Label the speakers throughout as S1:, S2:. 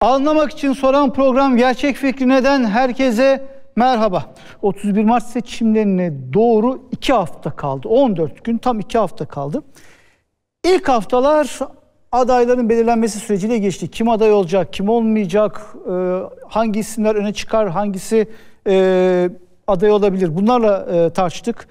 S1: Anlamak için soran program Gerçek Fikri Neden herkese merhaba. 31 Mart seçimlerine doğru 2 hafta kaldı. 14 gün tam 2 hafta kaldı. İlk haftalar adayların belirlenmesi süreciyle geçti. Kim aday olacak, kim olmayacak, e, hangi isimler öne çıkar, hangisi e, aday olabilir bunlarla e, tartıştık.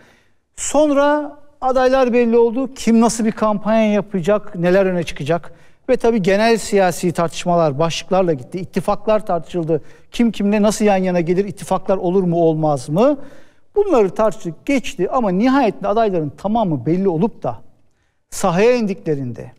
S1: Sonra adaylar belli oldu. Kim nasıl bir kampanya yapacak, neler öne çıkacak. Ve tabii genel siyasi tartışmalar başlıklarla gitti. İttifaklar tartışıldı. Kim kimle nasıl yan yana gelir, ittifaklar olur mu olmaz mı? Bunları tartıştık geçti ama nihayetinde adayların tamamı belli olup da sahaya indiklerinde,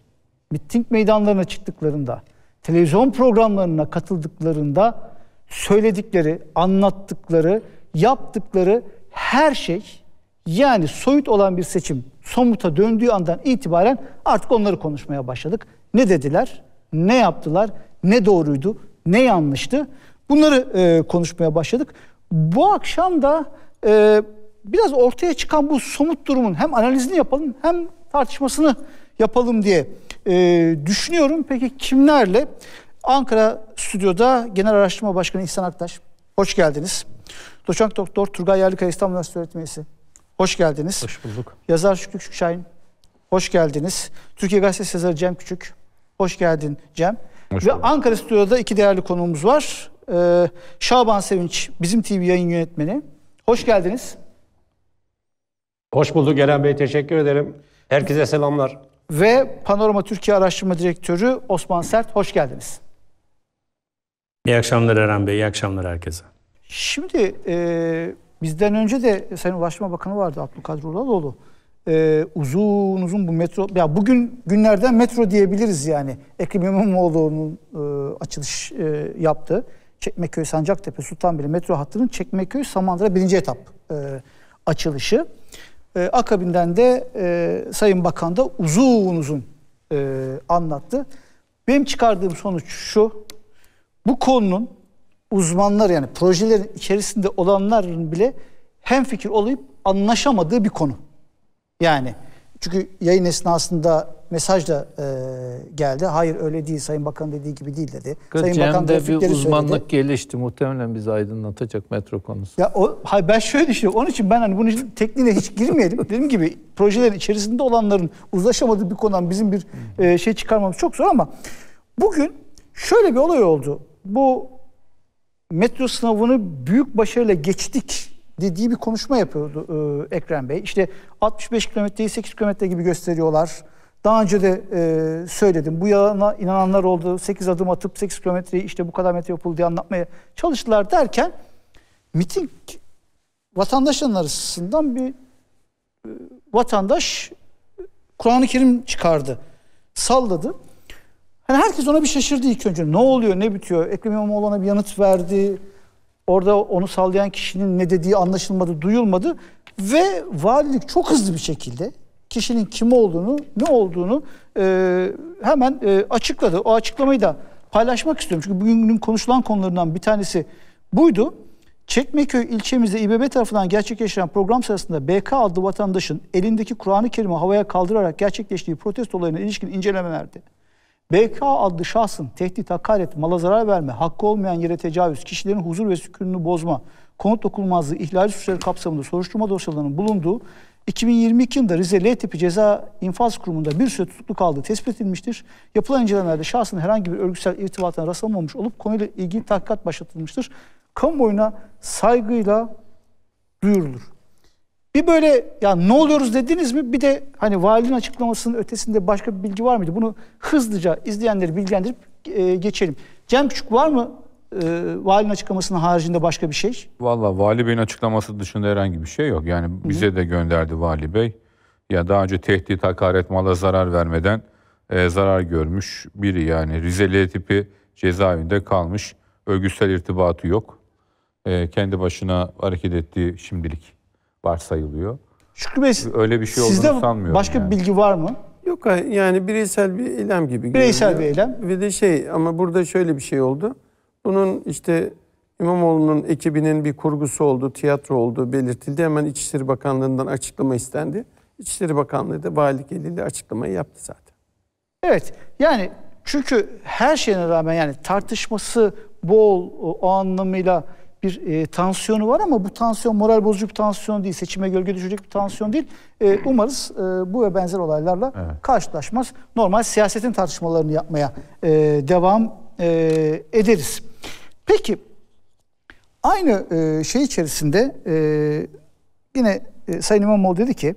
S1: miting meydanlarına çıktıklarında, televizyon programlarına katıldıklarında söyledikleri, anlattıkları, yaptıkları her şey yani soyut olan bir seçim somuta döndüğü andan itibaren artık onları konuşmaya başladık. Ne dediler? Ne yaptılar? Ne doğruydu? Ne yanlıştı? Bunları e, konuşmaya başladık. Bu akşam da e, biraz ortaya çıkan bu somut durumun hem analizini yapalım hem tartışmasını yapalım diye e, düşünüyorum. Peki kimlerle? Ankara Stüdyo'da Genel Araştırma Başkanı İhsan Aktaş. Hoş geldiniz. Doçent Doktor Turgay Yerlikaya İstanbul Üniversitesi Öğretim Üyesi. Hoş geldiniz. Hoş bulduk. Yazar Şükrü Şükşahin. Hoş geldiniz. Türkiye Gazetesi yazarı Cem Küçük. Hoş geldin Cem. Hoş Ve Ankara Stüdyo'da iki değerli konuğumuz var. Ee, Şaban Sevinç, bizim TV yayın yönetmeni. Hoş geldiniz.
S2: Hoş bulduk Eren Bey, teşekkür ederim. Herkese selamlar.
S1: Ve Panorama Türkiye Araştırma Direktörü Osman Sert, hoş geldiniz.
S3: İyi akşamlar Eren Bey, İyi akşamlar herkese.
S1: Şimdi e, bizden önce de Sayın Ulaştırma Bakanı vardı Abdülkadir Ulaloğlu e, uzun uzun bu metro ya bugün günlerden metro diyebiliriz yani. Ekrem İmamoğlu'nun e, açılış e, yaptı. Çekmeköy Sancaktepe Sultanbeyli metro hattının Çekmeköy Samandıra birinci etap e, açılışı. E, akabinden de e, Sayın Bakan da uzun uzun e, anlattı. Benim çıkardığım sonuç şu. Bu konunun uzmanlar yani projelerin içerisinde olanların bile hem fikir olayıp anlaşamadığı bir konu. Yani çünkü yayın esnasında mesaj da e, geldi. Hayır öyle değil Sayın Bakan dediği gibi değil dedi. Kıt Sayın Cem'de Bakan bir uzmanlık söyledi.
S4: gelişti. Muhtemelen bizi aydınlatacak metro konusu.
S1: Ya o, hayır ben şöyle düşünüyorum. Onun için ben hani bunun tekniğine hiç girmeyelim. Dediğim gibi projeler içerisinde olanların uzlaşamadığı bir konudan bizim bir e, şey çıkarmamız çok zor ama bugün şöyle bir olay oldu. Bu metro sınavını büyük başarıyla geçtik dediği bir konuşma yapıyordu e, Ekrem Bey. İşte 65 kilometreyi 8 kilometre gibi gösteriyorlar. Daha önce de e, söyledim. Bu yana inananlar oldu. 8 adım atıp 8 kilometreyi işte bu kadar metre yapıldı diye anlatmaya çalıştılar derken miting vatandaşların arasından bir e, vatandaş e, Kur'an-ı Kerim çıkardı. Salladı. Hani herkes ona bir şaşırdı ilk önce. Ne oluyor, ne bitiyor? Ekrem İmamoğlu ona bir yanıt verdi. Orada onu sallayan kişinin ne dediği anlaşılmadı, duyulmadı ve valilik çok hızlı bir şekilde kişinin kim olduğunu, ne olduğunu e, hemen e, açıkladı. O açıklamayı da paylaşmak istiyorum. Çünkü bugünün konuşulan konularından bir tanesi buydu. Çekmeköy ilçemizde İBB tarafından gerçekleştiren program sırasında BK adlı vatandaşın elindeki Kur'an-ı Kerim'i havaya kaldırarak gerçekleştiği protestolarına ilişkin incelemelerde BK adlı şahsın tehdit, hakaret, mala zarar verme, hakkı olmayan yere tecavüz, kişilerin huzur ve sükununu bozma, konut dokunulmazlığı, ihlal suçları kapsamında soruşturma dosyalarının bulunduğu 2022 yılında Rize L tipi ceza infaz kurumunda bir süre tutuklu kaldığı tespit edilmiştir. Yapılan incelemelerde şahsın herhangi bir örgütsel irtibatına rastlanmamış olup konuyla ilgili tahkikat başlatılmıştır. Kamuoyuna saygıyla duyurulur. Bir böyle ya ne oluyoruz dediniz mi? Bir de hani valinin açıklamasının ötesinde başka bir bilgi var mıydı? Bunu hızlıca izleyenleri bilgilendirip e, geçelim. Cem Küçük var mı e, valinin açıklamasının haricinde başka bir şey?
S5: Valla vali beyin açıklaması dışında herhangi bir şey yok. Yani bize Hı -hı. de gönderdi vali bey. Ya daha önce tehdit, hakaret, mala zarar vermeden e, zarar görmüş biri yani. Rizeli tipi cezaevinde kalmış. Örgütsel irtibatı yok. E, kendi başına hareket ettiği şimdilik varsayılıyor. Şükrü Bey, öyle bir şey olduğunu sanmıyorum.
S6: Başka yani. bir bilgi var mı? Yok yani bireysel bir eylem gibi. Bireysel görünüyor. bir eylem. Ve de şey ama burada şöyle bir şey oldu. Bunun işte İmamoğlu'nun ekibinin bir kurgusu oldu, tiyatro oldu belirtildi. Hemen İçişleri Bakanlığı'ndan açıklama istendi. İçişleri Bakanlığı da valilik eliyle açıklamayı yaptı zaten.
S1: Evet yani çünkü her şeyine rağmen yani tartışması bol o anlamıyla bir e, tansiyonu var ama bu tansiyon moral bozucu bir tansiyon değil. Seçime gölge düşecek bir tansiyon değil. E, umarız e, bu ve benzer olaylarla evet. karşılaşmaz. Normal siyasetin tartışmalarını yapmaya e, devam e, ederiz. Peki aynı e, şey içerisinde e, yine e, Sayın İmamoğlu dedi ki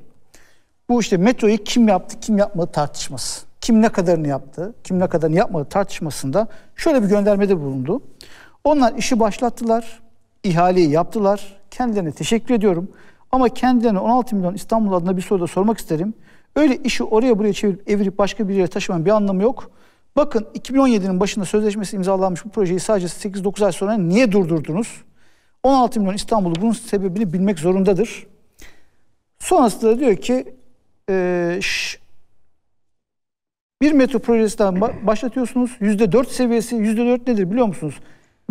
S1: bu işte metroyu kim yaptı kim yapmadı tartışması. Kim ne kadarını yaptı, kim ne kadarını yapmadı tartışmasında şöyle bir göndermede bulundu. Onlar işi başlattılar ihaleyi yaptılar. Kendilerine teşekkür ediyorum. Ama kendilerine 16 milyon İstanbul adına bir soru da sormak isterim. Öyle işi oraya buraya çevirip evirip başka bir yere taşımanın bir anlamı yok. Bakın 2017'nin başında sözleşmesi imzalanmış bu projeyi sadece 8-9 ay sonra niye durdurdunuz? 16 milyon İstanbul'u bunun sebebini bilmek zorundadır. Sonrasında diyor ki e, şş, bir metro projesinden başlatıyorsunuz. %4 seviyesi, %4 nedir biliyor musunuz?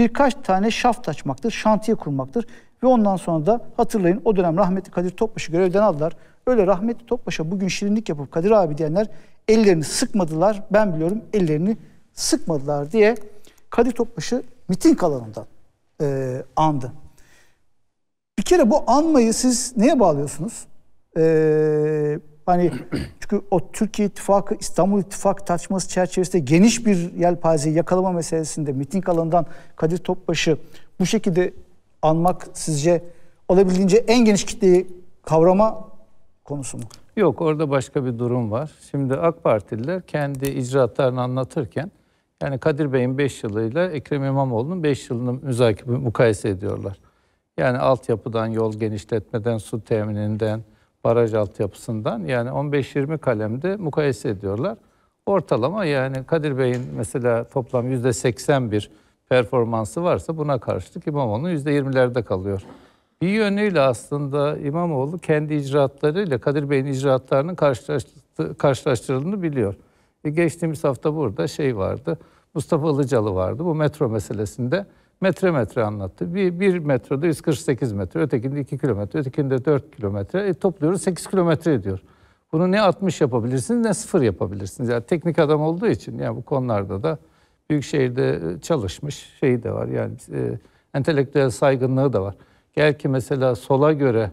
S1: birkaç tane şaft açmaktır, şantiye kurmaktır. Ve ondan sonra da hatırlayın o dönem rahmetli Kadir Topbaş'ı görevden aldılar. Öyle rahmetli Topbaş'a bugün şirinlik yapıp Kadir abi diyenler ellerini sıkmadılar. Ben biliyorum ellerini sıkmadılar diye Kadir Topbaş'ı miting alanından e, andı. Bir kere bu anmayı siz neye bağlıyorsunuz? Ee, Hani çünkü o Türkiye İttifakı, İstanbul İttifakı tartışması çerçevesinde geniş bir yelpazeyi yakalama meselesinde miting alanından Kadir Topbaş'ı bu şekilde anmak sizce olabildiğince en geniş kitleyi kavrama konusu mu?
S4: Yok orada başka bir durum var. Şimdi AK Partililer kendi icraatlarını anlatırken yani Kadir Bey'in 5 yılıyla Ekrem İmamoğlu'nun 5 yılını müzakip, mukayese ediyorlar. Yani altyapıdan, yol genişletmeden, su temininden, baraj altyapısından yani 15-20 kalemde mukayese ediyorlar. Ortalama yani Kadir Bey'in mesela toplam %81 performansı varsa buna karşılık İmamoğlu'nun %20'lerde kalıyor. Bir yönüyle aslında İmamoğlu kendi icraatlarıyla Kadir Bey'in icraatlarının karşılaştırıldığını biliyor. E geçtiğimiz hafta burada şey vardı, Mustafa Ilıcalı vardı. Bu metro meselesinde metre metre anlattı. Bir, bir metroda 148 metre, ötekinde 2 kilometre, ötekinde 4 kilometre. E, topluyoruz 8 kilometre diyor Bunu ne 60 yapabilirsiniz ne 0 yapabilirsiniz. Yani teknik adam olduğu için yani bu konularda da büyük şehirde e, çalışmış şeyi de var. Yani e, entelektüel saygınlığı da var. Gel ki mesela sola göre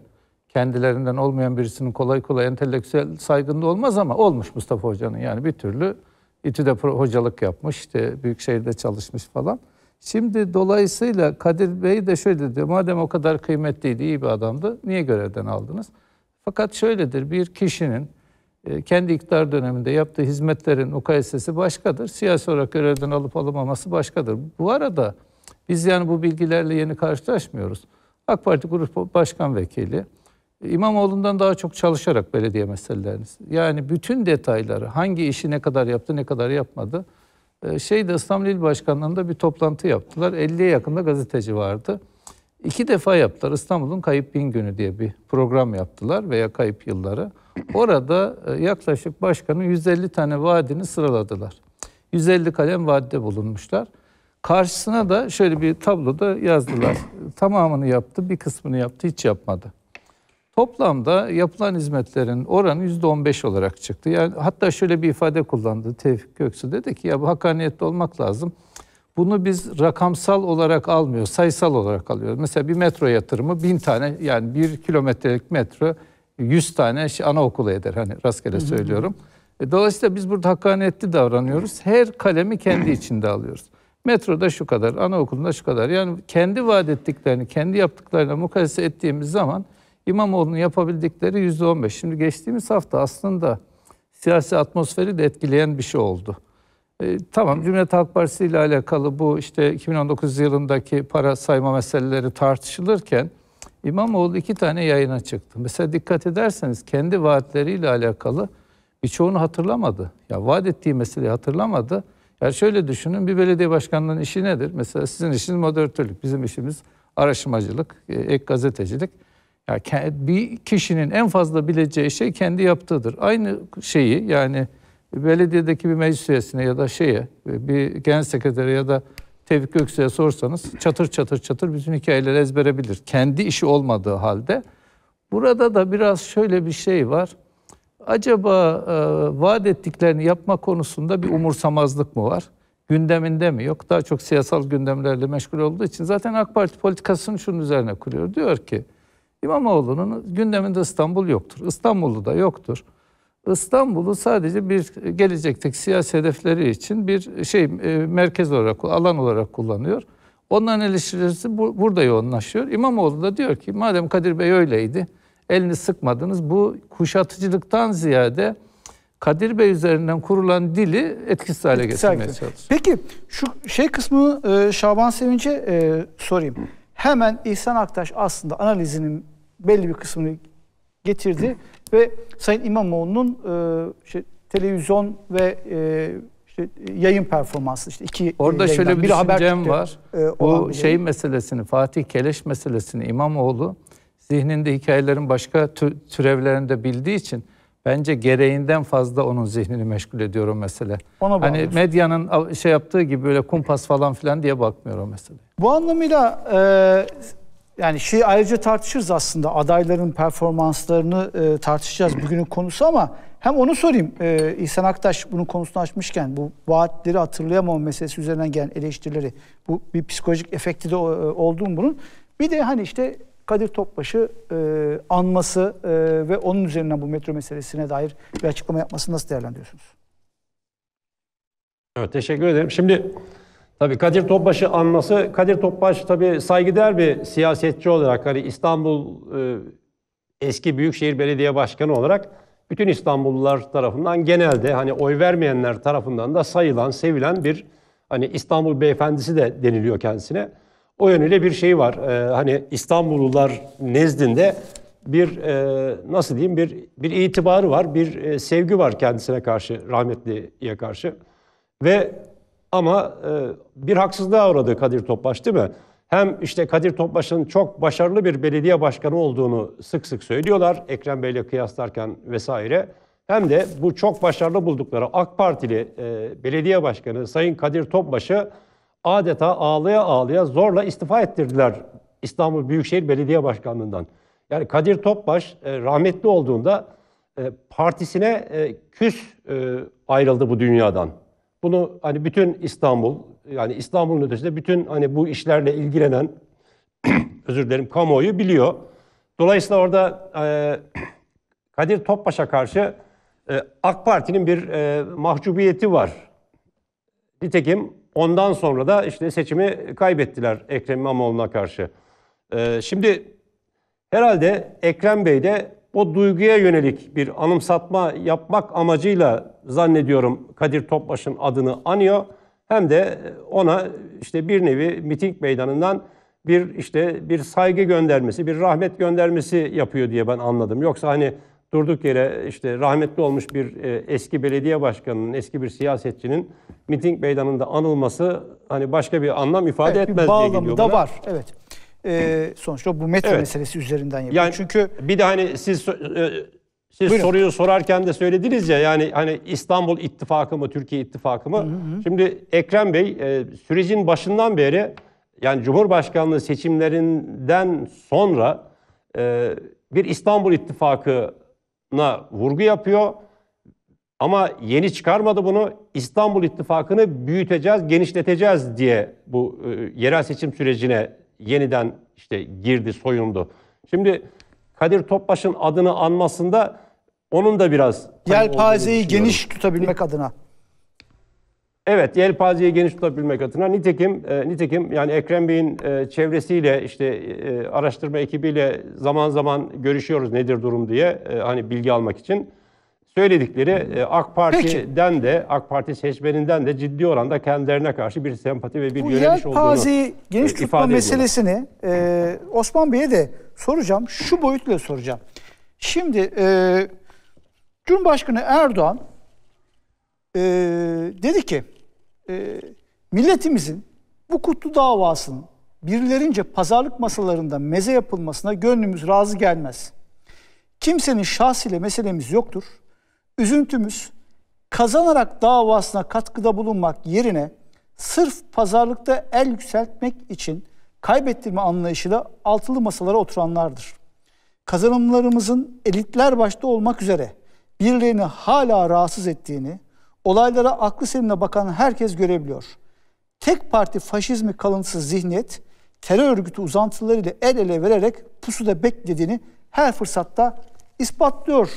S4: kendilerinden olmayan birisinin kolay kolay entelektüel saygınlığı olmaz ama olmuş Mustafa Hoca'nın yani bir türlü İTÜ'de hocalık yapmış, işte büyük şehirde çalışmış falan. Şimdi dolayısıyla Kadir Bey de şöyle diyor. Madem o kadar kıymetliydi, iyi bir adamdı. Niye görevden aldınız? Fakat şöyledir. Bir kişinin e, kendi iktidar döneminde yaptığı hizmetlerin mukayesesi başkadır. Siyasi olarak görevden alıp alamaması başkadır. Bu arada biz yani bu bilgilerle yeni karşılaşmıyoruz. AK Parti Grup Başkan Vekili e, İmamoğlu'ndan daha çok çalışarak belediye meselelerini. Yani bütün detayları hangi işi ne kadar yaptı ne kadar yapmadı ee, şeyde İstanbul İl Başkanlığı'nda bir toplantı yaptılar. 50'ye yakında gazeteci vardı. İki defa yaptılar. İstanbul'un kayıp bin günü diye bir program yaptılar veya kayıp yılları. Orada e, yaklaşık başkanın 150 tane vaadini sıraladılar. 150 kalem vaadde bulunmuşlar. Karşısına da şöyle bir tabloda yazdılar. Tamamını yaptı, bir kısmını yaptı, hiç yapmadı. Toplamda yapılan hizmetlerin oranı %15 olarak çıktı. Yani hatta şöyle bir ifade kullandı Tevfik Göksu dedi ki ya bu hakkaniyetli olmak lazım. Bunu biz rakamsal olarak almıyor, sayısal olarak alıyoruz. Mesela bir metro yatırımı bin tane yani bir kilometrelik metro 100 tane şey, anaokulu eder hani rastgele söylüyorum. E, dolayısıyla biz burada hakkaniyetli davranıyoruz. Her kalemi kendi içinde alıyoruz. Metroda şu kadar, anaokulunda şu kadar. Yani kendi vaat ettiklerini, kendi yaptıklarına mukayese ettiğimiz zaman İmamoğlu'nun yapabildikleri yüzde on beş. Şimdi geçtiğimiz hafta aslında siyasi atmosferi de etkileyen bir şey oldu. E, tamam Cumhuriyet Halk Partisi ile alakalı bu işte 2019 yılındaki para sayma meseleleri tartışılırken İmamoğlu iki tane yayına çıktı. Mesela dikkat ederseniz kendi vaatleriyle alakalı birçoğunu hatırlamadı. Ya vaat ettiği meseleyi hatırlamadı. Yani şöyle düşünün bir belediye başkanının işi nedir? Mesela sizin işiniz moderatörlük, bizim işimiz araştırmacılık, e, ek gazetecilik. Yani bir kişinin en fazla bileceği şey kendi yaptığıdır. Aynı şeyi yani belediyedeki bir meclis üyesine ya da şeye e, bir genel sekreteri ya da Tevfik Göksu'ya sorsanız çatır çatır çatır bütün hikayeleri ezberebilir. Kendi işi olmadığı halde. Burada da biraz şöyle bir şey var. Acaba e, vaat ettiklerini yapma konusunda bir umursamazlık mı var? Gündeminde mi? Yok daha çok siyasal gündemlerle meşgul olduğu için zaten AK Parti politikasını şunun üzerine kuruyor. Diyor ki İmamoğlu'nun gündeminde İstanbul yoktur. İstanbul'u da yoktur. İstanbul'u sadece bir gelecekteki siyasi hedefleri için bir şey e, merkez olarak, alan olarak kullanıyor. Onların eleştirisi bu, burada yoğunlaşıyor. İmamoğlu da diyor ki madem Kadir Bey öyleydi, elini sıkmadınız. Bu kuşatıcılıktan ziyade Kadir Bey üzerinden kurulan dili etkisiz hale etkisiz getirmeye çalışıyor.
S1: Peki şu şey kısmını e, Şaban Sevinç'e e, sorayım hemen İhsan Aktaş aslında analizinin belli bir kısmını getirdi ve Sayın İmamoğlu'nun e, işte, televizyon ve e, işte, yayın performansı işte iki e, Orada yayından, şöyle bir, bir düşüncem var. E, Bu şey yayın.
S4: meselesini, Fatih Keleş meselesini İmamoğlu zihninde hikayelerin başka türevlerinde bildiği için Bence gereğinden fazla onun zihnini meşgul ediyor o mesele. Ona bağlıdır. hani medyanın şey yaptığı gibi böyle kumpas falan filan diye bakmıyor o mesele.
S1: Bu anlamıyla e, yani şey ayrıca tartışırız aslında adayların performanslarını e, tartışacağız bugünün konusu ama hem onu sorayım e, İhsan Aktaş bunun konusunu açmışken bu vaatleri hatırlayamama meselesi üzerinden gelen eleştirileri bu bir psikolojik efekti de e, olduğum bunun. Bir de hani işte Kadir Topbaş'ı e, anması e, ve onun üzerinden bu metro meselesine dair bir açıklama yapmasını nasıl değerlendiriyorsunuz?
S2: Evet teşekkür ederim. Şimdi tabii Kadir Topbaş'ı anması, Kadir Topbaş tabii saygıdeğer bir siyasetçi olarak hani İstanbul e, eski Büyükşehir Belediye Başkanı olarak bütün İstanbullular tarafından genelde hani oy vermeyenler tarafından da sayılan, sevilen bir hani İstanbul beyefendisi de deniliyor kendisine. O yönüyle bir şey var. E, hani İstanbullular nezdinde bir e, nasıl diyeyim bir bir itibarı var, bir e, sevgi var kendisine karşı, rahmetliye karşı. Ve ama e, bir haksızlığa uğradı Kadir Topbaş değil mi? Hem işte Kadir Topbaş'ın çok başarılı bir belediye başkanı olduğunu sık sık söylüyorlar Ekrem Bey'le kıyaslarken vesaire. Hem de bu çok başarılı buldukları AK Partili e, belediye başkanı Sayın Kadir Topbaş'ı adeta ağlaya ağlaya zorla istifa ettirdiler İstanbul Büyükşehir Belediye Başkanlığından. Yani Kadir Topbaş e, rahmetli olduğunda e, partisine e, küs ayrıldı bu dünyadan. Bunu hani bütün İstanbul yani İstanbul'un ötesinde bütün hani bu işlerle ilgilenen özür dilerim kamuoyu biliyor. Dolayısıyla orada Kadir Topbaş'a karşı AK Parti'nin bir mahcubiyeti var. Nitekim Ondan sonra da işte seçimi kaybettiler Ekrem İmamoğlu'na karşı. Ee, şimdi herhalde Ekrem Bey de o duyguya yönelik bir anımsatma yapmak amacıyla zannediyorum Kadir Topbaş'ın adını anıyor. Hem de ona işte bir nevi miting meydanından bir işte bir saygı göndermesi, bir rahmet göndermesi yapıyor diye ben anladım. Yoksa hani durduk yere işte rahmetli olmuş bir e, eski belediye başkanının, eski bir siyasetçinin miting meydanında anılması hani başka bir anlam ifade evet, etmez diye geliyor bana. da var.
S1: Evet. Ee, sonuçta bu metro evet. meselesi üzerinden yapıyor.
S2: Yani, Çünkü bir de hani siz e, siz Buyurun. soruyu sorarken de söylediniz ya yani hani İstanbul ittifakı mı Türkiye ittifakı mı? Hı hı. Şimdi Ekrem Bey e, sürecin başından beri yani Cumhurbaşkanlığı seçimlerinden sonra e, bir İstanbul ittifakı na vurgu yapıyor. Ama yeni çıkarmadı bunu. İstanbul İttifakı'nı büyüteceğiz, genişleteceğiz diye bu e, yerel seçim sürecine yeniden işte girdi, soyundu. Şimdi Kadir Topbaş'ın adını anmasında onun da biraz... Yelpazeyi geniş
S1: tutabilmek adına.
S2: Evet, yelpazeyi geniş tutabilmek adına. Nitekim, e, nitekim yani Ekrem Bey'in e, çevresiyle işte e, araştırma ekibiyle zaman zaman görüşüyoruz nedir durum diye e, hani bilgi almak için. Söyledikleri e, AK Parti'den Peki. de AK Parti seçmeninden de ciddi oranda kendilerine karşı bir sempati ve bir Bu yöneliş olduğunu yelpazeyi e, geniş tutma ediyorlar. meselesini
S1: e, Osman Bey'e de soracağım. Şu boyutla soracağım. Şimdi e, Cumhurbaşkanı Erdoğan e, dedi ki e, milletimizin bu kutlu davasının birilerince pazarlık masalarında meze yapılmasına gönlümüz razı gelmez. Kimsenin şahsiyle meselemiz yoktur. Üzüntümüz kazanarak davasına katkıda bulunmak yerine sırf pazarlıkta el yükseltmek için kaybettirme anlayışıyla altılı masalara oturanlardır. Kazanımlarımızın elitler başta olmak üzere birilerini hala rahatsız ettiğini, Olaylara aklı selimle bakan herkes görebiliyor. Tek parti faşizmi kalıntısı zihniyet, terör örgütü uzantılarıyla el ele vererek pusuda beklediğini her fırsatta ispatlıyor.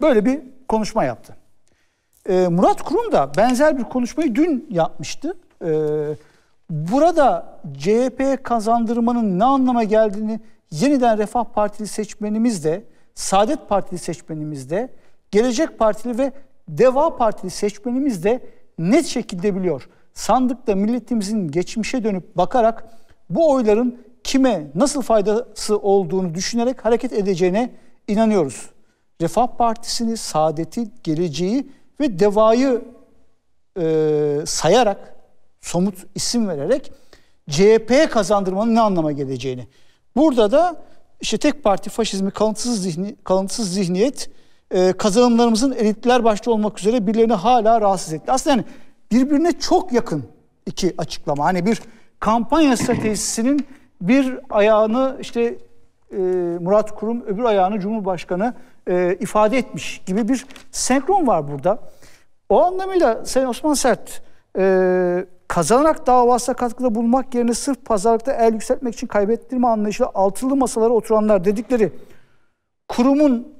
S1: Böyle bir konuşma yaptı. Ee, Murat Kurum da benzer bir konuşmayı dün yapmıştı. Ee, burada CHP kazandırmanın ne anlama geldiğini yeniden Refah Partili seçmenimizde, de, Saadet Partili seçmenimizde, Gelecek Partili ve Deva Partili seçmenimiz de net şekilde biliyor. Sandıkta milletimizin geçmişe dönüp bakarak bu oyların kime nasıl faydası olduğunu düşünerek hareket edeceğine inanıyoruz. Refah Partisi'ni, saadeti, geleceği ve devayı e, sayarak, somut isim vererek CHP'ye kazandırmanın ne anlama geleceğini. Burada da işte tek parti faşizmi, kalıntısız, zihni, kalıntısız zihniyet, e, kazanımlarımızın elitler başta olmak üzere birilerini hala rahatsız etti. Aslında yani birbirine çok yakın iki açıklama. Hani bir kampanya stratejisinin bir ayağını işte e, Murat Kurum öbür ayağını Cumhurbaşkanı e, ifade etmiş gibi bir senkron var burada. O anlamıyla Sayın Osman Sert kazanarak davasına katkıda bulmak yerine sırf pazarlıkta el yükseltmek için kaybettirme anlayışıyla altılı masalara oturanlar dedikleri kurumun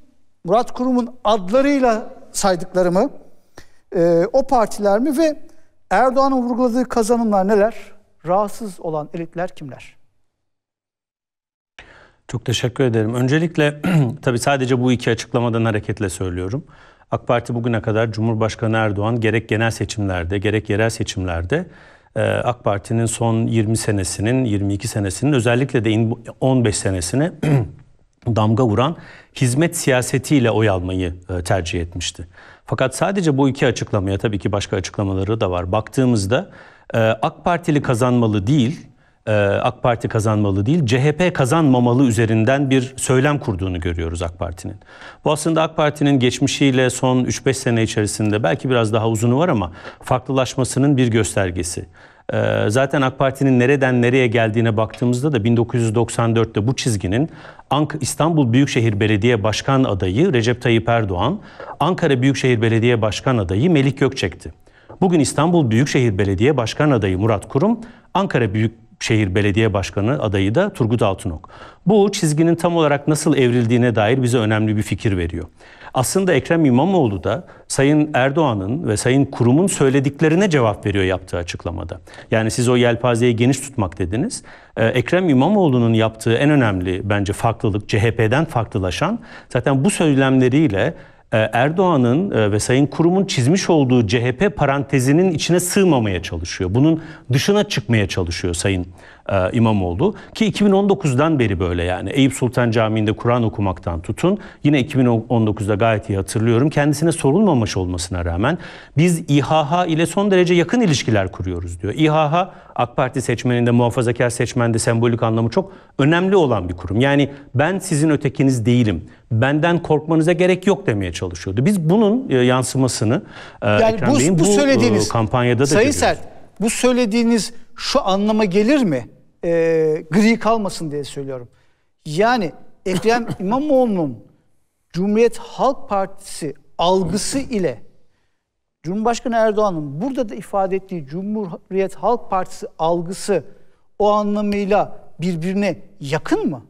S1: Murat Kurum'un adlarıyla saydıklarımı e, o partiler mi ve Erdoğan'ın vurguladığı kazanımlar neler? Rahatsız olan elitler kimler?
S3: Çok teşekkür ederim. Öncelikle tabii sadece bu iki açıklamadan hareketle söylüyorum. AK Parti bugüne kadar Cumhurbaşkanı Erdoğan gerek genel seçimlerde gerek yerel seçimlerde e, AK Parti'nin son 20 senesinin, 22 senesinin özellikle de 15 senesine damga vuran hizmet siyasetiyle oy almayı e, tercih etmişti. Fakat sadece bu iki açıklamaya tabii ki başka açıklamaları da var. Baktığımızda e, AK Partili kazanmalı değil, e, AK Parti kazanmalı değil, CHP kazanmamalı üzerinden bir söylem kurduğunu görüyoruz AK Parti'nin. Bu aslında AK Parti'nin geçmişiyle son 3-5 sene içerisinde belki biraz daha uzunu var ama farklılaşmasının bir göstergesi. Ee, zaten AK Parti'nin nereden nereye geldiğine baktığımızda da 1994'te bu çizginin İstanbul Büyükşehir Belediye Başkan adayı Recep Tayyip Erdoğan, Ankara Büyükşehir Belediye Başkan adayı Melik Gökçek'ti. Bugün İstanbul Büyükşehir Belediye Başkan adayı Murat Kurum, Ankara Büyükşehir Belediye Başkanı adayı da Turgut Altınok. Bu çizginin tam olarak nasıl evrildiğine dair bize önemli bir fikir veriyor. Aslında Ekrem İmamoğlu da Sayın Erdoğan'ın ve Sayın Kurum'un söylediklerine cevap veriyor yaptığı açıklamada. Yani siz o yelpazeyi geniş tutmak dediniz. Ee, Ekrem İmamoğlu'nun yaptığı en önemli bence farklılık CHP'den farklılaşan zaten bu söylemleriyle e, Erdoğan'ın e, ve Sayın Kurum'un çizmiş olduğu CHP parantezinin içine sığmamaya çalışıyor. Bunun dışına çıkmaya çalışıyor Sayın e, oldu. Ki 2019'dan beri böyle yani. Eyüp Sultan Camii'nde Kur'an okumaktan tutun. Yine 2019'da gayet iyi hatırlıyorum. Kendisine sorulmamış olmasına rağmen biz İHA ile son derece yakın ilişkiler kuruyoruz diyor. İHA AK Parti seçmeninde, muhafazakar seçmende sembolik anlamı çok önemli olan bir kurum. Yani ben sizin ötekiniz değilim. Benden korkmanıza gerek yok demeye çalışıyordu. Biz bunun e, yansımasını e, yani Ekrem bu, Bey'in bu, bu e, söylediğiniz, kampanyada da Sayın görüyoruz.
S1: Sert, bu söylediğiniz şu anlama gelir mi? E, gri kalmasın diye söylüyorum. Yani Ekrem İmamoğlu'nun Cumhuriyet Halk Partisi algısı ile Cumhurbaşkanı Erdoğan'ın burada da ifade ettiği Cumhuriyet Halk Partisi algısı o anlamıyla birbirine yakın mı?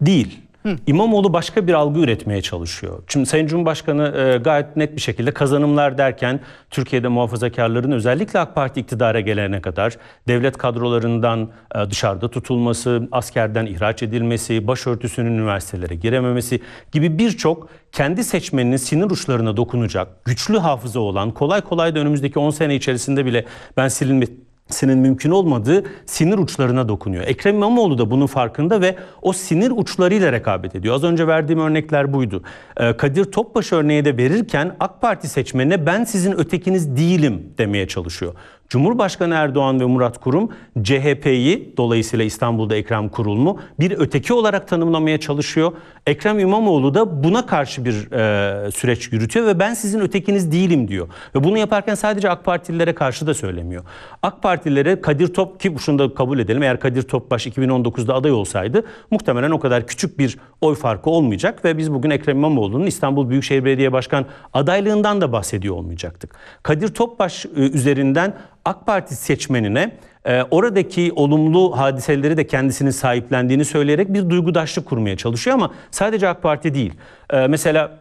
S3: Değil. Hı. İmamoğlu başka bir algı üretmeye çalışıyor. Şimdi Sayın Cumhurbaşkanı e, gayet net bir şekilde kazanımlar derken Türkiye'de muhafazakarların özellikle AK Parti iktidara gelene kadar devlet kadrolarından e, dışarıda tutulması, askerden ihraç edilmesi, başörtüsünün üniversitelere girememesi gibi birçok kendi seçmeninin sinir uçlarına dokunacak, güçlü hafıza olan, kolay kolay da önümüzdeki 10 sene içerisinde bile ben silinme senin mümkün olmadığı sinir uçlarına dokunuyor. Ekrem İmamoğlu da bunun farkında ve o sinir uçlarıyla rekabet ediyor. Az önce verdiğim örnekler buydu. Ee, Kadir Topbaş örneği de verirken AK Parti seçmenine ben sizin ötekiniz değilim demeye çalışıyor. Cumhurbaşkanı Erdoğan ve Murat Kurum CHP'yi dolayısıyla İstanbul'da Ekrem Kurulmu bir öteki olarak tanımlamaya çalışıyor. Ekrem İmamoğlu da buna karşı bir e, süreç yürütüyor ve ben sizin ötekiniz değilim diyor. Ve bunu yaparken sadece AK Partililere karşı da söylemiyor. AK Partililere Kadir Top ki şunu da kabul edelim eğer Kadir Topbaş 2019'da aday olsaydı muhtemelen o kadar küçük bir oy farkı olmayacak ve biz bugün Ekrem İmamoğlu'nun İstanbul Büyükşehir Belediye Başkan adaylığından da bahsediyor olmayacaktık. Kadir Topbaş e, üzerinden AK Parti seçmenine ee, oradaki olumlu hadiseleri de kendisinin sahiplendiğini söyleyerek bir duygudaşlık kurmaya çalışıyor ama sadece AK Parti değil. Ee, mesela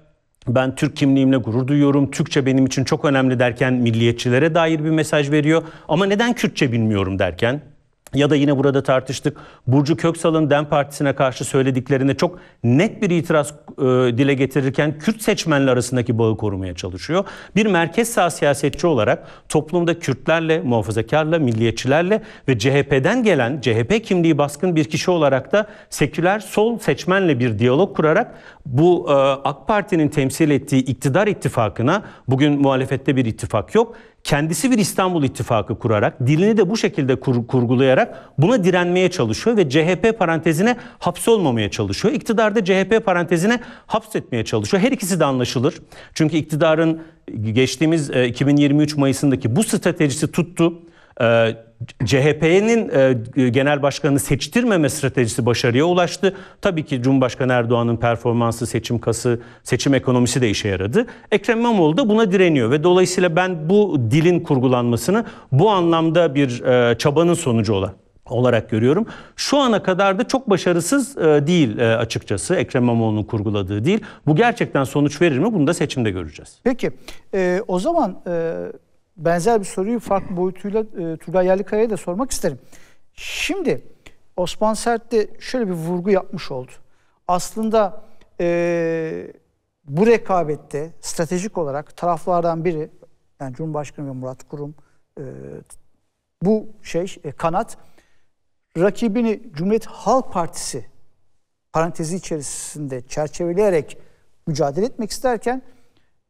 S3: ben Türk kimliğimle gurur duyuyorum, Türkçe benim için çok önemli derken milliyetçilere dair bir mesaj veriyor. Ama neden Kürtçe bilmiyorum derken ya da yine burada tartıştık. Burcu Köksal'ın DEM Partisi'ne karşı söylediklerine çok net bir itiraz e, dile getirirken Kürt seçmenler arasındaki bağı korumaya çalışıyor. Bir merkez sağ siyasetçi olarak toplumda Kürtlerle, muhafazakarla, milliyetçilerle ve CHP'den gelen CHP kimliği baskın bir kişi olarak da seküler sol seçmenle bir diyalog kurarak bu e, AK Parti'nin temsil ettiği iktidar ittifakına bugün muhalefette bir ittifak yok kendisi bir İstanbul ittifakı kurarak, dilini de bu şekilde kur, kurgulayarak buna direnmeye çalışıyor ve CHP parantezine hapsolmamaya çalışıyor. İktidarda CHP parantezine hapsetmeye çalışıyor. Her ikisi de anlaşılır. Çünkü iktidarın geçtiğimiz 2023 e, Mayıs'ındaki bu stratejisi tuttu. E, CHP'nin e, genel başkanını seçtirmeme stratejisi başarıya ulaştı. Tabii ki Cumhurbaşkanı Erdoğan'ın performansı, seçim kası, seçim ekonomisi de işe yaradı. Ekrem İmamoğlu da buna direniyor ve dolayısıyla ben bu dilin kurgulanmasını bu anlamda bir e, çabanın sonucu olan olarak görüyorum. Şu ana kadar da çok başarısız e, değil e, açıkçası Ekrem İmamoğlu'nun kurguladığı değil. Bu gerçekten sonuç verir mi? Bunu da seçimde göreceğiz. Peki
S1: e, o zaman e, benzer bir soruyu farklı boyutuyla e, Turgay Yerlikaya'ya da sormak isterim. Şimdi Osman Sert de şöyle bir vurgu yapmış oldu. Aslında e, bu rekabette stratejik olarak taraflardan biri, yani Cumhurbaşkanı ve Murat Kurum, e, bu şey e, kanat rakibini Cumhuriyet Halk Partisi parantezi içerisinde çerçeveleyerek mücadele etmek isterken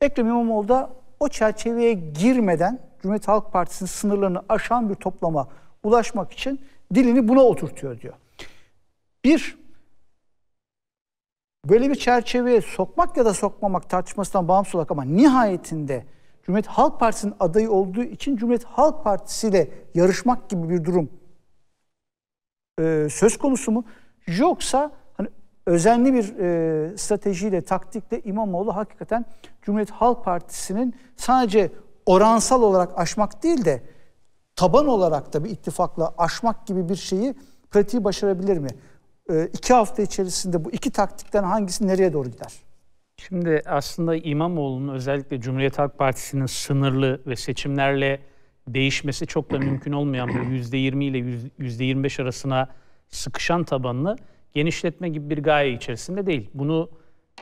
S1: Ekrem İmamoğlu da o çerçeveye girmeden Cumhuriyet Halk Partisi'nin sınırlarını aşan bir toplama ulaşmak için dilini buna oturtuyor diyor. Bir, böyle bir çerçeveye sokmak ya da sokmamak tartışmasından bağımsız olarak ama nihayetinde Cumhuriyet Halk Partisi'nin adayı olduğu için Cumhuriyet Halk Partisi ile yarışmak gibi bir durum ee, söz konusu mu? Yoksa özenli bir e, stratejiyle, taktikle İmamoğlu hakikaten Cumhuriyet Halk Partisi'nin sadece oransal olarak aşmak değil de taban olarak da bir ittifakla aşmak gibi bir şeyi pratiği başarabilir mi? E, iki hafta içerisinde bu iki taktikten hangisi nereye doğru gider?
S7: Şimdi aslında İmamoğlu'nun özellikle Cumhuriyet Halk Partisi'nin sınırlı ve seçimlerle değişmesi çok da mümkün olmayan bu %20 ile %25 arasına sıkışan tabanını genişletme gibi bir gaye içerisinde değil. Bunu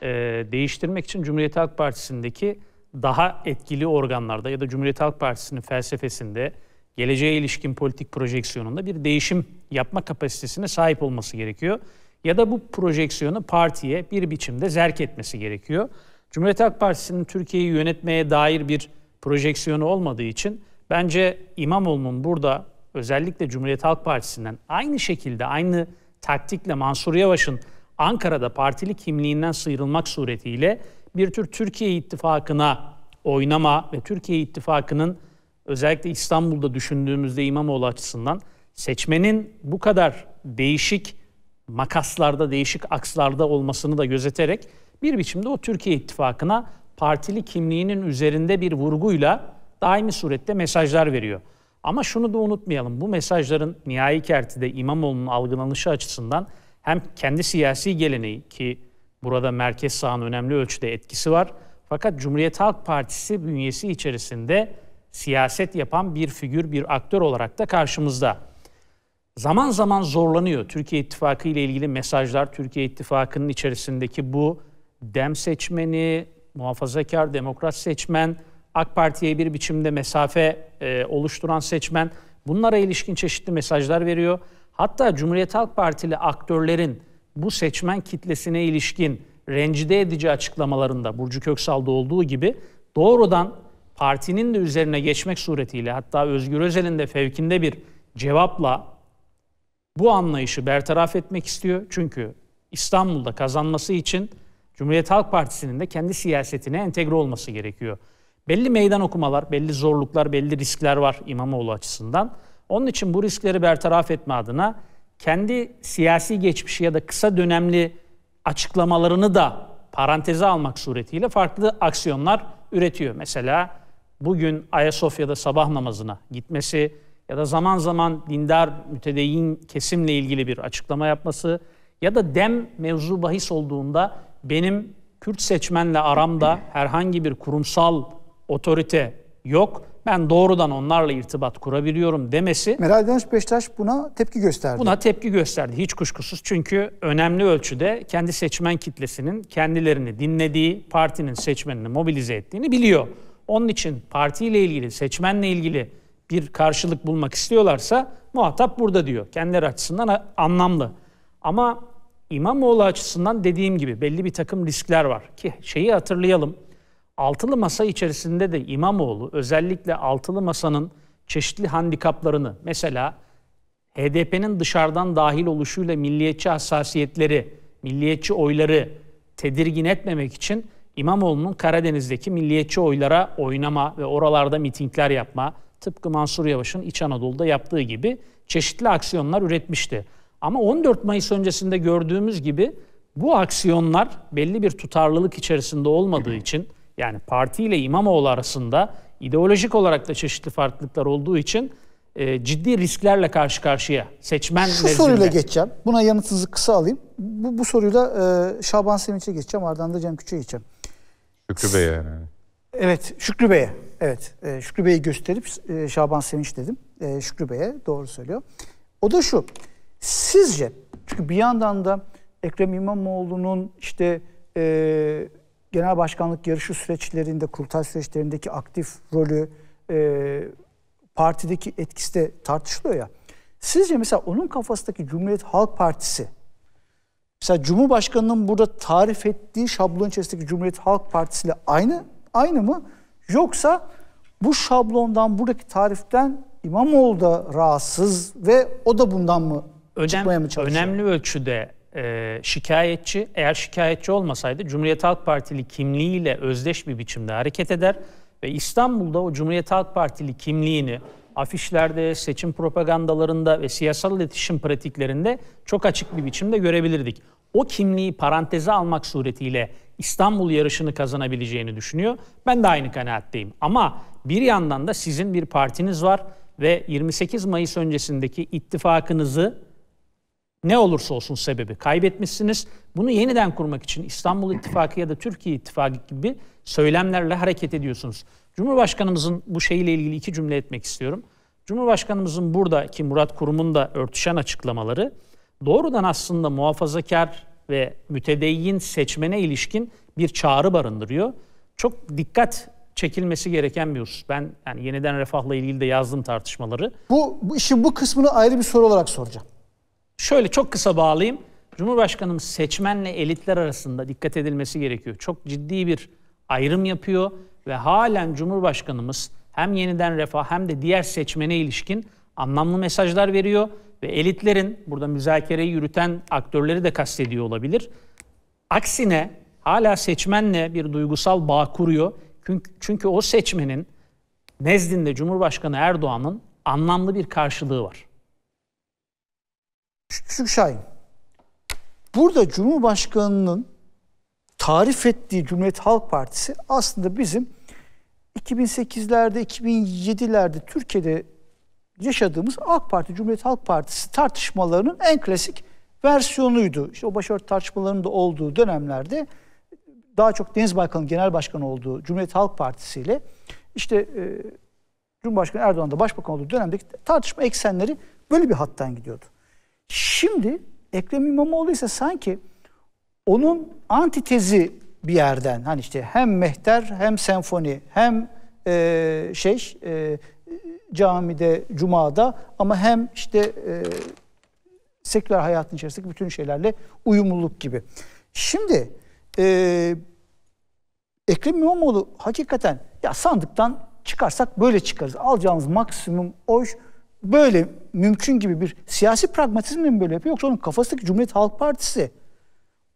S7: e, değiştirmek için Cumhuriyet Halk Partisi'ndeki daha etkili organlarda ya da Cumhuriyet Halk Partisi'nin felsefesinde geleceğe ilişkin politik projeksiyonunda bir değişim yapma kapasitesine sahip olması gerekiyor. Ya da bu projeksiyonu partiye bir biçimde zerk etmesi gerekiyor. Cumhuriyet Halk Partisi'nin Türkiye'yi yönetmeye dair bir projeksiyonu olmadığı için bence İmamoğlu'nun burada özellikle Cumhuriyet Halk Partisi'nden aynı şekilde aynı taktikle Mansur Yavaş'ın Ankara'da partili kimliğinden sıyrılmak suretiyle bir tür Türkiye ittifakına oynama ve Türkiye ittifakının özellikle İstanbul'da düşündüğümüzde İmamoğlu açısından seçmenin bu kadar değişik makaslarda, değişik akslarda olmasını da gözeterek bir biçimde o Türkiye ittifakına partili kimliğinin üzerinde bir vurguyla daimi surette mesajlar veriyor. Ama şunu da unutmayalım. Bu mesajların nihai kertide İmamoğlu'nun algılanışı açısından hem kendi siyasi geleneği ki burada merkez sağın önemli ölçüde etkisi var. Fakat Cumhuriyet Halk Partisi bünyesi içerisinde siyaset yapan bir figür, bir aktör olarak da karşımızda. Zaman zaman zorlanıyor Türkiye İttifakı ile ilgili mesajlar, Türkiye İttifakı'nın içerisindeki bu dem seçmeni, muhafazakar, demokrat seçmen, AK Parti'ye bir biçimde mesafe e, oluşturan seçmen bunlara ilişkin çeşitli mesajlar veriyor. Hatta Cumhuriyet Halk Partili aktörlerin bu seçmen kitlesine ilişkin rencide edici açıklamalarında Burcu Köksal'da olduğu gibi doğrudan partinin de üzerine geçmek suretiyle hatta Özgür Özel'in de fevkinde bir cevapla bu anlayışı bertaraf etmek istiyor. Çünkü İstanbul'da kazanması için Cumhuriyet Halk Partisi'nin de kendi siyasetine entegre olması gerekiyor. Belli meydan okumalar, belli zorluklar, belli riskler var İmamoğlu açısından. Onun için bu riskleri bertaraf etme adına kendi siyasi geçmişi ya da kısa dönemli açıklamalarını da paranteze almak suretiyle farklı aksiyonlar üretiyor. Mesela bugün Ayasofya'da sabah namazına gitmesi ya da zaman zaman dindar mütedeyyin kesimle ilgili bir açıklama yapması ya da dem mevzu bahis olduğunda benim Kürt seçmenle aramda herhangi bir kurumsal otorite yok. Ben doğrudan onlarla irtibat kurabiliyorum demesi. Meral Danış Beştaş buna tepki gösterdi. Buna tepki gösterdi hiç kuşkusuz. Çünkü önemli ölçüde kendi seçmen kitlesinin kendilerini dinlediği, partinin seçmenini mobilize ettiğini biliyor. Onun için partiyle ilgili, seçmenle ilgili bir karşılık bulmak istiyorlarsa muhatap burada diyor. Kendileri açısından anlamlı. Ama İmamoğlu açısından dediğim gibi belli bir takım riskler var ki şeyi hatırlayalım. Altılı Masa içerisinde de İmamoğlu özellikle Altılı Masa'nın çeşitli handikaplarını mesela HDP'nin dışarıdan dahil oluşuyla milliyetçi hassasiyetleri, milliyetçi oyları tedirgin etmemek için İmamoğlu'nun Karadeniz'deki milliyetçi oylara oynama ve oralarda mitingler yapma, tıpkı Mansur Yavaş'ın İç Anadolu'da yaptığı gibi çeşitli aksiyonlar üretmişti. Ama 14 Mayıs öncesinde gördüğümüz gibi bu aksiyonlar belli bir tutarlılık içerisinde olmadığı için yani parti ile İmamoğlu arasında ideolojik olarak da çeşitli farklılıklar olduğu için e, ciddi risklerle karşı karşıya seçmen Şu nezdinde. soruyla
S1: geçeceğim. Buna yanıtınızı kısa alayım. Bu, bu soruyla e, Şaban Sevinç'e geçeceğim. Ardından da Cem Küçük'e geçeceğim.
S7: Şükrü Bey'e yani.
S1: Evet Şükrü Bey'e. Evet e, Şükrü Bey'i gösterip e, Şaban Sevinç dedim. E, Şükrü Bey'e doğru söylüyor. O da şu. Sizce çünkü bir yandan da Ekrem İmamoğlu'nun işte e, genel başkanlık yarışı süreçlerinde, kurultay süreçlerindeki aktif rolü, e, partideki etkisi de tartışılıyor ya. Sizce mesela onun kafasındaki Cumhuriyet Halk Partisi, mesela Cumhurbaşkanı'nın burada tarif ettiği şablon içerisindeki Cumhuriyet Halk Partisi ile aynı, aynı mı? Yoksa bu şablondan, buradaki tariften İmamoğlu da rahatsız ve o da bundan mı
S7: Önem, çıkmaya mı çalışıyor? Önemli ölçüde e, şikayetçi. Eğer şikayetçi olmasaydı Cumhuriyet Halk Partili kimliğiyle özdeş bir biçimde hareket eder ve İstanbul'da o Cumhuriyet Halk Partili kimliğini afişlerde, seçim propagandalarında ve siyasal iletişim pratiklerinde çok açık bir biçimde görebilirdik. O kimliği paranteze almak suretiyle İstanbul yarışını kazanabileceğini düşünüyor. Ben de aynı kanaatteyim. Ama bir yandan da sizin bir partiniz var ve 28 Mayıs öncesindeki ittifakınızı ne olursa olsun sebebi kaybetmişsiniz. Bunu yeniden kurmak için İstanbul İttifakı ya da Türkiye İttifakı gibi söylemlerle hareket ediyorsunuz. Cumhurbaşkanımızın bu şeyle ilgili iki cümle etmek istiyorum. Cumhurbaşkanımızın buradaki Murat Kurum'un da örtüşen açıklamaları doğrudan aslında muhafazakar ve mütedeyyin seçmene ilişkin bir çağrı barındırıyor. Çok dikkat çekilmesi gereken bir husus. Ben yani yeniden refahla ilgili de yazdım tartışmaları. Bu, bu işin bu kısmını ayrı bir soru olarak soracağım. Şöyle çok kısa bağlayayım. Cumhurbaşkanımız seçmenle elitler arasında dikkat edilmesi gerekiyor. Çok ciddi bir ayrım yapıyor ve halen Cumhurbaşkanımız hem yeniden refah hem de diğer seçmene ilişkin anlamlı mesajlar veriyor ve elitlerin burada müzakereyi yürüten aktörleri de kastediyor olabilir. Aksine hala seçmenle bir duygusal bağ kuruyor. Çünkü, çünkü o seçmenin nezdinde Cumhurbaşkanı Erdoğan'ın anlamlı bir karşılığı var.
S1: Küçük Şahin. Burada Cumhurbaşkanı'nın tarif ettiği Cumhuriyet Halk Partisi aslında bizim 2008'lerde, 2007'lerde Türkiye'de yaşadığımız AK Parti, Cumhuriyet Halk Partisi tartışmalarının en klasik versiyonuydu. İşte o başörtü tartışmalarının da olduğu dönemlerde daha çok Deniz Baykal'ın genel başkanı olduğu Cumhuriyet Halk Partisi ile işte e, Cumhurbaşkanı Erdoğan da başbakan olduğu dönemdeki tartışma eksenleri böyle bir hattan gidiyordu. Şimdi Ekrem İmamoğlu ise sanki onun antitezi bir yerden hani işte hem mehter hem senfoni hem e, şey e, camide cumada ama hem işte e, seküler hayatın içerisindeki bütün şeylerle uyumluluk gibi. Şimdi e, Ekrem İmamoğlu hakikaten ya sandıktan çıkarsak böyle çıkarız. Alacağımız maksimum oy böyle mümkün gibi bir siyasi pragmatizmle mi böyle yapıyor yoksa onun kafasındaki Cumhuriyet Halk Partisi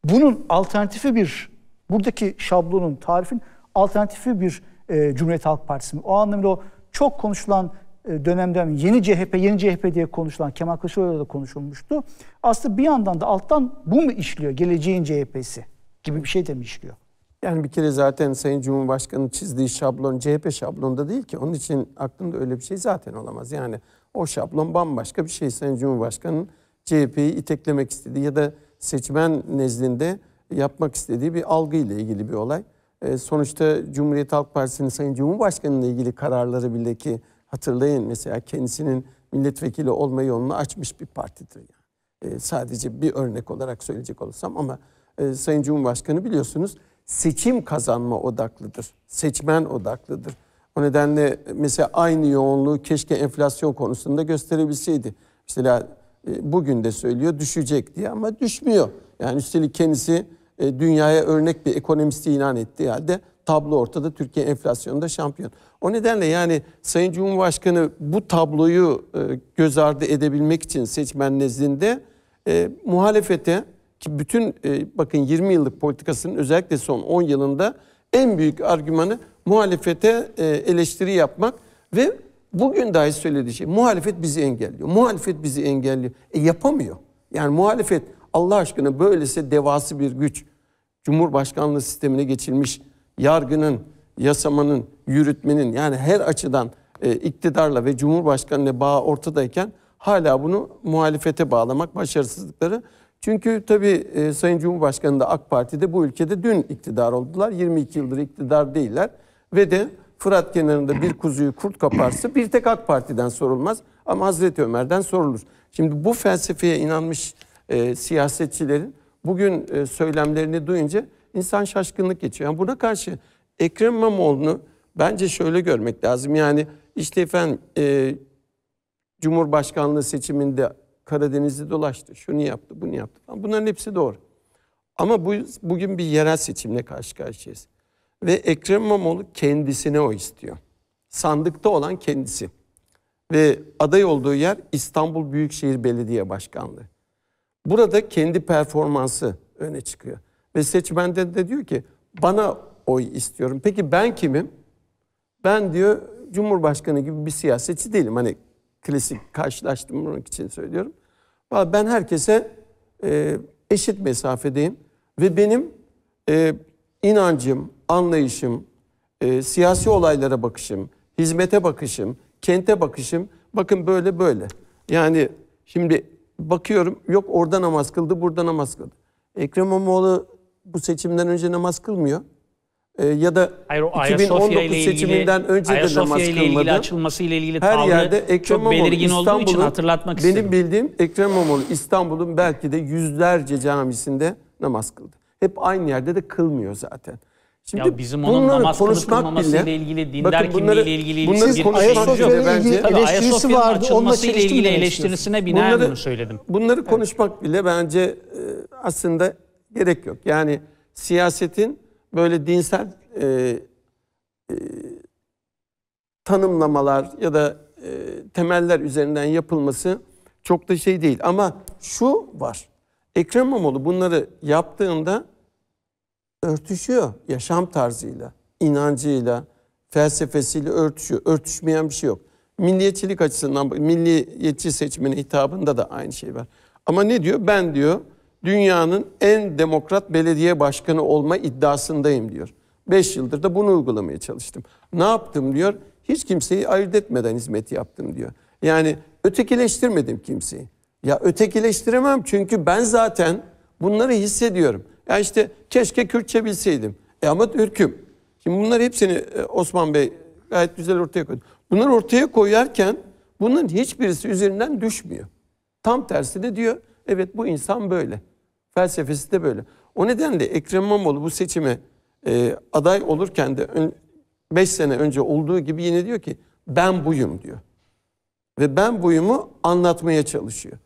S1: bunun alternatifi bir buradaki şablonun tarifin alternatifi bir e, Cumhuriyet Halk Partisi mi? O anlamda o çok konuşulan e, dönemden yeni CHP, yeni CHP diye konuşulan Kemal Kılıçdaroğlu'da da konuşulmuştu. Aslında bir yandan da alttan bu mu işliyor geleceğin CHP'si
S6: gibi bir şey de mi işliyor? Yani bir kere zaten Sayın Cumhurbaşkanı çizdiği şablon CHP şablonunda değil ki. Onun için aklında öyle bir şey zaten olamaz. Yani o şablon bambaşka bir şey. Sayın Cumhurbaşkanı'nın CHP'yi iteklemek istediği ya da seçmen nezdinde yapmak istediği bir algı ile ilgili bir olay. E, sonuçta Cumhuriyet Halk Partisi'nin Sayın Cumhurbaşkanı ile ilgili kararları bile ki hatırlayın mesela kendisinin milletvekili olma yolunu açmış bir partidir. Yani. E, sadece bir örnek olarak söyleyecek olursam ama e, Sayın Cumhurbaşkanı biliyorsunuz seçim kazanma odaklıdır. Seçmen odaklıdır. O nedenle mesela aynı yoğunluğu keşke enflasyon konusunda gösterebilseydi. Mesela e, bugün de söylüyor düşecek diye ama düşmüyor. Yani üstelik kendisi e, dünyaya örnek bir ekonomisti ilan ettiği halde tablo ortada. Türkiye enflasyonunda şampiyon. O nedenle yani Sayın Cumhurbaşkanı bu tabloyu e, göz ardı edebilmek için seçmen nezdinde muhalefete ki bütün bakın 20 yıllık politikasının özellikle son 10 yılında en büyük argümanı muhalefete e, eleştiri yapmak ve bugün dahi söylediği şey muhalefet bizi engelliyor. Muhalefet bizi engelliyor. E yapamıyor. Yani muhalefet Allah aşkına böylese devası bir güç. Cumhurbaşkanlığı sistemine geçilmiş yargının, yasamanın, yürütmenin yani her açıdan e, iktidarla ve Cumhurbaşkanı'na bağ ortadayken hala bunu muhalefete bağlamak başarısızlıkları çünkü tabii e, Sayın Cumhurbaşkanı da AK Parti'de bu ülkede dün iktidar oldular. 22 yıldır iktidar değiller. Ve de Fırat kenarında bir kuzuyu kurt kaparsa bir tek AK Parti'den sorulmaz. Ama Hazreti Ömer'den sorulur. Şimdi bu felsefeye inanmış e, siyasetçilerin bugün e, söylemlerini duyunca insan şaşkınlık geçiyor. Yani buna karşı Ekrem İmamoğlu'nu bence şöyle görmek lazım. Yani işte efendim e, Cumhurbaşkanlığı seçiminde Karadeniz'i dolaştı, şunu yaptı, bunu yaptı Bunların hepsi doğru. Ama bu, bugün bir yerel seçimle karşı karşıyayız. Ve Ekrem İmamoğlu kendisine o istiyor. Sandıkta olan kendisi. Ve aday olduğu yer İstanbul Büyükşehir Belediye Başkanlığı. Burada kendi performansı öne çıkıyor. Ve seçmende de diyor ki bana oy istiyorum. Peki ben kimim? Ben diyor Cumhurbaşkanı gibi bir siyasetçi değilim. Hani klasik karşılaştırmak için söylüyorum. ben herkese e, eşit mesafedeyim ve benim e, inancım, anlayışım, e, siyasi olaylara bakışım, hizmete bakışım, kente bakışım bakın böyle böyle. Yani şimdi bakıyorum yok orada namaz kıldı, burada namaz kıldı. Ekrem İmamoğlu bu seçimden önce namaz kılmıyor. Ee, ya da Hayır, 2019 seçiminden ilgili, önce de namaz ile ilgili açılması
S7: ile ilgili her tavrı yerde Ekrem çok belirgin olduğu için hatırlatmak benim istedim.
S6: Benim bildiğim Ekrem İmamoğlu İstanbul'un belki de yüzlerce camisinde namaz kıldı. Hep aynı yerde de kılmıyor zaten. Şimdi ya bizim onun namaz konuşmak bile, ile ilgili, dinler bakın bunları, kimliğiyle ilgili bunları bir Ayasofya'nın ilgili bence, eleştirisi vardı. Açılması ile ilgili eleştirisine binaen bunları, bunu söyledim. Bunları konuşmak evet. bile bence e, aslında gerek yok. Yani siyasetin böyle dinsel e, e, tanımlamalar ya da e, temeller üzerinden yapılması çok da şey değil. Ama şu var. Ekrem İmamoğlu bunları yaptığında örtüşüyor yaşam tarzıyla, inancıyla, felsefesiyle örtüşüyor. Örtüşmeyen bir şey yok. Milliyetçilik açısından milliyetçi seçmene hitabında da aynı şey var. Ama ne diyor? Ben diyor dünyanın en demokrat belediye başkanı olma iddiasındayım diyor. Beş yıldır da bunu uygulamaya çalıştım. Ne yaptım diyor? Hiç kimseyi ayırt etmeden hizmet yaptım diyor. Yani ötekileştirmedim kimseyi. Ya ötekileştiremem çünkü ben zaten bunları hissediyorum. Ya işte keşke Kürtçe bilseydim. E ama Türk'üm. Şimdi bunları hepsini e, Osman Bey gayet güzel ortaya koydu. Bunları ortaya koyarken bunların hiçbirisi üzerinden düşmüyor. Tam tersi de diyor Evet bu insan böyle. Felsefesi de böyle. O nedenle Ekrem İmamoğlu bu seçime e, aday olurken de 5 sene önce olduğu gibi yine diyor ki ben buyum diyor. Ve ben buyumu anlatmaya çalışıyor.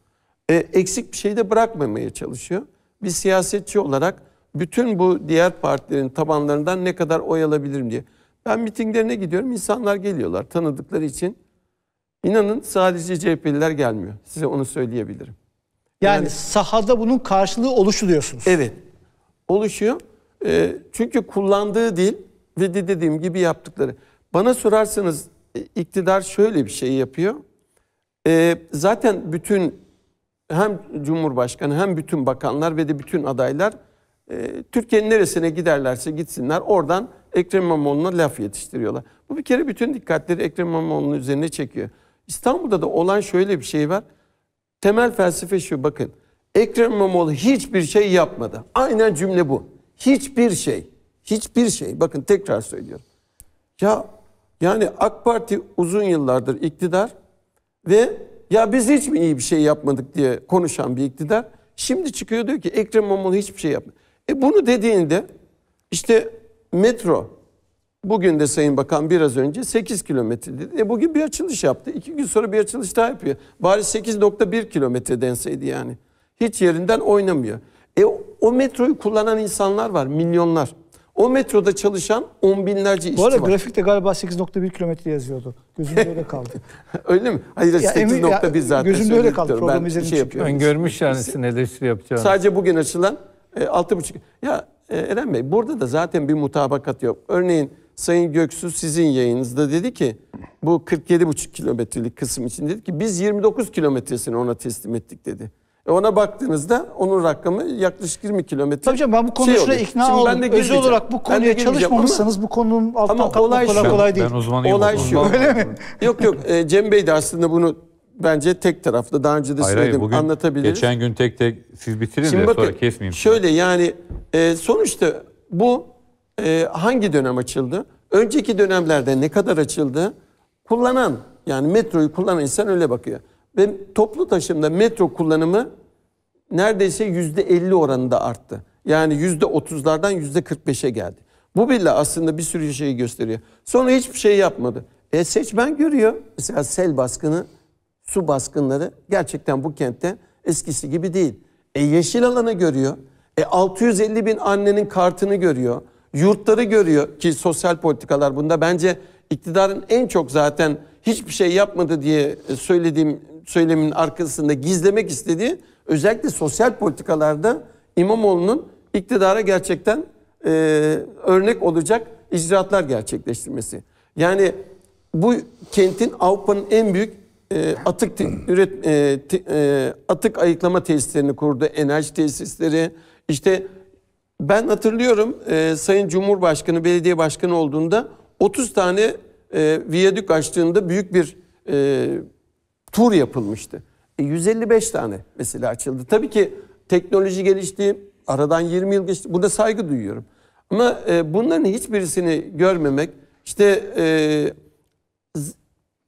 S6: E, eksik bir şey de bırakmamaya çalışıyor. Bir siyasetçi olarak bütün bu diğer partilerin tabanlarından ne kadar oy alabilirim diye. Ben mitinglerine gidiyorum. insanlar geliyorlar tanıdıkları için. İnanın sadece CHP'liler gelmiyor. Size onu söyleyebilirim. Yani, yani sahada bunun karşılığı oluşuluyorsunuz. Evet. Oluşuyor. E, çünkü kullandığı dil ve de dediğim gibi yaptıkları. Bana sorarsanız e, iktidar şöyle bir şey yapıyor. E, zaten bütün hem Cumhurbaşkanı hem bütün bakanlar ve de bütün adaylar e, Türkiye'nin neresine giderlerse gitsinler oradan Ekrem İmamoğlu'na laf yetiştiriyorlar. Bu bir kere bütün dikkatleri Ekrem İmamoğlu'nun üzerine çekiyor. İstanbul'da da olan şöyle bir şey var temel felsefe şu bakın. Ekrem İmamoğlu hiçbir şey yapmadı. Aynen cümle bu. Hiçbir şey. Hiçbir şey. Bakın tekrar söylüyorum. Ya yani AK Parti uzun yıllardır iktidar ve ya biz hiç mi iyi bir şey yapmadık diye konuşan bir iktidar. Şimdi çıkıyor diyor ki Ekrem İmamoğlu hiçbir şey yapmadı. E bunu dediğinde işte metro Bugün de Sayın Bakan biraz önce 8 kilometre dedi. E bugün bir açılış yaptı. İki gün sonra bir açılış daha yapıyor. Bari 8.1 kilometre denseydi yani. Hiç yerinden oynamıyor. E o metroyu kullanan insanlar var. Milyonlar. O metroda çalışan on binlerce işçi Bu arada var. grafikte galiba 8.1
S1: kilometre yazıyordu. Gözümde öyle kaldı.
S6: öyle mi? Hayır 8.1 zaten. Gözümde öyle kaldı. Program ben şey yapıyorum. Öngörmüş yani sizin eleştiri yapacağını. Sadece bugün açılan e, 6.5. Ya e, Eren Bey burada da zaten bir mutabakat yok. Örneğin Sayın Göksu sizin yayınınızda dedi ki bu 47,5 kilometrelik kısım için dedi ki biz 29 kilometresini ona teslim ettik dedi. E ona baktığınızda onun rakamı yaklaşık 20 kilometre. Tabii canım ben bu konusuna şey ikna Şimdi oldum. Ben de Özel olarak bu konuya çalışmamışsanız ama, bu konunun altından ama olay kolay, şu, kolay değil. Ben uzmanıyım. Olay şu. Öyle mi? yok yok e, Cem Bey de aslında bunu bence tek taraflı. Daha önce de hayır, söyledim hayır, anlatabiliriz. Geçen
S5: gün tek tek siz bitirin Şimdi de bakın, sonra kesmeyeyim.
S6: Şöyle yani e, sonuçta bu e, hangi dönem açıldı? Önceki dönemlerde ne kadar açıldı? Kullanan yani metroyu kullanan insan öyle bakıyor. Ve toplu taşımda metro kullanımı neredeyse yüzde 50 oranında arttı. Yani yüzde 30'lardan yüzde 45'e geldi. Bu bile aslında bir sürü şeyi gösteriyor. Sonra hiçbir şey yapmadı. E seçmen görüyor. Mesela sel baskını, su baskınları gerçekten bu kentte eskisi gibi değil. E yeşil alanı görüyor. E 650 bin annenin kartını görüyor. Yurtları görüyor ki sosyal politikalar bunda bence iktidarın en çok zaten hiçbir şey yapmadı diye söylediğim söylemin arkasında gizlemek istediği özellikle sosyal politikalarda İmamoğlu'nun iktidara gerçekten e, örnek olacak icraatlar gerçekleştirmesi. Yani bu kentin Avrupa'nın en büyük e, atık te, üret e, te, e, atık ayıklama tesislerini kurdu, enerji tesisleri, işte ben hatırlıyorum e, Sayın Cumhurbaşkanı belediye başkanı olduğunda 30 tane e, viyadük açtığında büyük bir e, tur yapılmıştı. E, 155 tane mesela açıldı. Tabii ki teknoloji gelişti, aradan 20 yıl geçti. Burada saygı duyuyorum. Ama e, bunların hiçbirisini görmemek, işte e,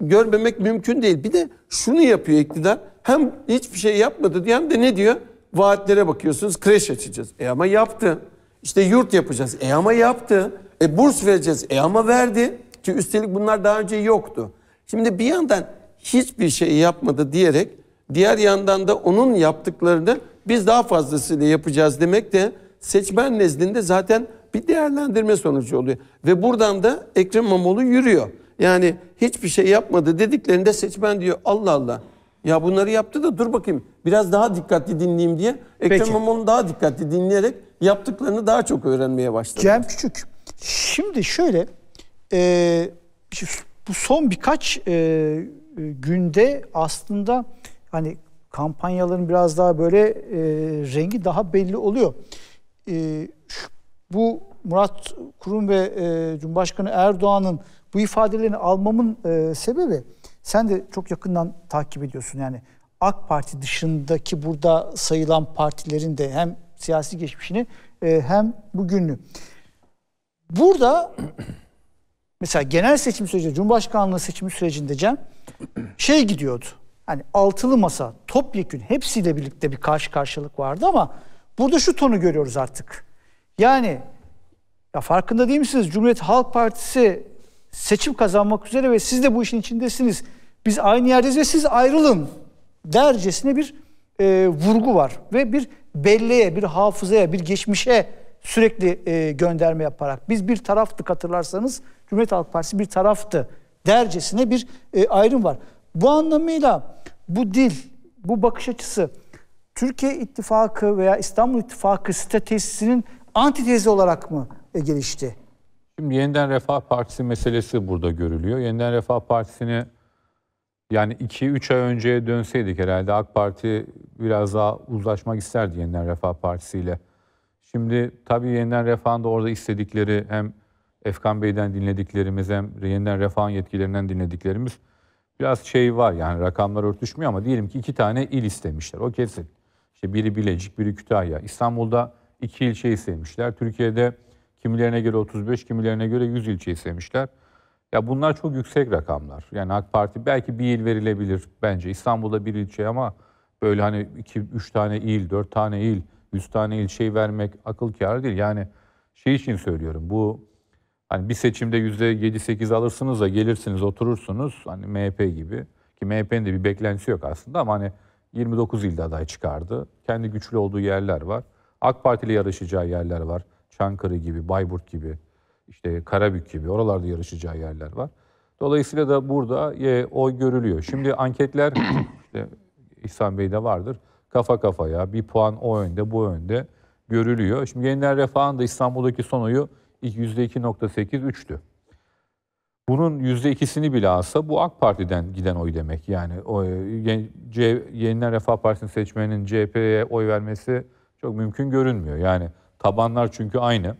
S6: görmemek mümkün değil. Bir de şunu yapıyor iktidar. Hem hiçbir şey yapmadı diye hem de ne diyor? Vaatlere bakıyorsunuz kreş açacağız. E ama yaptı. İşte yurt yapacağız. E ama yaptı. E burs vereceğiz. E ama verdi. Ki üstelik bunlar daha önce yoktu. Şimdi bir yandan hiçbir şey yapmadı diyerek diğer yandan da onun yaptıklarını biz daha fazlasıyla yapacağız demek de seçmen nezdinde zaten bir değerlendirme sonucu oluyor. Ve buradan da Ekrem İmamoğlu yürüyor. Yani hiçbir şey yapmadı dediklerinde seçmen diyor Allah Allah ya bunları yaptı da dur bakayım biraz daha dikkatli dinleyeyim diye. Ekrem Peki. daha dikkatli dinleyerek yaptıklarını daha çok öğrenmeye başladı. Cem Küçük. Şimdi şöyle e,
S1: bu son birkaç e, e, günde aslında hani kampanyaların biraz daha böyle e, rengi daha belli oluyor. E, şu, bu Murat Kurum ve e, Cumhurbaşkanı Erdoğan'ın bu ifadelerini almamın e, sebebi sen de çok yakından takip ediyorsun yani AK Parti dışındaki burada sayılan partilerin de hem siyasi geçmişini e, hem bugününü. Burada mesela genel seçim sürecinde, Cumhurbaşkanlığı seçimi sürecinde Cem şey gidiyordu. Hani altılı masa topyekün hepsiyle birlikte bir karşı karşılık vardı ama burada şu tonu görüyoruz artık. Yani ya farkında değil misiniz? Cumhuriyet Halk Partisi seçim kazanmak üzere ve siz de bu işin içindesiniz. Biz aynı yerdeyiz ve siz ayrılın dercesine bir e, vurgu var. Ve bir belleğe, bir hafızaya, bir geçmişe sürekli e, gönderme yaparak. Biz bir taraftık hatırlarsanız Cumhuriyet Halk Partisi bir taraftı dercesine bir e, ayrım var. Bu anlamıyla bu dil, bu bakış açısı Türkiye İttifakı veya İstanbul İttifakı stratejisinin antitezi olarak mı e, gelişti?
S5: Şimdi yeniden Refah Partisi meselesi burada görülüyor. Yeniden Refah Partisi'ni yani 2-3 ay önceye dönseydik herhalde AK Parti biraz daha uzlaşmak isterdi Yeniden Refah Partisi ile. Şimdi tabii Yeniden Refah'ın da orada istedikleri hem Efkan Bey'den dinlediklerimiz hem Yeniden Refah'ın yetkilerinden dinlediklerimiz biraz şey var yani rakamlar örtüşmüyor ama diyelim ki iki tane il istemişler o kesin. İşte biri Bilecik, biri Kütahya. İstanbul'da iki ilçe şey istemişler. Türkiye'de Kimilerine göre 35, kimilerine göre 100 ilçeyi sevmişler. Ya bunlar çok yüksek rakamlar. Yani AK Parti belki bir il verilebilir bence. İstanbul'da bir ilçe ama böyle hani 2 3 tane il, 4 tane il, 100 tane ilçeyi vermek akıl kârı değil. Yani şey için söylüyorum. Bu hani bir seçimde %7-8 alırsınız da gelirsiniz, oturursunuz hani MHP gibi ki MHP'nin de bir beklentisi yok aslında ama hani 29 ilde aday çıkardı. Kendi güçlü olduğu yerler var. AK Parti ile yarışacağı yerler var. Çankırı gibi, Bayburt gibi, işte Karabük gibi oralarda yarışacağı yerler var. Dolayısıyla da burada e, oy görülüyor. Şimdi anketler işte İhsan Bey'de vardır. Kafa kafaya bir puan o önde bu önde görülüyor. Şimdi Yeniden Refah'ın da İstanbul'daki son oyu %2.8 %2.83'tü. Bunun %2'sini bile alsa bu AK Parti'den giden oy demek. Yani o, e, C, Yeniden Refah Partisi'nin seçmenin CHP'ye oy vermesi çok mümkün görünmüyor. Yani Tabanlar çünkü aynı.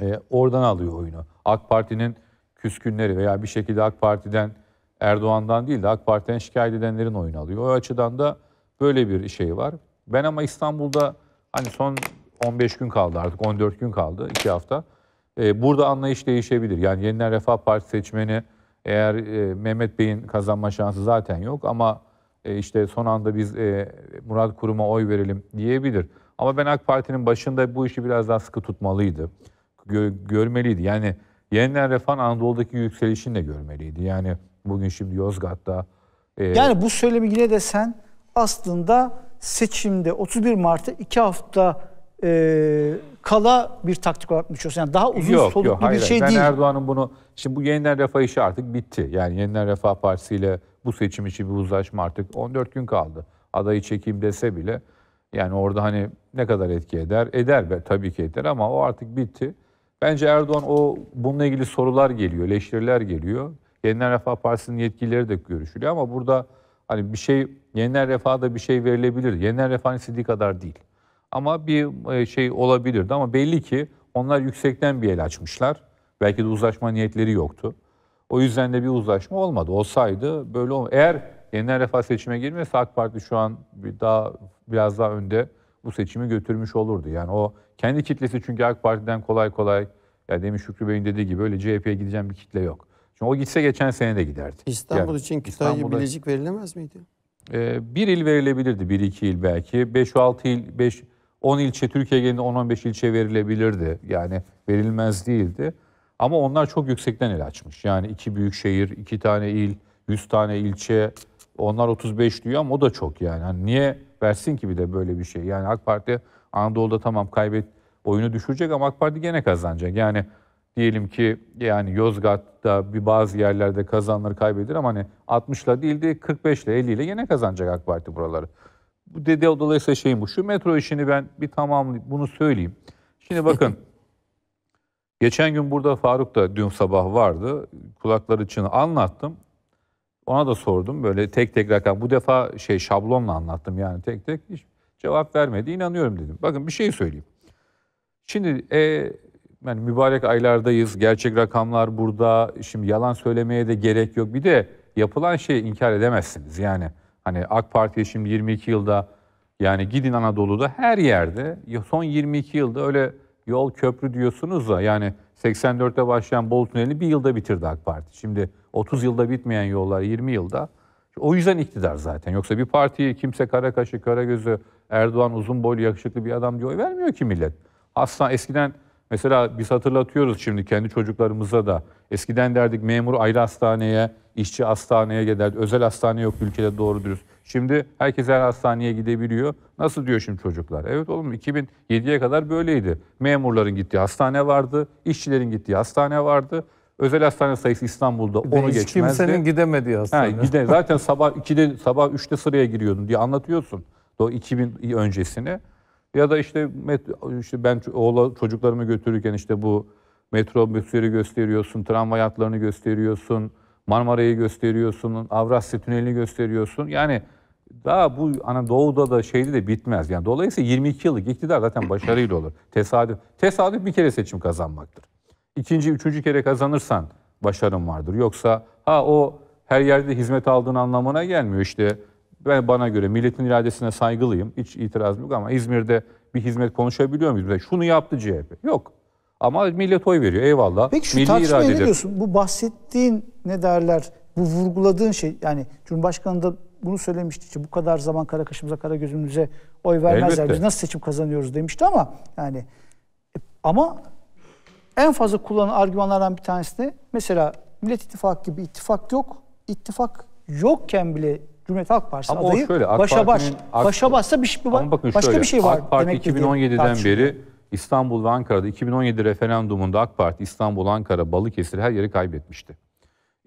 S5: E, oradan alıyor oyunu. AK Parti'nin küskünleri veya bir şekilde AK Parti'den Erdoğan'dan değil de AK Parti'den şikayet edenlerin oyunu alıyor. O açıdan da böyle bir şey var. Ben ama İstanbul'da hani son 15 gün kaldı artık 14 gün kaldı 2 hafta. E, burada anlayış değişebilir. Yani Yeniden Refah parti seçmeni eğer e, Mehmet Bey'in kazanma şansı zaten yok ama e, işte son anda biz e, Murat Kurum'a oy verelim diyebilir. Ama ben AK Parti'nin başında bu işi biraz daha sıkı tutmalıydı. Gör, görmeliydi. Yani yeniden refah Anadolu'daki yükselişini de görmeliydi. Yani bugün şimdi Yozgat'ta... E...
S1: Yani bu söylemi yine de sen aslında seçimde 31 Mart'ta 2 hafta e, kala bir taktik olarak düşünüyorsun. Yani daha uzun yok, soluklu yok, hayır. bir şey ben değil. Ben
S5: Erdoğan'ın bunu... Şimdi bu yeniden refah işi artık bitti. Yani yeniden refah partisiyle bu seçim için bir uzlaşma artık 14 gün kaldı. Adayı çekeyim dese bile yani orada hani ne kadar etki eder? Eder be tabii ki eder ama o artık bitti. Bence Erdoğan o bununla ilgili sorular geliyor, eleştiriler geliyor. Yeniden Refah Partisi'nin yetkilileri de görüşülüyor ama burada hani bir şey Yeniden Refah'da bir şey verilebilir. Yeniden Refah'ın istediği kadar değil. Ama bir e, şey olabilirdi ama belli ki onlar yüksekten bir el açmışlar. Belki de uzlaşma niyetleri yoktu. O yüzden de bir uzlaşma olmadı. Olsaydı böyle olmadı. Eğer Yeniden Refah seçime girmese AK Parti şu an bir daha biraz daha önde bu seçimi götürmüş olurdu. Yani o kendi kitlesi çünkü AK Parti'den kolay kolay ya demin Şükrü Bey'in dediği gibi öyle CHP'ye gideceğim bir kitle yok. Şimdi o gitse geçen sene de giderdi. İstanbul yani, için Kütahya İstanbul'da... Bilecik
S6: verilemez miydi?
S5: E, bir il verilebilirdi, bir iki il belki. Beş, altı il, beş, on ilçe, Türkiye genelinde on, on beş ilçe verilebilirdi. Yani verilmez değildi. Ama onlar çok yüksekten el açmış. Yani iki büyük şehir, iki tane il, yüz tane ilçe, onlar 35 diyor ama o da çok yani. yani. Niye versin ki bir de böyle bir şey? Yani AK Parti Anadolu'da tamam kaybet oyunu düşürecek ama AK Parti gene kazanacak. Yani diyelim ki yani Yozgat'ta bir bazı yerlerde kazanları kaybedir ama hani 60'la değil de 45'le 50'le gene kazanacak AK Parti buraları. Bu dedi dolayısıyla şeyim bu. Şu metro işini ben bir tamam bunu söyleyeyim. Şimdi bakın geçen gün burada Faruk da dün sabah vardı. Kulakları için anlattım. Ona da sordum böyle tek tek rakam. Bu defa şey şablonla anlattım yani tek tek. Hiç cevap vermedi. İnanıyorum dedim. Bakın bir şey söyleyeyim. Şimdi e, yani mübarek aylardayız. Gerçek rakamlar burada. Şimdi yalan söylemeye de gerek yok. Bir de yapılan şeyi inkar edemezsiniz. Yani hani AK Parti şimdi 22 yılda yani gidin Anadolu'da her yerde son 22 yılda öyle yol köprü diyorsunuz da yani 84'te başlayan Bol Tüneli bir yılda bitirdi AK Parti. Şimdi 30 yılda bitmeyen yollar 20 yılda. O yüzden iktidar zaten. Yoksa bir partiyi kimse kara kaşı, kara gözü, Erdoğan uzun boylu yakışıklı bir adam diye oy vermiyor ki millet. Aslında eskiden Mesela biz hatırlatıyoruz şimdi kendi çocuklarımıza da. Eskiden derdik memur ayrı hastaneye, işçi hastaneye giderdi. Özel hastane yok ülkede doğru dürüst. Şimdi herkes her hastaneye gidebiliyor. Nasıl diyor şimdi çocuklar? Evet oğlum 2007'ye kadar böyleydi. Memurların gittiği hastane vardı, işçilerin gittiği hastane vardı. Özel hastane sayısı İstanbul'da Ve onu hiç geçmezdi. kimsenin gidemediği hastane. Ha, gide, zaten sabah 2'de sabah 3'te sıraya giriyordun diye anlatıyorsun. O 2000 öncesini. Ya da işte, işte ben oğla çocuklarımı götürürken işte bu metrobüsleri gösteriyorsun, tramvay hatlarını gösteriyorsun, Marmara'yı gösteriyorsun, Avrasya Tüneli'ni gösteriyorsun. Yani daha bu Anadolu'da da şeyde de bitmez. Yani dolayısıyla 22 yıllık iktidar zaten başarıyla olur. Tesadüf. Tesadüf bir kere seçim kazanmaktır. İkinci, üçüncü kere kazanırsan başarın vardır. Yoksa ha o her yerde hizmet aldığın anlamına gelmiyor. İşte ben bana göre milletin iradesine saygılıyım. Hiç itiraz yok ama İzmir'de bir hizmet konuşabiliyor muyuz? Şunu yaptı CHP. Yok. Ama millet oy veriyor. Eyvallah. Peki şu Milli tartışmaya ne
S1: diyorsun? Bu bahsettiğin ne derler? Bu vurguladığın şey yani Cumhurbaşkanı da bunu söylemişti. İşte bu kadar zaman kara kaşımıza kara gözümüze oy vermezler. Elbette. Biz nasıl seçim kazanıyoruz demişti ama yani e, ama en fazla kullanılan argümanlardan bir tanesi de mesela Millet İttifakı gibi ittifak yok. İttifak yokken bile Cumhuriyet Halk Partisi ama adayı şöyle, AK başa baş. AK, başa başsa bir şey var. Bakın başka şöyle, bir şey var. AK Parti demek 2017'den beri
S5: İstanbul ve Ankara'da 2017 referandumunda AK Parti İstanbul, Ankara, Balıkesir her yeri kaybetmişti.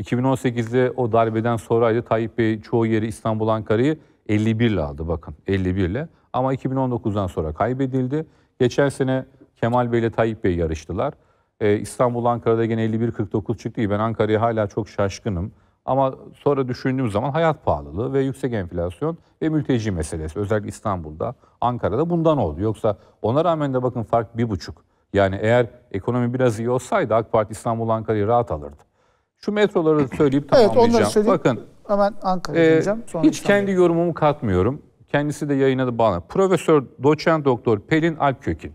S5: 2018'de o darbeden sonraydı Tayyip Bey çoğu yeri İstanbul, Ankara'yı 51 ile aldı bakın 51 ile. Ama 2019'dan sonra kaybedildi. Geçen sene Kemal Bey ile Tayyip Bey yarıştılar. Ee, İstanbul, Ankara'da yine 51-49 çıktı. Ben Ankara'ya hala çok şaşkınım. Ama sonra düşündüğüm zaman hayat pahalılığı ve yüksek enflasyon ve mülteci meselesi. Özellikle İstanbul'da, Ankara'da bundan oldu. Yoksa ona rağmen de bakın fark bir buçuk. Yani eğer ekonomi biraz iyi olsaydı AK Parti İstanbul Ankara'yı rahat alırdı. Şu metroları söyleyip tamamlayacağım. Evet onları söyleyip bakın,
S1: hemen Ankara'ya e, diyeceğim. Sonra hiç
S5: İstanbul'da. kendi yorumumu katmıyorum. Kendisi de yayına da bağlı. Profesör Doçent Doktor Pelin Alpkökin.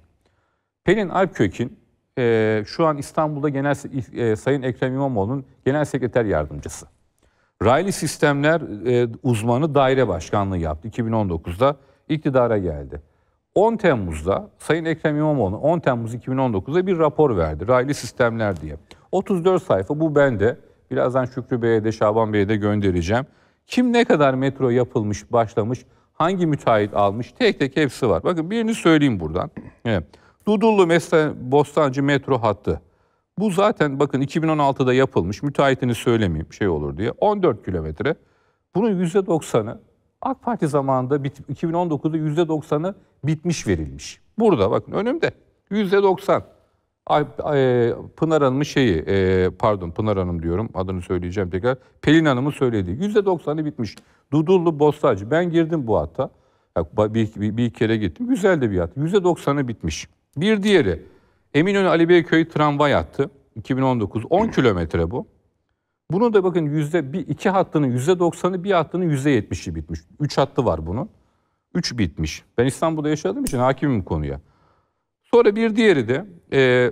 S5: Pelin Alpkökin e, şu an İstanbul'da genel e, Sayın Ekrem İmamoğlu'nun genel sekreter yardımcısı. Raylı sistemler e, uzmanı daire başkanlığı yaptı. 2019'da iktidara geldi. 10 Temmuz'da Sayın Ekrem İmamoğlu 10 Temmuz 2019'da bir rapor verdi. Raylı sistemler diye. 34 sayfa bu bende. Birazdan Şükrü Bey'e de Şaban Bey'e de göndereceğim. Kim ne kadar metro yapılmış, başlamış, hangi müteahhit almış tek tek hepsi var. Bakın birini söyleyeyim buradan. Evet. Dudullu Bostancı metro hattı bu zaten bakın 2016'da yapılmış. Müteahhitini söylemeyeyim şey olur diye. 14 kilometre. Bunun %90'ı AK Parti zamanında bit, 2019'da %90'ı bitmiş verilmiş. Burada bakın önümde %90. Pınar Hanım'ın şeyi e, pardon Pınar Hanım diyorum adını söyleyeceğim tekrar. Pelin Hanım'ın söylediği %90'ı bitmiş. Dudullu Bostacı ben girdim bu hatta. Bir, bir, bir kere gittim. Güzel de bir hat. %90'ı bitmiş. Bir diğeri Eminönü Ali Beyköy tramvay hattı 2019 10 kilometre bu. Bunu da bakın yüzde bir, iki hattının yüzde doksanı bir hattının yüzde yetmişi bitmiş. Üç hattı var bunun. Üç bitmiş. Ben İstanbul'da yaşadığım için hakimim konuya. Sonra bir diğeri de e,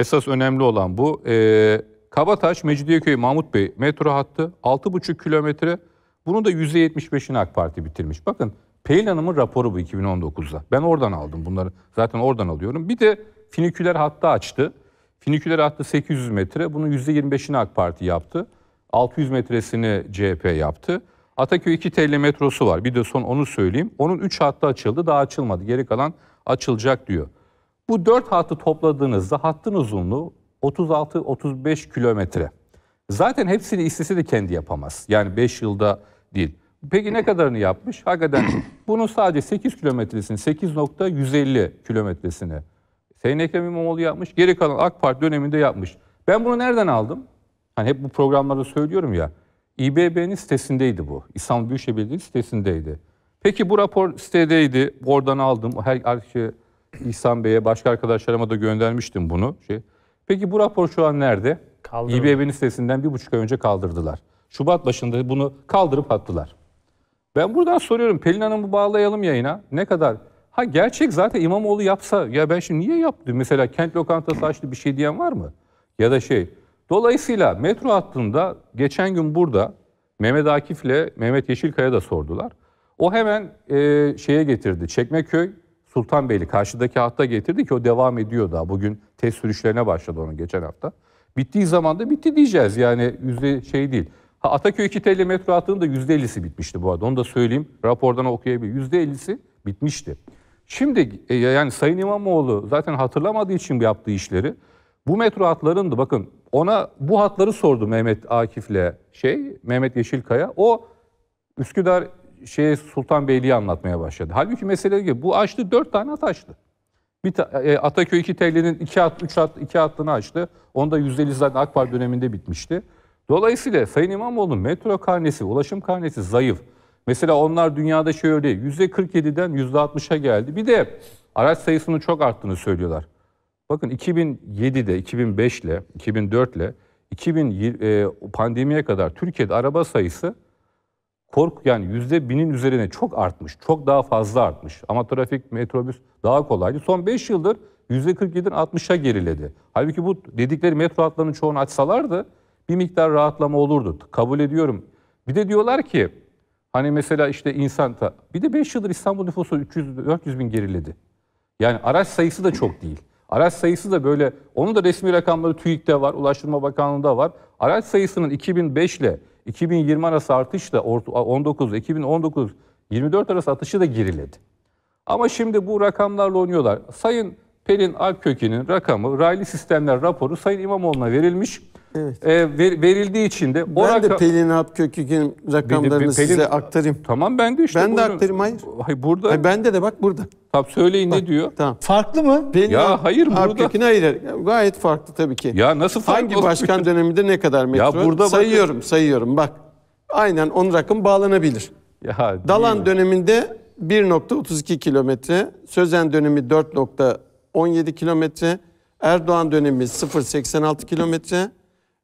S5: esas önemli olan bu. E, Kabataş, Mecidiyeköy, Mahmut Bey metro hattı altı buçuk kilometre. Bunu da yüzde %75'ini AK Parti bitirmiş. Bakın Pelin Hanım'ın raporu bu 2019'da. Ben oradan aldım bunları. Zaten oradan alıyorum. Bir de Finiküler hattı açtı. Finiküler hattı 800 metre. Bunun %25'ini AK Parti yaptı. 600 metresini CHP yaptı. Ataköy 2 TL metrosu var. Bir de son onu söyleyeyim. Onun 3 hattı açıldı. Daha açılmadı. Geri kalan açılacak diyor. Bu 4 hattı topladığınızda hattın uzunluğu 36-35 kilometre. Zaten hepsini istese de kendi yapamaz. Yani 5 yılda değil. Peki ne kadarını yapmış? Hakikaten bunun sadece 8 kilometresini, 8.150 kilometresini Sayın Ekrem İmamoğlu yapmış. Geri kalan AK Parti döneminde yapmış. Ben bunu nereden aldım? Hani hep bu programlarda söylüyorum ya. İBB'nin sitesindeydi bu. İstanbul Büyükşehir Belediyesi sitesindeydi. Peki bu rapor sitedeydi. Oradan aldım. Her, her şey İhsan Bey'e, başka arkadaşlarıma da göndermiştim bunu. Şey. Peki bu rapor şu an nerede? Kaldırıldı. İBB'nin sitesinden bir buçuk ay önce kaldırdılar. Şubat başında bunu kaldırıp attılar. Ben buradan soruyorum. Pelin Hanım'ı bağlayalım yayına. Ne kadar Ha gerçek zaten İmamoğlu yapsa ya ben şimdi niye yaptım? Mesela kent lokantası açtı bir şey diyen var mı? Ya da şey. Dolayısıyla metro hattında geçen gün burada Mehmet Akif ile Mehmet Yeşilkaya da sordular. O hemen e, şeye getirdi. Çekmeköy Sultanbeyli karşıdaki hatta getirdi ki o devam ediyor daha. Bugün test sürüşlerine başladı onun geçen hafta. Bittiği zaman da bitti diyeceğiz yani yüzde şey değil. Ha, Ataköy 2 TL metro hattının da %50'si bitmişti bu arada. Onu da söyleyeyim. Rapordan okuyabilir. %50'si bitmişti. Şimdi e, yani Sayın İmamoğlu zaten hatırlamadığı için yaptığı işleri bu metro hatlarındı. Bakın ona bu hatları sordu Mehmet Akif'le şey Mehmet Yeşilkaya. O Üsküdar şey Sultanbeyli'yi anlatmaya başladı. Halbuki mesele gibi bu açtı dört tane hat açtı. Bir ta, e, Ataköy 2 TL'nin 2 hat, 3 hat, 2 hattını açtı. Onda %50 zaten AK Parti döneminde bitmişti. Dolayısıyla Sayın İmamoğlu metro karnesi, ulaşım karnesi zayıf. Mesela onlar dünyada şöyle %47'den %60'a geldi. Bir de araç sayısının çok arttığını söylüyorlar. Bakın 2007'de, 2005'le, 2004'le 2000 pandemiye kadar Türkiye'de araba sayısı kork yani yüzde binin üzerine çok artmış. Çok daha fazla artmış. Ama trafik, metrobüs daha kolaydı. Son 5 yıldır yüzde 47'den 60'a geriledi. Halbuki bu dedikleri metro hatlarının çoğunu açsalardı bir miktar rahatlama olurdu. Kabul ediyorum. Bir de diyorlar ki Hani mesela işte insan ta, bir de 5 yıldır İstanbul nüfusu 300-400 bin geriledi. Yani araç sayısı da çok değil. Araç sayısı da böyle, onun da resmi rakamları TÜİK'te var, Ulaştırma Bakanlığı'nda var. Araç sayısının 2005 ile 2020 arası artışla 19 2019 24 arası atışı da geriledi. Ama şimdi bu rakamlarla oynuyorlar. Sayın Pelin Alpkök'ünün rakamı, raylı sistemler raporu Sayın İmamoğlu'na verilmiş. Evet. E, ver, verildiği için de... O ben de Pelin
S6: Hap Kökük'ün rakamlarını Pelin, size aktarayım. Tamam ben de işte... Ben buyurun. de aktarayım hayır. Hayır burada. Hayır, bende de bak burada. Tamam söyleyin bak, ne diyor? Tamam. Farklı mı? Pelin ya Hap, hayır burada. hayır. Gayet farklı tabii ki. Ya nasıl farklı? Hangi başkan döneminde ne kadar metro? Ya burada sayıyorum bakın. sayıyorum bak. Aynen onun rakım bağlanabilir. Ya, Dalan mi? döneminde 1.32 kilometre, Sözen dönemi 4.17 kilometre, Erdoğan dönemi 0.86 kilometre,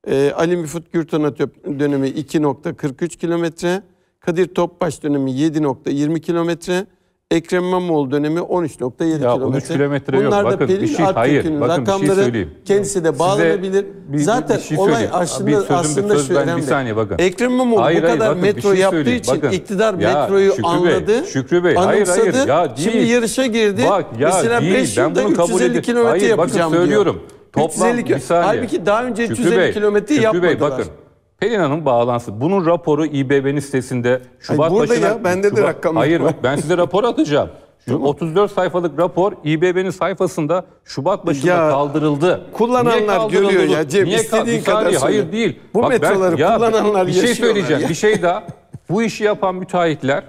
S6: e, ee, Ali Müfut Gürtan'a dönemi 2.43 kilometre. Kadir Topbaş dönemi 7.20 kilometre. Ekrem İmamoğlu dönemi 13.7 kilometre. kilometre Bunlar yok. da bakın, Pelin şey, hayır, bakın, şey rakamları şey kendisi de bağlanabilir. Bir, Zaten bir şey olay söyleyeyim. aslında, bir aslında söz, şu ben önemli. Bir saniye bakın. Ekrem İmamoğlu hayır, bu hayır, kadar bakın, metro şey yaptığı için bakın, iktidar ya, metroyu Şükrü anladı, Bey, Şükrü Bey, Hayır, hayır, ya, değil. Şimdi yarışa girdi. Bak, ya, Mesela 5 yılda 350 kilometre yapacağım diyor. Bakın söylüyorum. Diyor. Toplam 350 bir saniye. Halbuki daha önce 350 Bey, kilometreyi Şükrü Bey bakın
S5: Pelin Hanım bağlantısı. Bunun raporu İBB'nin sitesinde Şubat Hayır, burada başına... ya bende de rakam Hayır var. ben size rapor atacağım. Şu 34 sayfalık rapor İBB'nin sayfasında Şubat başında ya,
S4: kaldırıldı.
S6: Kullananlar kaldırıldı? görüyor ya Cem Niye istediğin kadar söyle. Hayır değil. Bu Bak metroları ben, ya,
S5: kullananlar Bir şey söyleyeceğim ya. bir şey daha. Bu işi yapan müteahhitler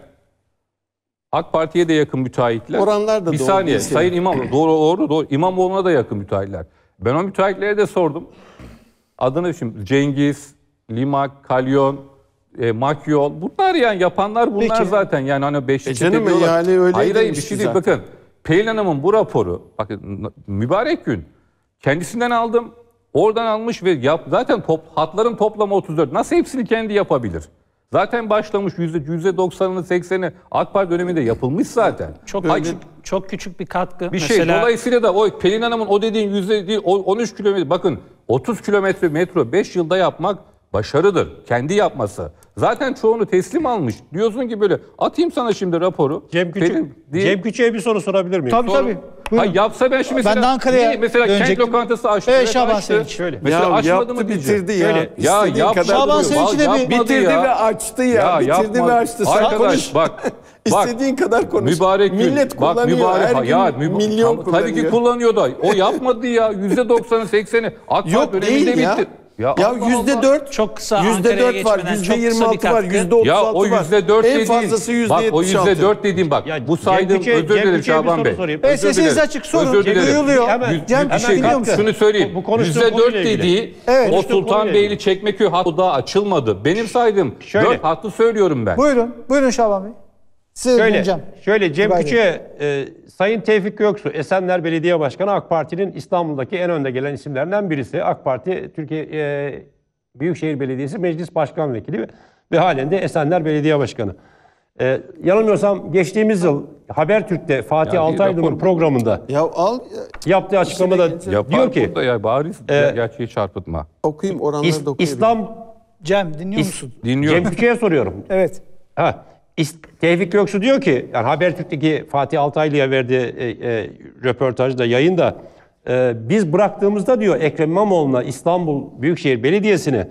S5: AK Parti'ye de yakın müteahhitler. Oranlar da bir doğru. Bir saniye Sayın İmam doğru doğru doğru İmamoğlu'na da yakın müteahhitler. Ben o müteahhitlere de sordum. Adını şimdi Cengiz, Limak, Kalyon, e, Makyol bunlar yani yapanlar bunlar Peki. zaten. Yani hani beş e şey canım yani öyle Hayır hayır bir şey değil bakın. Pelin Hanım'ın bu raporu bakın mübarek gün kendisinden aldım. Oradan almış ve yap, zaten top, hatların toplamı 34. Nasıl hepsini kendi yapabilir? Zaten başlamış %90'ını 80'i AK Parti döneminde yapılmış zaten. Çok Böyle... küçük, çok küçük bir katkı. Bir şey, Mesela... şey dolayısıyla da o Pelin Hanım'ın o dediğin yüzde değil 13 kilometre bakın 30 kilometre metro 5 yılda yapmak başarıdır. Kendi yapması. Zaten çoğunu teslim almış. Diyorsun ki böyle atayım sana şimdi raporu. Cem
S2: Küçük, Cem Küçük'e bir soru sorabilir miyim? Tabii Sor, tabii. Buyurun. yapsa ben şimdi mesela, ben de Ankara'ya mesela kent lokantası açtı. Evet Şaban açtı. Sevinç. Şöyle. Mesela ya, açmadı mı bitirdi ya. Şöyle, ya yap, kadar Şaban
S5: Sevinç'i de bir bitirdi ve açtı ya. ya bitirdi ve açtı. Sen Arkadaş konuş. bak. İstediğin kadar konuş. Mübarek Millet gün. kullanıyor. Bak, mübarek, her gün ya, milyon tam, kullanıyor. Tabii ki kullanıyor da. O yapmadı ya. %90'ı 80'i. AK Yok, değil bitti. Ya, ya yüzde dört, çok kısa yüzde dört var, yüzde yirmi altı var, yüzde otuz altı var. Ya o yüzde dört dediğin, en fazlası yüzde bak o yüzde dört dediğim bak,
S2: ya, bu saydığım Cem özür şey dilerim Şaban Bey. Sorayım. Ben sesiniz açık sorun, özür dilerim. duyuluyor. Hemen, Cem bir şey, hemen şunu söyleyeyim, yüzde dört dediği evet. o Sultanbeyli
S5: Çekmeköy hattı daha açılmadı.
S2: Benim saydığım dört hattı söylüyorum ben.
S1: Buyurun, buyurun Şaban Bey. Size şöyle, Cem.
S2: Şöyle Cem Küçük'e e, Sayın Tevfik Göksu, Esenler Belediye Başkanı AK Parti'nin İstanbul'daki en önde gelen isimlerinden birisi. AK Parti Türkiye e, Büyükşehir Belediyesi Meclis Başkan Vekili ve, ve halen de Esenler Belediye Başkanı. E, yanılmıyorsam geçtiğimiz yıl Habertürk'te Fatih yani Altaylı'nın programında ya al yaptığı açıklamada şey, diyor ki ya bari e, gerçeği çarpıtma. Okuyayım oranları da okuyayım. İslam Cem dinliyor musun? dinliyorum. Cem Küçük'e soruyorum. evet. Ha. Tevfik Göksu diyor ki, yani Habertürk'teki Fatih Altaylı'ya verdiği e, e, röportajda, yayında e, biz bıraktığımızda diyor Ekrem İmamoğlu'na İstanbul Büyükşehir Belediyesi'ni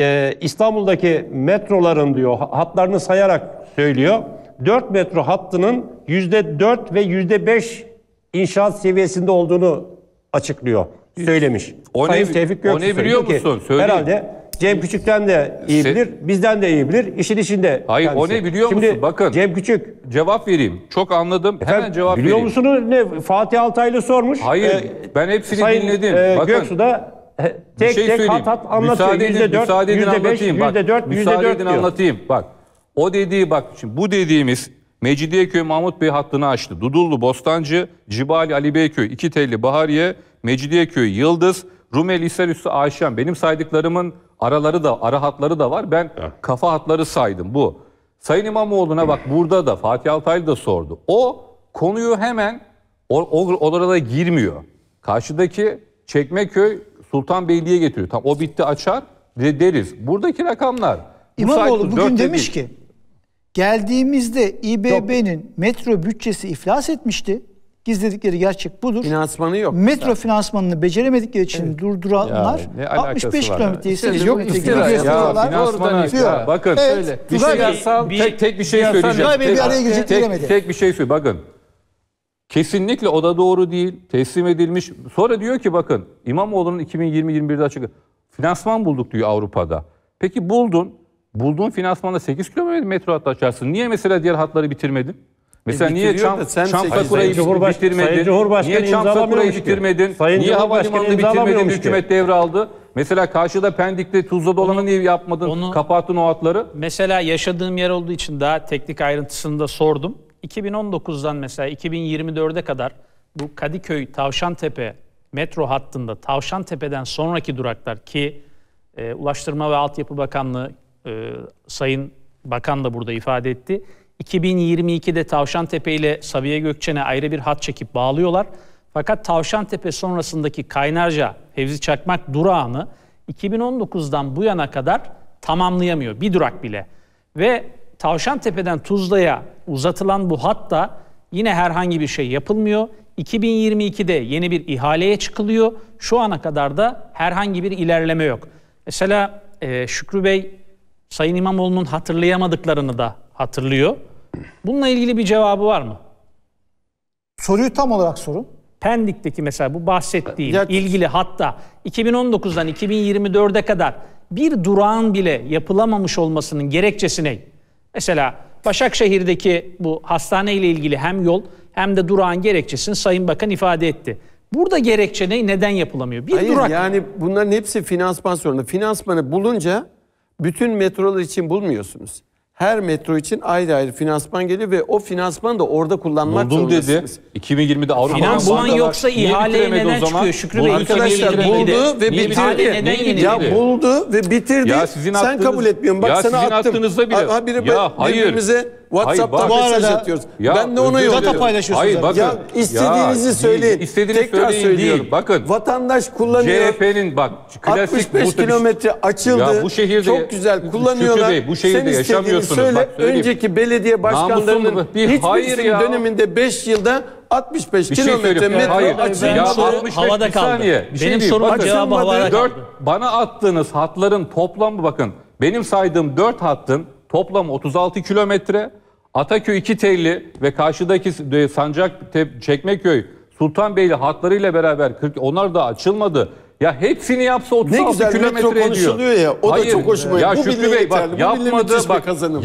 S2: e, İstanbul'daki metroların diyor hatlarını sayarak söylüyor. 4 metro hattının %4 ve %5 inşaat seviyesinde olduğunu açıklıyor, söylemiş. O Sayın ne, Tevfik Göksu o ne biliyor musun? Ki, Söyleyeyim. Herhalde Cem Küçük'ten de iyi bilir, bizden de iyi bilir. işin içinde. Hayır kendisi. o ne biliyor Şimdi, musun? Bakın. Cem Küçük. Cevap vereyim.
S5: Çok anladım. Efendim, Hemen cevap biliyor vereyim.
S2: Biliyor musunuz ne Fatih Altaylı sormuş. Hayır ee, ben hepsini Sayın, dinledim. E, Bakın. Göksu
S5: e, tek şey tek hat hat anlatıyor. Müsaade edin, %4, müsaade edin %5, anlatayım. Bak, %4, müsaade %4 edin diyor. anlatayım. Bak o dediği bak şimdi bu dediğimiz Mecidiyeköy Mahmut Bey hattını açtı. Dudullu Bostancı, Cibali Ali Beyköy, telli Bahariye, Mecidiyeköy Yıldız, Rumeli Hisarüstü Ayşem. Benim saydıklarımın Araları da ara hatları da var. Ben evet. kafa hatları saydım bu. Sayın İmamoğlu'na bak burada da Fatih Altaylı da sordu. O konuyu hemen o, o, orada girmiyor. Karşıdaki Çekmeköy Sultanbeyli'ye getiriyor. Tam o bitti açar deriz. Buradaki rakamlar. İmamoğlu bugün demiş değil. ki
S1: geldiğimizde İBB'nin metro bütçesi iflas etmişti. Gizledikleri gerçek budur. Finansmanı yok. Metro zaten. finansmanını beceremedikleri için evet. durduranlar yani, 65 kilometre ise yok istiyorlar. Ya,
S4: finansmanı ya, bakın evet, öyle. Bir şey yasal, bir, tek, tek bir şey söyleyeceğim. Tek, bir araya girecek tek, tek bir
S5: şey söyle. Bakın Kesinlikle o da doğru değil. Teslim edilmiş. Sonra diyor ki bakın İmamoğlu'nun 2020-21'de açık finansman bulduk diyor Avrupa'da. Peki buldun. Bulduğun finansmanda 8 kilometre metro hattı açarsın. Niye mesela diğer hatları bitirmedin? Mesela niye Çam, sen Çam Sakura'yı Cumhurbaş bitirmedin? Niye Çam Sakura'yı bitirmedin? Sayın niye havalimanını bitirmedin? Hükümet devraldı. Mesela karşıda Pendik'te Tuzla olanı onu, niye yapmadın? Onu,
S7: Kapattın o hatları. Mesela yaşadığım yer olduğu için daha teknik ayrıntısını da sordum. 2019'dan mesela 2024'e kadar bu Kadıköy Tavşantepe metro hattında Tavşantepe'den sonraki duraklar ki e, Ulaştırma ve Altyapı Bakanlığı e, Sayın Bakan da burada ifade etti. 2022'de Tavşantepe ile Sabiha Gökçen'e ayrı bir hat çekip bağlıyorlar. Fakat Tavşantepe sonrasındaki Kaynarca Fevzi Çakmak durağını 2019'dan bu yana kadar tamamlayamıyor. Bir durak bile. Ve Tavşantepe'den Tuzla'ya uzatılan bu hatta yine herhangi bir şey yapılmıyor. 2022'de yeni bir ihaleye çıkılıyor. Şu ana kadar da herhangi bir ilerleme yok. Mesela e, Şükrü Bey Sayın İmamoğlu'nun hatırlayamadıklarını da hatırlıyor. Bununla ilgili bir cevabı var mı? Soruyu tam olarak sorun. Pendik'teki mesela bu bahsettiğim ya, ilgili hatta 2019'dan 2024'e kadar bir durağın bile yapılamamış olmasının gerekçesi ne? Mesela Başakşehir'deki bu hastane ile ilgili hem yol hem de durağın gerekçesini Sayın Bakan ifade etti. Burada gerekçe ne? Neden yapılamıyor?
S6: Bir Hayır, durak. Yani bunların hepsi finansman sorunu. Finansmanı bulunca bütün metrolar için bulmuyorsunuz her metro için ayrı ayrı finansman geliyor ve o finansmanı da orada kullanmak Buldum dedi.
S5: 2020'de Avrupa Finansman Bankalar yoksa niye ihaleye neden çıkıyor Şükrü Bey? Arkadaşlar buldu ve bitirdi? bitirdi? Neden bitirdi? Ya buldu ve bitirdi. Ya sizin Sen kabul etmiyorsun. Bak Ya sana sizin attığınızda bile- Ha, biri- Ya hayır. birbirimize WhatsApp'ta Hayır, mesaj arada, atıyoruz. Ya, ben
S3: de
S6: ona yolluyorum. Data paylaşıyorsunuz. Hayır, bakın, ya, istediğinizi ya, söyleyin. İstediğiniz Tekrar söyleyin söylüyorum. Değil. Bakın. Vatandaş kullanıyor. CHP'nin bak klasik 65 kilometre açıldı. Ya bu şehirde çok güzel kullanıyorlar. Bey, bu şehirde Sen yaşamıyorsunuz. Söyle, bak, önceki belediye başkanlarının hiçbir döneminde 5 yılda 65 bir şey kilometre şey metro Hayır. açılmış. Ya 65 havada kaldı. Saniye.
S5: Bir şey Benim şey sorumun cevabı havada kaldı. Bana attığınız hatların toplamı bakın. Benim saydığım 4 hattın Toplam 36 kilometre. Ataköy iki telli ve karşıdaki Sancak Çekmeköy Sultanbeyli hatlarıyla beraber 40 onlar da açılmadı. Ya hepsini yapsa 36 ne güzel kilometre metro konuşuluyor ya. O Hayır, da çok hoşuma gitti. Ya bu Şükrü Bey bak bu yapmadı bak kazanım.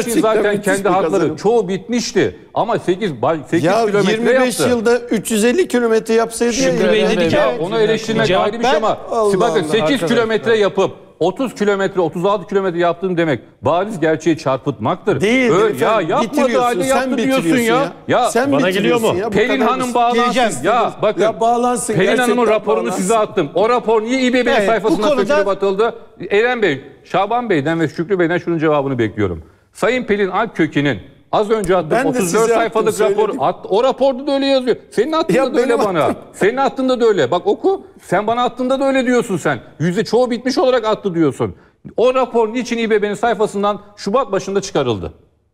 S5: için zaten kendi hatları. çoğu bitmişti. Ama 8 8 ya, kilometre 25 yaptı.
S6: yılda 350 kilometre yapsaydı Şükrü ya. Şükrü Bey dedi ki onu eleştirmek ayrı bir şey ama bakın 8 kilometre
S5: yapıp 30 kilometre 36 kilometre yaptım demek bariz gerçeği çarpıtmaktır. Değil Öyle, ya yapmadı halde yaptı diyorsun ya. ya. ya sen bana geliyor mu? Ya, Pelin Hanım bağlansın. Ya bakın ya bağlansın, Pelin Hanım'ın raporunu bağlansın. size attım. O rapor niye İBB evet, sayfasına konuda... batıldı? Eren Bey, Şaban Bey'den ve Şükrü Bey'den şunun cevabını bekliyorum. Sayın Pelin Akköki'nin Az önce attım ben 34 sayfalık rapor. At, o raporda da öyle yazıyor. Senin attığında ya da öyle at bana. Senin attığında da öyle. Bak oku. Sen bana attığında da öyle diyorsun sen. Yüzde çoğu bitmiş olarak attı diyorsun. O rapor niçin İBB'nin sayfasından Şubat başında çıkarıldı?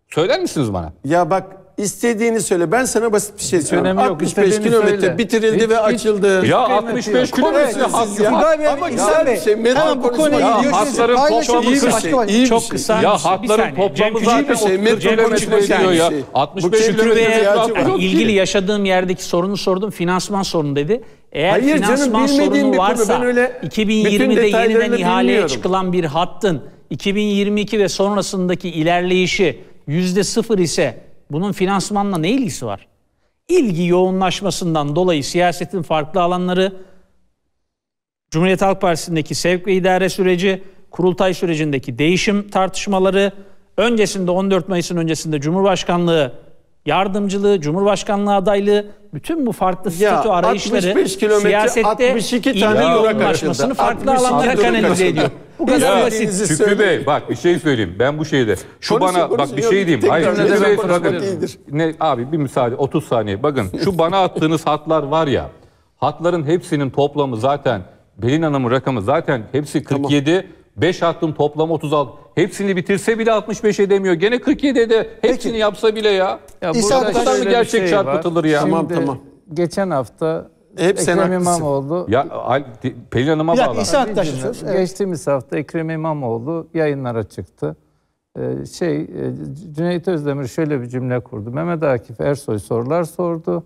S5: Söyler misiniz bana?
S6: Ya bak İstediğini söyle. Ben sana basit bir şey söylüyorum. Önemi yok, 65 kilometre bitirildi Hiç- ve hiç- açıldı. Ya 65 kilometre has ya. Tugay Bey, Ama İhsan güzel bir şey. Medya Tamam bu konuyu Ya diyorsunuz. toplamı başka kırk- var.
S5: iyi Çok kısa. Şey. Ya hakların toplamı zaten şey, 30 metronom kilometre etmiyor ya. 65 kilometre Bey'e ilgili
S7: yaşadığım yerdeki sorunu sordum. Finansman sorunu dedi. Eğer Hayır finansman bilmediğim sorunu varsa 2020'de yeniden ihaleye bilmiyorum. çıkılan bir hattın 2022 ve sonrasındaki ilerleyişi yüzde sıfır ise bunun finansmanla ne ilgisi var? İlgi yoğunlaşmasından dolayı siyasetin farklı alanları, Cumhuriyet Halk Partisi'ndeki sevk ve idare süreci, kurultay sürecindeki değişim tartışmaları, öncesinde 14 Mayıs'ın öncesinde Cumhurbaşkanlığı yardımcılığı, Cumhurbaşkanlığı adaylığı bütün bu farklı statü arayışları siyasette
S5: 62 tane yoğunlaşmasını farklı alanlara kanalize ediyor. Bu kadar basit. Şükrü Bey bak bir şey söyleyeyim. Ben bu şeyde şu konuşun, bana konuşun, bak bir şey diyeyim. Hayır Şükrü Bey bakın. Ne abi bir müsaade 30 saniye. Bakın şu bana attığınız hatlar var ya. Hatların hepsinin toplamı zaten Belin Hanım'ın rakamı zaten hepsi 47. Tamam. 5 hattım toplam 36. Hepsini bitirse bile 65 edemiyor. Gene 47'de hepsini Peki. yapsa bile ya. Ya burada mı gerçek şey çarpıtılır ya? tamam tamam.
S4: Geçen hafta hep Ekrem sen İmamoğlu.
S5: Ya Al, Pelin Hanım'a bağlı. Ya İsa Aktaş.
S4: Geçtiğimiz hafta Ekrem İmamoğlu yayınlara çıktı. Ee, şey e, Cüneyt Özdemir şöyle bir cümle kurdu. Mehmet Akif Ersoy sorular sordu.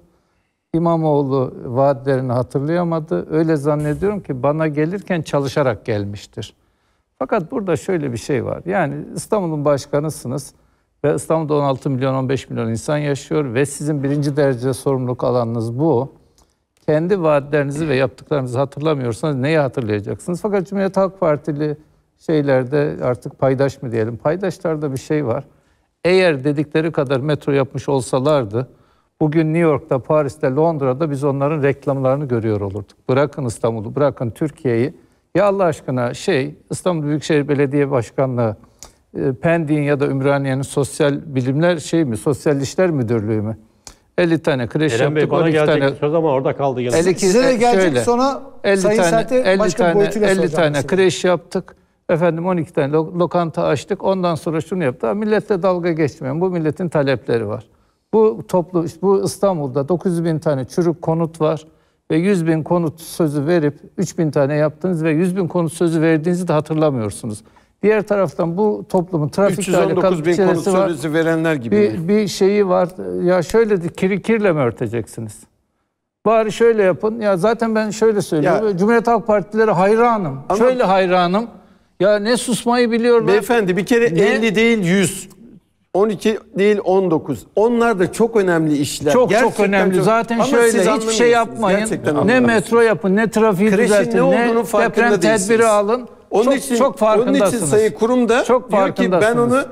S4: İmamoğlu vaatlerini hatırlayamadı. Öyle zannediyorum ki bana gelirken çalışarak gelmiştir. Fakat burada şöyle bir şey var. Yani İstanbul'un başkanısınız ve İstanbul'da 16 milyon 15 milyon insan yaşıyor ve sizin birinci derece sorumluluk alanınız bu. Kendi vaatlerinizi ve yaptıklarınızı hatırlamıyorsanız neyi hatırlayacaksınız? Fakat Cumhuriyet Halk Partili şeylerde artık paydaş mı diyelim? Paydaşlarda bir şey var. Eğer dedikleri kadar metro yapmış olsalardı bugün New York'ta, Paris'te, Londra'da biz onların reklamlarını görüyor olurduk. Bırakın İstanbul'u, bırakın Türkiye'yi ya Allah aşkına şey İstanbul Büyükşehir Belediye Başkanlığı e, Pendik'in ya da Ümraniye'nin sosyal bilimler şey mi, sosyal işler müdürlüğü mü? 50 tane kreş Eren yaptık, Bey, bana 12 gelecek tane. söz ama orada kaldı. Yanında. 52, Size de gelecek şöyle, sonra
S1: 50 Sayın tane, Sert'e 50 başka tane, bir boyutuyla 50 tane mesela. kreş
S4: yaptık. Efendim 12 tane lokanta açtık. Ondan sonra şunu yaptı. millette dalga geçmeyin. Bu milletin talepleri var. Bu toplu, bu İstanbul'da 900 bin tane çürük konut var ve 100 bin konut sözü verip 3 bin tane yaptınız ve 100 bin konut sözü verdiğinizi de hatırlamıyorsunuz. Diğer taraftan bu toplumun trafik trafikle 319 bin konut var. sözü
S6: verenler gibi. Bir, bir
S4: şeyi var. Ya şöyle de kiri kirle mi örteceksiniz? Bari şöyle yapın. Ya zaten ben şöyle söylüyorum. Ya, Cumhuriyet Halk Partileri hayranım.
S6: Ama, şöyle hayranım. Ya ne susmayı biliyorlar. Beyefendi bir kere ne? 50 değil 100. 12 değil 19. Onlar da çok önemli işler. Çok Gerçekten çok önemli. Çok... Zaten Ama şöyle hiçbir şey yapmayın. Gerçekten ne metro
S4: yapın, ne trafiği Kreşin düzeltin, ne, ne deprem tedbiri alın. Onun çok, için çok farkındasınız. Onun için sayı kurumda çok
S6: diyor ki ben onu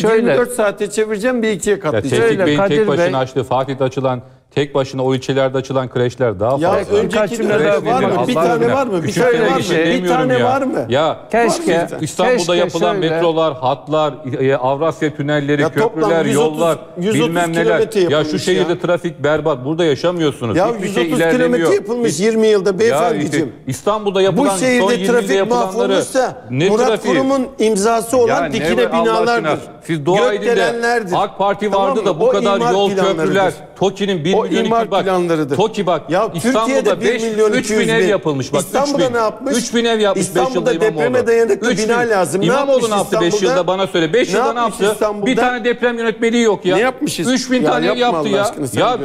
S6: şöyle 24 saate çevireceğim bir ikiye katlayacağım. Ya Tevfik Bey'in tek başına Bey,
S5: açtığı Fatih'te açılan Tek başına o ilçelerde açılan kreşler daha ya fazla. Ya önceki var mı? Bir tane var mı? Bir tane var mı? Şey bir tane var mı? Ya keşke İstanbul'da keşke yapılan şöyle. metrolar, hatlar, e, e, Avrasya tünelleri, ya köprüler, 130, yollar, 130 bilmem neler. Ya şu şehirde ya. trafik berbat. Burada yaşamıyorsunuz. Ya Hiçbir 130 şey kilometre yapılmış Hiç,
S6: 20 yılda beyefendiciğim. Ya
S5: işte İstanbul'da yapılan Bu şehirde trafik mahvolmuşsa Murat Kurum'un imzası olan ya dikine binalardır. Siz Doğu AK Parti vardı da bu kadar yol, köprüler, TOKİ'nin bir o imar bak, planlarıdır. TOKİ bak ya, İstanbul'da 5, milyon 3 bin ev yapılmış. Bak, İstanbul'da bin, ne yapmış? 3 bin ev yapmış 5 yılda İmamoğlu. İstanbul'da depreme dayanıklı bina lazım. İmamoğlu ne yaptı 5 yılda bana söyle. 5 yılda ne yaptı? Bir tane deprem yönetmeliği yok ya. Ne yapmışız? 3 bin tane ev yaptı ya. Ya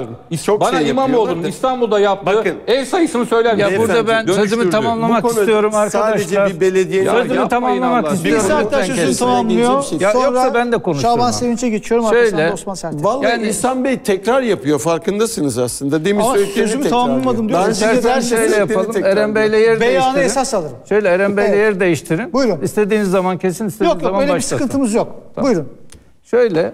S5: bana şey İmamoğlu'nun İstanbul'da yaptığı ev sayısını söyler. Ya burada ben sözümü tamamlamak istiyorum arkadaşlar. Sadece bir belediye. Sözümü tamamlamak istiyorum. Bir saat taşıyorsun
S4: tamamlıyor. Ya yoksa ben de konuşurum. Şaban
S1: Sevinç'e geçiyorum.
S4: Söyle.
S6: Vallahi İhsan Bey tekrar yapıyor farkında Haklısınız aslında. Demin Ama sözümü tamamlamadım diyorum. Ben istersen şöyle yapalım. Eren Bey'le yer Beyanı esas
S1: alırım.
S4: Şöyle Eren Bey'le evet. yer değiştirin. Buyurun. İstediğiniz zaman kesin, istediğiniz yok, yok, zaman başlatın. Yok yok öyle bir sıkıntımız yok. Tamam. Buyurun. Şöyle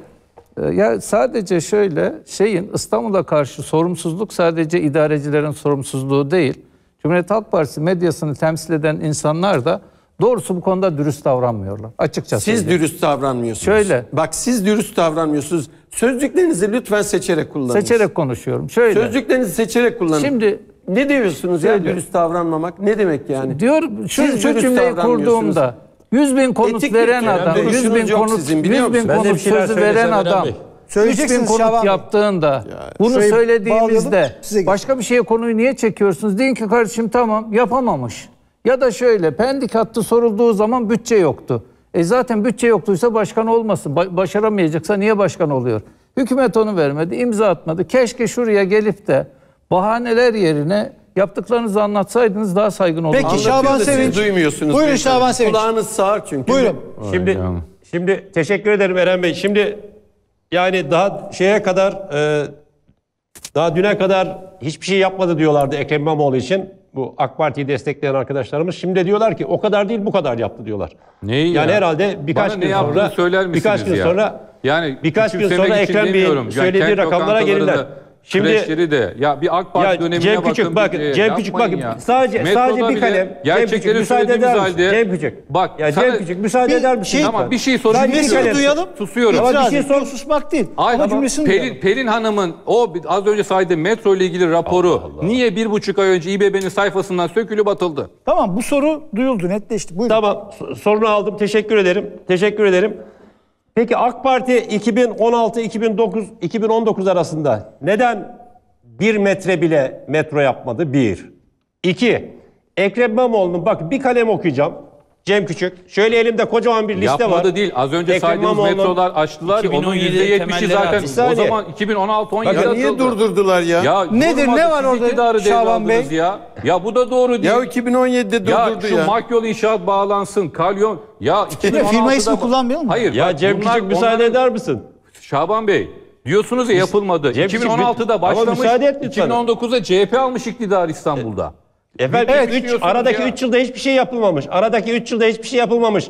S4: e, ya sadece şöyle şeyin İstanbul'a karşı sorumsuzluk sadece idarecilerin sorumsuzluğu değil. Cumhuriyet Halk Partisi medyasını temsil eden insanlar da Doğrusu bu konuda dürüst davranmıyorlar.
S6: Açıkçası. Siz söyleyeyim. dürüst davranmıyorsunuz. Şöyle. Bak siz dürüst davranmıyorsunuz. Sözcüklerinizi lütfen seçerek kullanın. Seçerek konuşuyorum. Şöyle. Sözcüklerinizi seçerek kullanın. Şimdi ne diyorsunuz ya dürüst davranmamak? Ne demek yani? Diyor şu, siz şu cümleyi kurduğumda 100 bin konut Etik veren adam, 100 bin konut, sizin, 100 bin konut sözü veren adam. Bey. bin konut yaptığında
S4: yani. bunu söylediğimizde başka bir şeye konuyu niye çekiyorsunuz? Deyin ki kardeşim tamam yapamamış. Ya da şöyle Pendik hattı sorulduğu zaman bütçe yoktu. E zaten bütçe yoktuysa başkan olmasın. Ba başaramayacaksa niye başkan oluyor? Hükümet onu vermedi, imza atmadı. Keşke şuraya gelip de bahaneler yerine yaptıklarınızı anlatsaydınız daha saygın olurdu. Peki Şaban Sevinç. duymuyorsunuz. Buyurun beyefendi. Şaban Sevinç. Kulağınız
S6: sağır çünkü. Buyurun. Şimdi
S2: şimdi teşekkür ederim Eren Bey. Şimdi yani daha şeye kadar e, daha düne kadar hiçbir şey yapmadı diyorlardı Ekrem İmamoğlu için bu AK Parti'yi destekleyen arkadaşlarımız şimdi diyorlar ki o kadar değil bu kadar yaptı diyorlar. Neyi yani ya? herhalde birkaç Bana gün sonra söyler birkaç gün ya? sonra
S5: yani birkaç gün sonra Ekrem Bey'in söylediği rakamlara gelirler. Şimdi kreşleri de ya bir AK Parti ya, dönemine Cem bakın. Küçük, bakın diye, Cem Küçük bakın. Ya. Sadece Metroda sadece bir kalem. Gerçekleri Cem Küçük, müsaade eder halde, Cem Küçük. Bak ya sana, Cem Küçük müsaade bir, eder misin? Şey, tamam bir şey sorayım. Cümlesini duyalım. Susuyorum. Ama bir şey sor
S1: susmak değil. Hayır, ama
S4: cümlesini Pelin,
S5: Pelin Hanım'ın o az önce saydığı metro ile ilgili raporu Allah Allah. niye bir buçuk ay önce İBB'nin sayfasından
S2: sökülüp atıldı? Tamam bu soru duyuldu netleşti. Buyurun. Tamam sorunu aldım. Teşekkür ederim. Teşekkür ederim. Peki AK Parti 2016-2009 2019 arasında neden bir metre bile metro yapmadı? Bir. İki. Ekrem İmamoğlu'nun bak bir kalem okuyacağım. Cem Küçük. Şöyle elimde kocaman bir liste Yapmadı var. Yapmadı değil. Az önce Ekrem saydığımız metrolar açtılar. Onun %70'i zaten o zaman
S5: 2016 17 Bakın niye durdurdular ya? ya Nedir ne var orada Şaban Bey? Ya. ya bu da doğru değil. Ya 2017'de durdurdu ya. Ya şu Makyol inşaat bağlansın. Kalyon. Ya 2016'da... firma ismi kullanmayalım mı? Hayır. Ya bak, Cem Küçük müsaade onların... eder misin? Şaban Bey Diyorsunuz ya yapılmadı. Cem 2016'da başlamış. 2019'da
S2: CHP almış iktidar İstanbul'da. Efendim, evet, üç, aradaki 3 yılda hiçbir şey yapılmamış. Aradaki 3 yılda hiçbir şey yapılmamış.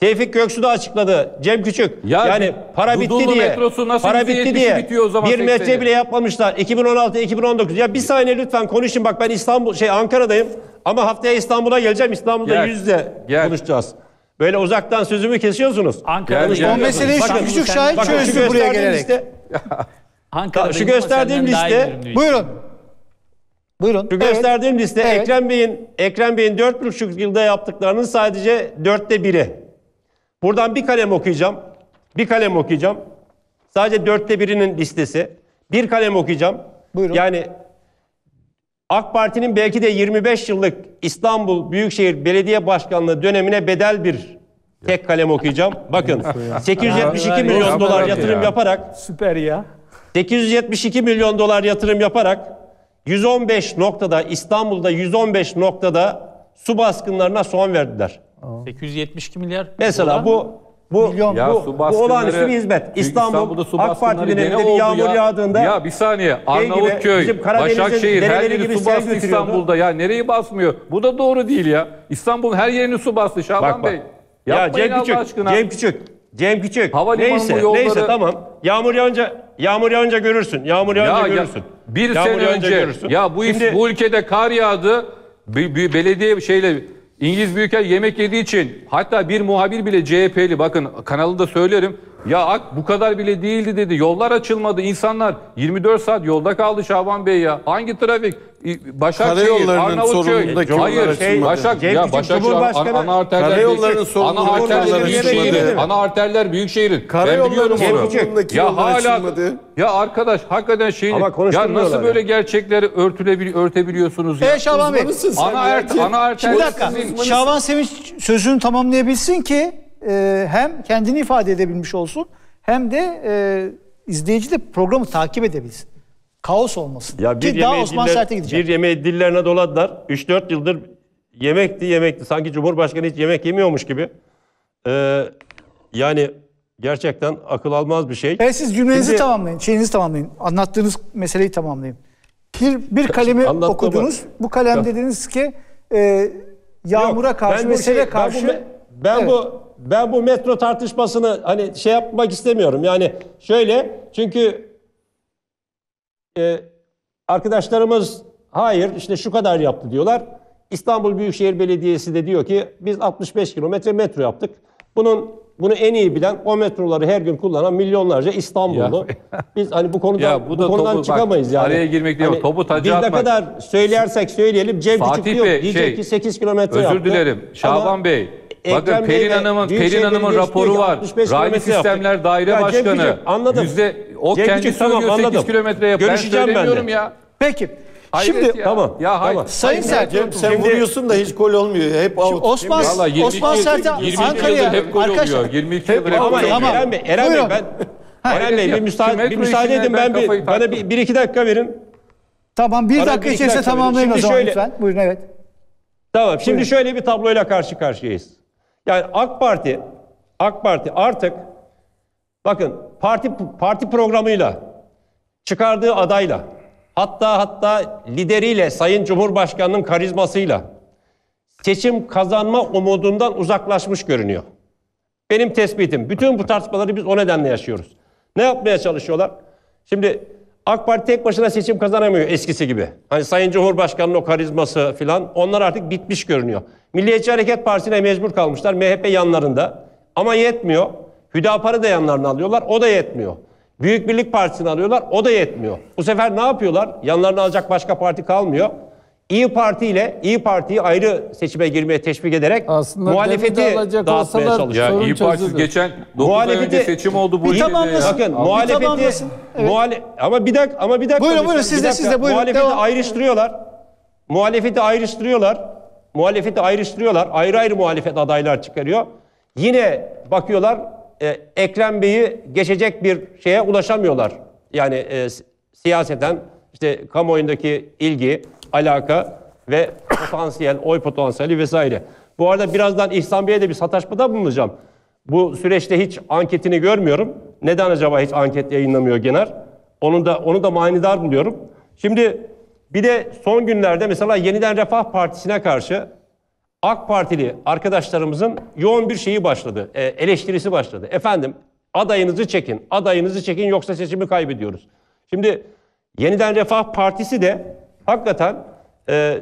S2: Tevfik Göksu da açıkladı. Cem Küçük. Ya, yani para bitti diye. Para bitti diye. bir metre bile yapmamışlar. 2016-2019. Ya bir saniye lütfen konuşun. Bak ben İstanbul şey Ankara'dayım. Ama haftaya İstanbul'a geleceğim. İstanbul'da gel, yüzde konuşacağız. Böyle uzaktan sözümü kesiyorsunuz. Ankara'da gel, O meseleyi bakın, küçük şahit çözdü buraya gelerek. Işte, şu gösterdiğim liste. Buyurun. Buyurun. Şu evet. liste evet. Ekrem Bey'in Ekrem Bey'in 4,5 yılda yaptıklarının sadece dörtte biri. Buradan bir kalem okuyacağım. Bir kalem okuyacağım. Sadece dörtte birinin listesi. Bir kalem okuyacağım. Buyurun. Yani AK Parti'nin belki de 25 yıllık İstanbul Büyükşehir Belediye Başkanlığı dönemine bedel bir tek kalem okuyacağım. Bakın 872 milyon dolar yatırım
S3: yaparak süper ya.
S2: 872 milyon dolar yatırım yaparak 115 noktada İstanbul'da 115 noktada su baskınlarına son verdiler.
S7: 872 milyar. Mesela bu
S2: bu Milyon. Ya bu, su bu olağanüstü bir hizmet. İstanbul, İstanbul'da su AK Parti baskınları gene döneminde bir yağmur ya. yağdığında Ya bir saniye. Şey Arnavutköy, bizim Karadeniz'in Başakşehir her dereleri yeri su şey bastı İstanbul'da.
S5: Ya nereyi basmıyor?
S2: Bu da doğru değil ya. İstanbul her yerini su bastı Şaban Bak, bak. Bey. Ya Cem Allah Küçük, Cem Küçük. Cem Küçük. Havalimanında neyse, yolları... neyse tamam. Yağmur yağınca yağmur yağınca görürsün. Yağmur yağınca ya, görürsün. Ya, bir yağmur sene önce görürsün. ya bu Şimdi, bu
S5: ülkede kar yağdı. Belediye şeyle İngiliz Büyükel yemek yediği için hatta bir muhabir bile CHP'li bakın kanalında söylerim. Ya ak bu kadar bile değildi dedi. Yollar açılmadı. insanlar 24 saat yolda kaldı Şaban Bey ya. Hangi trafik? Başakşehir, Arnavutköy, hayır, şey, Başak, ya Başakşehir, ana, ana arterler, Karayollarının ana arterler büyük şehrin, ana arterler büyük şehrin. Ben biliyorum Ya hala, ya arkadaş hakikaten şeyin, ya nasıl böyle gerçekleri örtülebil, örtebiliyorsunuz ya? E Şaban Bey, ana,
S4: ert,
S1: ana arterler. Bir dakika, Şaban Sevinç sözünü tamamlayabilsin ki e, hem kendini ifade edebilmiş olsun hem de e, izleyici de programı takip edebilsin. Kaos olmasın. Ya bir Ki daha Osman diller, Sert'e gidecek.
S2: Bir yemeği dillerine doladılar. 3-4 yıldır yemekti yemekti. Sanki Cumhurbaşkanı hiç yemek yemiyormuş gibi. Ee, yani gerçekten akıl almaz bir şey. Evet siz cümlenizi Şimdi,
S1: tamamlayın, şeyinizi tamamlayın. Anlattığınız meseleyi tamamlayın. Bir, bir kalemi okudunuz. Bu kalem ya. dediniz ki
S2: e, yağmura Yok, karşı, mesele şey, karşı... Ben bu, ben evet. bu ben bu metro tartışmasını hani şey yapmak istemiyorum. Yani şöyle çünkü e, arkadaşlarımız hayır işte şu kadar yaptı diyorlar. İstanbul Büyükşehir Belediyesi de diyor ki biz 65 kilometre metro yaptık. Bunun bunu en iyi bilen o metroları her gün kullanan milyonlarca İstanbullu. Biz hani bu konuda ya, bu, bu konudan topu, çıkamayız bak, yani. Araya girmek diyor hani, mi? topu taca atmak. Biz kadar söylersek söyleyelim Cem Fatih diyor, Bey, diyecek şey, ki 8 kilometre özür yaptı. Özür dilerim. Şaban Ama, Bey Bakın Ekrem Pelin Hanım'ın Pelin şey Hanım'ın raporu
S5: var. Raylı Sistemler yaptık. Daire ya Başkanı. Cem anladım. Yüzde, o Cem kendi Küçük, söylüyor tamam, 8 kilometre
S7: yap. Görüşeceğim ben ben ya.
S6: Peki. Hayret Şimdi ya. tamam. Ya hayır. Tamam. Sayın Sertan sen şimdi, vuruyorsun da hiç gol olmuyor. Hep out. Osman Osman Sertan Ankara'ya hep gol arkadaşlar, oluyor. 22 yıldır hep gol oluyor. Tamam. Eren Bey, Eren Bey ben Eren Bey bir müsaade, bir müsaade edin ben bir, bana
S2: bir, bir iki dakika verin.
S1: Tamam bir dakika içerisinde tamamlayın o zaman lütfen. Buyurun evet.
S2: Tamam. Şimdi Buyurun. şöyle bir tabloyla karşı karşıyayız. Yani AK Parti AK Parti artık bakın parti parti programıyla çıkardığı adayla hatta hatta lideriyle Sayın Cumhurbaşkanının karizmasıyla seçim kazanma umudundan uzaklaşmış görünüyor. Benim tespitim. Bütün bu tartışmaları biz o nedenle yaşıyoruz. Ne yapmaya çalışıyorlar? Şimdi AK Parti tek başına seçim kazanamıyor eskisi gibi. Hani Sayın Cumhurbaşkanı'nın o karizması filan onlar artık bitmiş görünüyor. Milliyetçi Hareket Partisi'ne mecbur kalmışlar. MHP yanlarında. Ama yetmiyor. Hüdapar'ı da yanlarına alıyorlar. O da yetmiyor. Büyük Birlik Partisi'ni alıyorlar. O da yetmiyor. Bu sefer ne yapıyorlar? Yanlarına alacak başka parti kalmıyor. İyi Parti ile İyi Parti'yi ayrı seçime girmeye teşvik ederek Aslında muhalefeti dağıtmaya çalışıyor. Ya İyi Parti geçen 9 önce seçim oldu bu. Bir tamamlasın. Bakın Abi, muhalefeti Evet. ama bir dakika ama bir dakika. Buyurun buyurun siz de siz de buyurun. Muhalefeti devam. ayrıştırıyorlar. Muhalefeti ayrıştırıyorlar. Muhalefeti ayrıştırıyorlar. Ayrı ayrı muhalefet adaylar çıkarıyor. Yine bakıyorlar e, Ekrem Bey'i geçecek bir şeye ulaşamıyorlar. Yani e, siyaseten işte kamuoyundaki ilgi, alaka ve potansiyel, oy potansiyeli vesaire. Bu arada birazdan İhsan Bey'e de bir sataşmada bulunacağım. Bu süreçte hiç anketini görmüyorum. Neden acaba hiç anket yayınlamıyor Genel? Onu da onu da manidar buluyorum. Şimdi bir de son günlerde mesela Yeniden Refah Partisi'ne karşı AK Partili arkadaşlarımızın yoğun bir şeyi başladı. E, eleştirisi başladı. Efendim adayınızı çekin, adayınızı çekin yoksa seçimi kaybediyoruz. Şimdi Yeniden Refah Partisi de hakikaten e,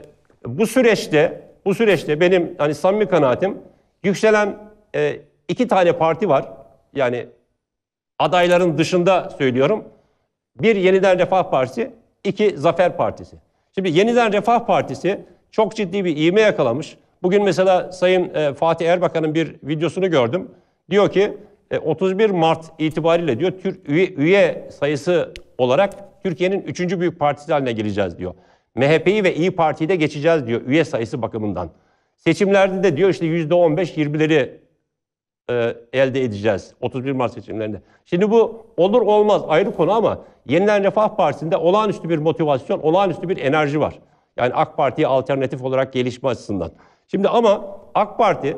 S2: bu süreçte bu süreçte benim hani samimi kanaatim yükselen e, iki tane parti var. Yani adayların dışında söylüyorum. Bir Yeniden Refah Partisi, İki Zafer Partisi. Şimdi Yeniden Refah Partisi çok ciddi bir iğme yakalamış. Bugün mesela Sayın e, Fatih Erbakan'ın bir videosunu gördüm. Diyor ki e, 31 Mart itibariyle diyor Türk üye, üye sayısı olarak Türkiye'nin üçüncü büyük partisi haline geleceğiz diyor. MHP'yi ve İyi Parti'yi de geçeceğiz diyor üye sayısı bakımından. Seçimlerde de diyor işte %15-20'leri e, elde edeceğiz 31 Mart seçimlerinde. Şimdi bu olur olmaz ayrı konu ama Yeniden Refah Partisi'nde olağanüstü bir motivasyon, olağanüstü bir enerji var. Yani AK Parti'ye alternatif olarak gelişme açısından. Şimdi ama AK Parti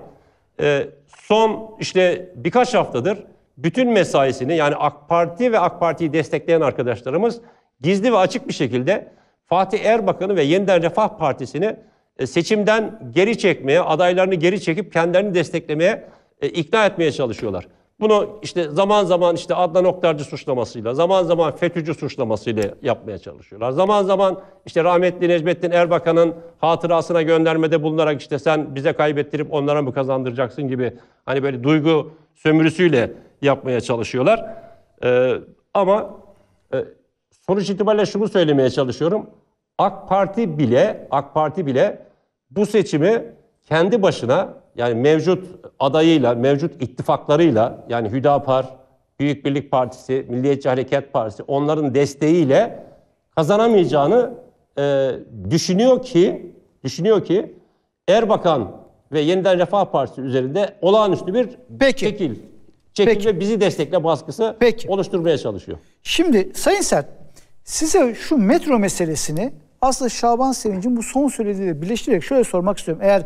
S2: e, son işte birkaç haftadır bütün mesaisini yani AK Parti ve AK Parti'yi destekleyen arkadaşlarımız gizli ve açık bir şekilde Fatih Erbakan'ı ve Yeniden Refah Partisi'ni e, seçimden geri çekmeye, adaylarını geri çekip kendilerini desteklemeye e, ikna etmeye çalışıyorlar. Bunu işte zaman zaman işte Adnan Oktarcı suçlamasıyla, zaman zaman FETÖ'cü suçlamasıyla yapmaya çalışıyorlar. Zaman zaman işte rahmetli Necmettin Erbakan'ın hatırasına göndermede bulunarak işte sen bize kaybettirip onlara mı kazandıracaksın gibi hani böyle duygu sömürüsüyle yapmaya çalışıyorlar. Ee, ama e, sonuç itibariyle şunu söylemeye çalışıyorum. AK Parti bile AK Parti bile bu seçimi kendi başına yani mevcut adayıyla, mevcut ittifaklarıyla yani Hüdapar, Büyük Birlik Partisi, Milliyetçi Hareket Partisi onların desteğiyle kazanamayacağını e, düşünüyor ki düşünüyor ki Erbakan ve Yeniden Refah Partisi üzerinde olağanüstü bir Peki. şekil çekil Peki. ve bizi destekle baskısı Peki. oluşturmaya çalışıyor. Şimdi Sayın Sert
S1: size şu metro meselesini aslında Şaban Sevinç'in bu son söylediğiyle birleştirerek şöyle sormak istiyorum. Eğer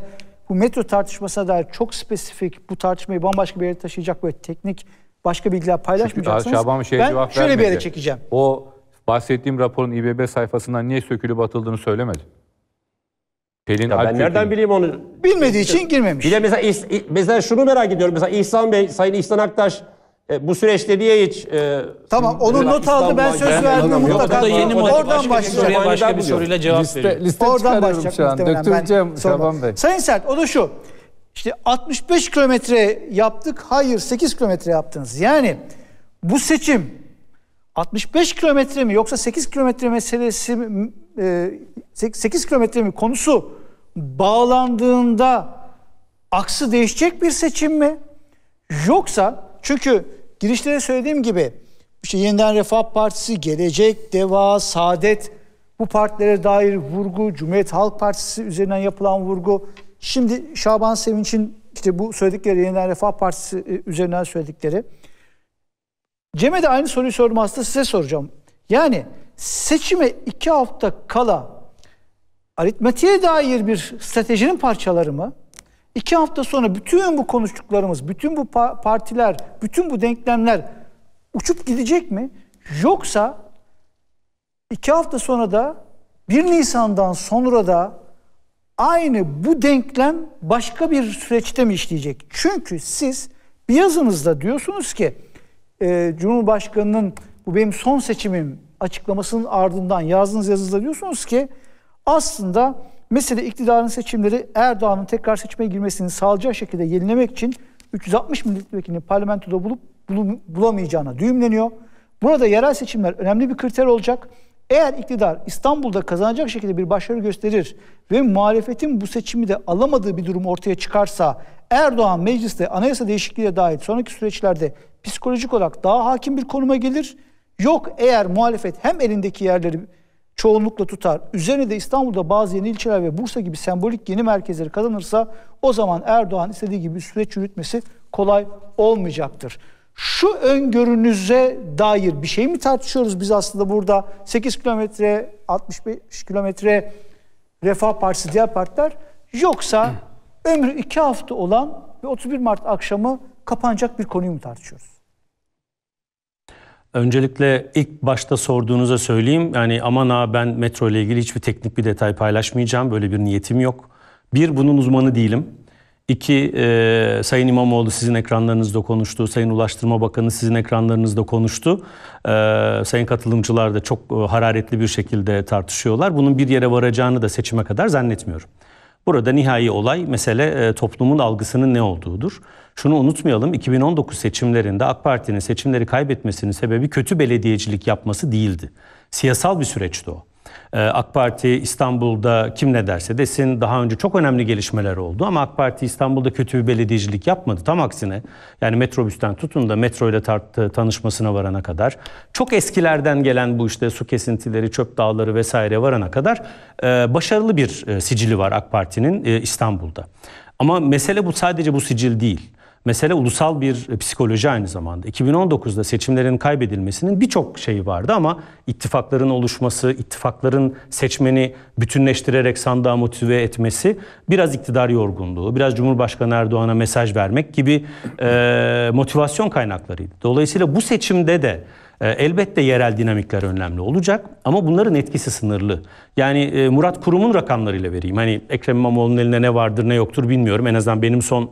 S1: bu metro tartışmasına dair çok spesifik bu tartışmayı bambaşka bir yere taşıyacak böyle teknik başka bilgiler paylaşmayacaksınız. Şaban şey ben cevap şöyle vermedi. bir yere çekeceğim.
S5: O bahsettiğim raporun İBB sayfasından niye sökülüp atıldığını söylemedi. Pelin ya ben nereden
S2: bileyim onu? Bilmediği için girmemiş. Bir de mesela, mesela şunu merak ediyorum. Mesela İhsan Bey, Sayın İhsan Aktaş e, bu süreçte diye hiç e, Tamam onu not aldı ben söz verdim yok, mutlaka. Da yeni oradan başlayacak Başka, başka bir soruyla cevap liste, vereyim. Liste oradan başlayacak an.
S4: muhtemelen. Döktüreceğim
S1: Şaban Bey. Sayın Sert o da şu. İşte 65 kilometre yaptık. Hayır 8 kilometre yaptınız. Yani bu seçim 65 kilometre mi yoksa 8 kilometre meselesi 8 e, kilometre mi konusu bağlandığında aksı değişecek bir seçim mi? Yoksa çünkü girişte söylediğim gibi işte Yeniden Refah Partisi, Gelecek, Deva, Saadet bu partilere dair vurgu, Cumhuriyet Halk Partisi üzerinden yapılan vurgu. Şimdi Şaban Sevinç'in işte bu söyledikleri Yeniden Refah Partisi e, üzerinden söyledikleri. Cem'e de aynı soruyu aslında size soracağım. Yani seçime iki hafta kala aritmetiğe dair bir stratejinin parçaları mı? İki hafta sonra bütün bu konuştuklarımız, bütün bu partiler, bütün bu denklemler uçup gidecek mi? Yoksa iki hafta sonra da 1 Nisan'dan sonra da aynı bu denklem başka bir süreçte mi işleyecek? Çünkü siz bir yazınızda diyorsunuz ki e, Cumhurbaşkanı'nın bu benim son seçimim açıklamasının ardından yazdığınız yazınızda diyorsunuz ki aslında Mesela iktidarın seçimleri Erdoğan'ın tekrar seçime girmesini sağlayacak şekilde yenilemek için 360 milletvekilini parlamentoda bulup bulamayacağına düğümleniyor. Burada yerel seçimler önemli bir kriter olacak. Eğer iktidar İstanbul'da kazanacak şekilde bir başarı gösterir ve muhalefetin bu seçimi de alamadığı bir durum ortaya çıkarsa Erdoğan mecliste anayasa değişikliğe dahil sonraki süreçlerde psikolojik olarak daha hakim bir konuma gelir. Yok eğer muhalefet hem elindeki yerleri çoğunlukla tutar. Üzerine de İstanbul'da bazı yeni ilçeler ve Bursa gibi sembolik yeni merkezleri kazanırsa o zaman Erdoğan istediği gibi süreç yürütmesi kolay olmayacaktır. Şu öngörünüze dair bir şey mi tartışıyoruz biz aslında burada? 8 kilometre, 65 kilometre Refah Partisi, diğer partiler yoksa ömrü 2 hafta olan ve 31 Mart akşamı kapanacak bir konuyu mu tartışıyoruz?
S3: Öncelikle ilk başta sorduğunuza söyleyeyim. Yani aman ha ben metro ile ilgili hiçbir teknik bir detay paylaşmayacağım. Böyle bir niyetim yok. Bir, bunun uzmanı değilim. İki, e, Sayın İmamoğlu sizin ekranlarınızda konuştu. Sayın Ulaştırma Bakanı sizin ekranlarınızda konuştu. E, sayın katılımcılar da çok e, hararetli bir şekilde tartışıyorlar. Bunun bir yere varacağını da seçime kadar zannetmiyorum. Burada nihai olay mesele e, toplumun algısının ne olduğudur. Şunu unutmayalım 2019 seçimlerinde AK Parti'nin seçimleri kaybetmesinin sebebi kötü belediyecilik yapması değildi. Siyasal bir süreçti o. Ee, AK Parti İstanbul'da kim ne derse desin daha önce çok önemli gelişmeler oldu ama AK Parti İstanbul'da kötü bir belediyecilik yapmadı. Tam aksine yani metrobüsten tutun da metro ile tanışmasına varana kadar çok eskilerden gelen bu işte su kesintileri, çöp dağları vesaire varana kadar e, başarılı bir e, sicili var AK Parti'nin e, İstanbul'da. Ama mesele bu sadece bu sicil değil mesele ulusal bir e, psikoloji aynı zamanda. 2019'da seçimlerin kaybedilmesinin birçok şeyi vardı ama ittifakların oluşması, ittifakların seçmeni bütünleştirerek sandığa motive etmesi, biraz iktidar yorgunluğu, biraz Cumhurbaşkanı Erdoğan'a mesaj vermek gibi e, motivasyon kaynaklarıydı. Dolayısıyla bu seçimde de e, Elbette yerel dinamikler önemli olacak ama bunların etkisi sınırlı. Yani e, Murat Kurum'un rakamlarıyla vereyim. Hani Ekrem İmamoğlu'nun eline ne vardır ne yoktur bilmiyorum. En azından benim son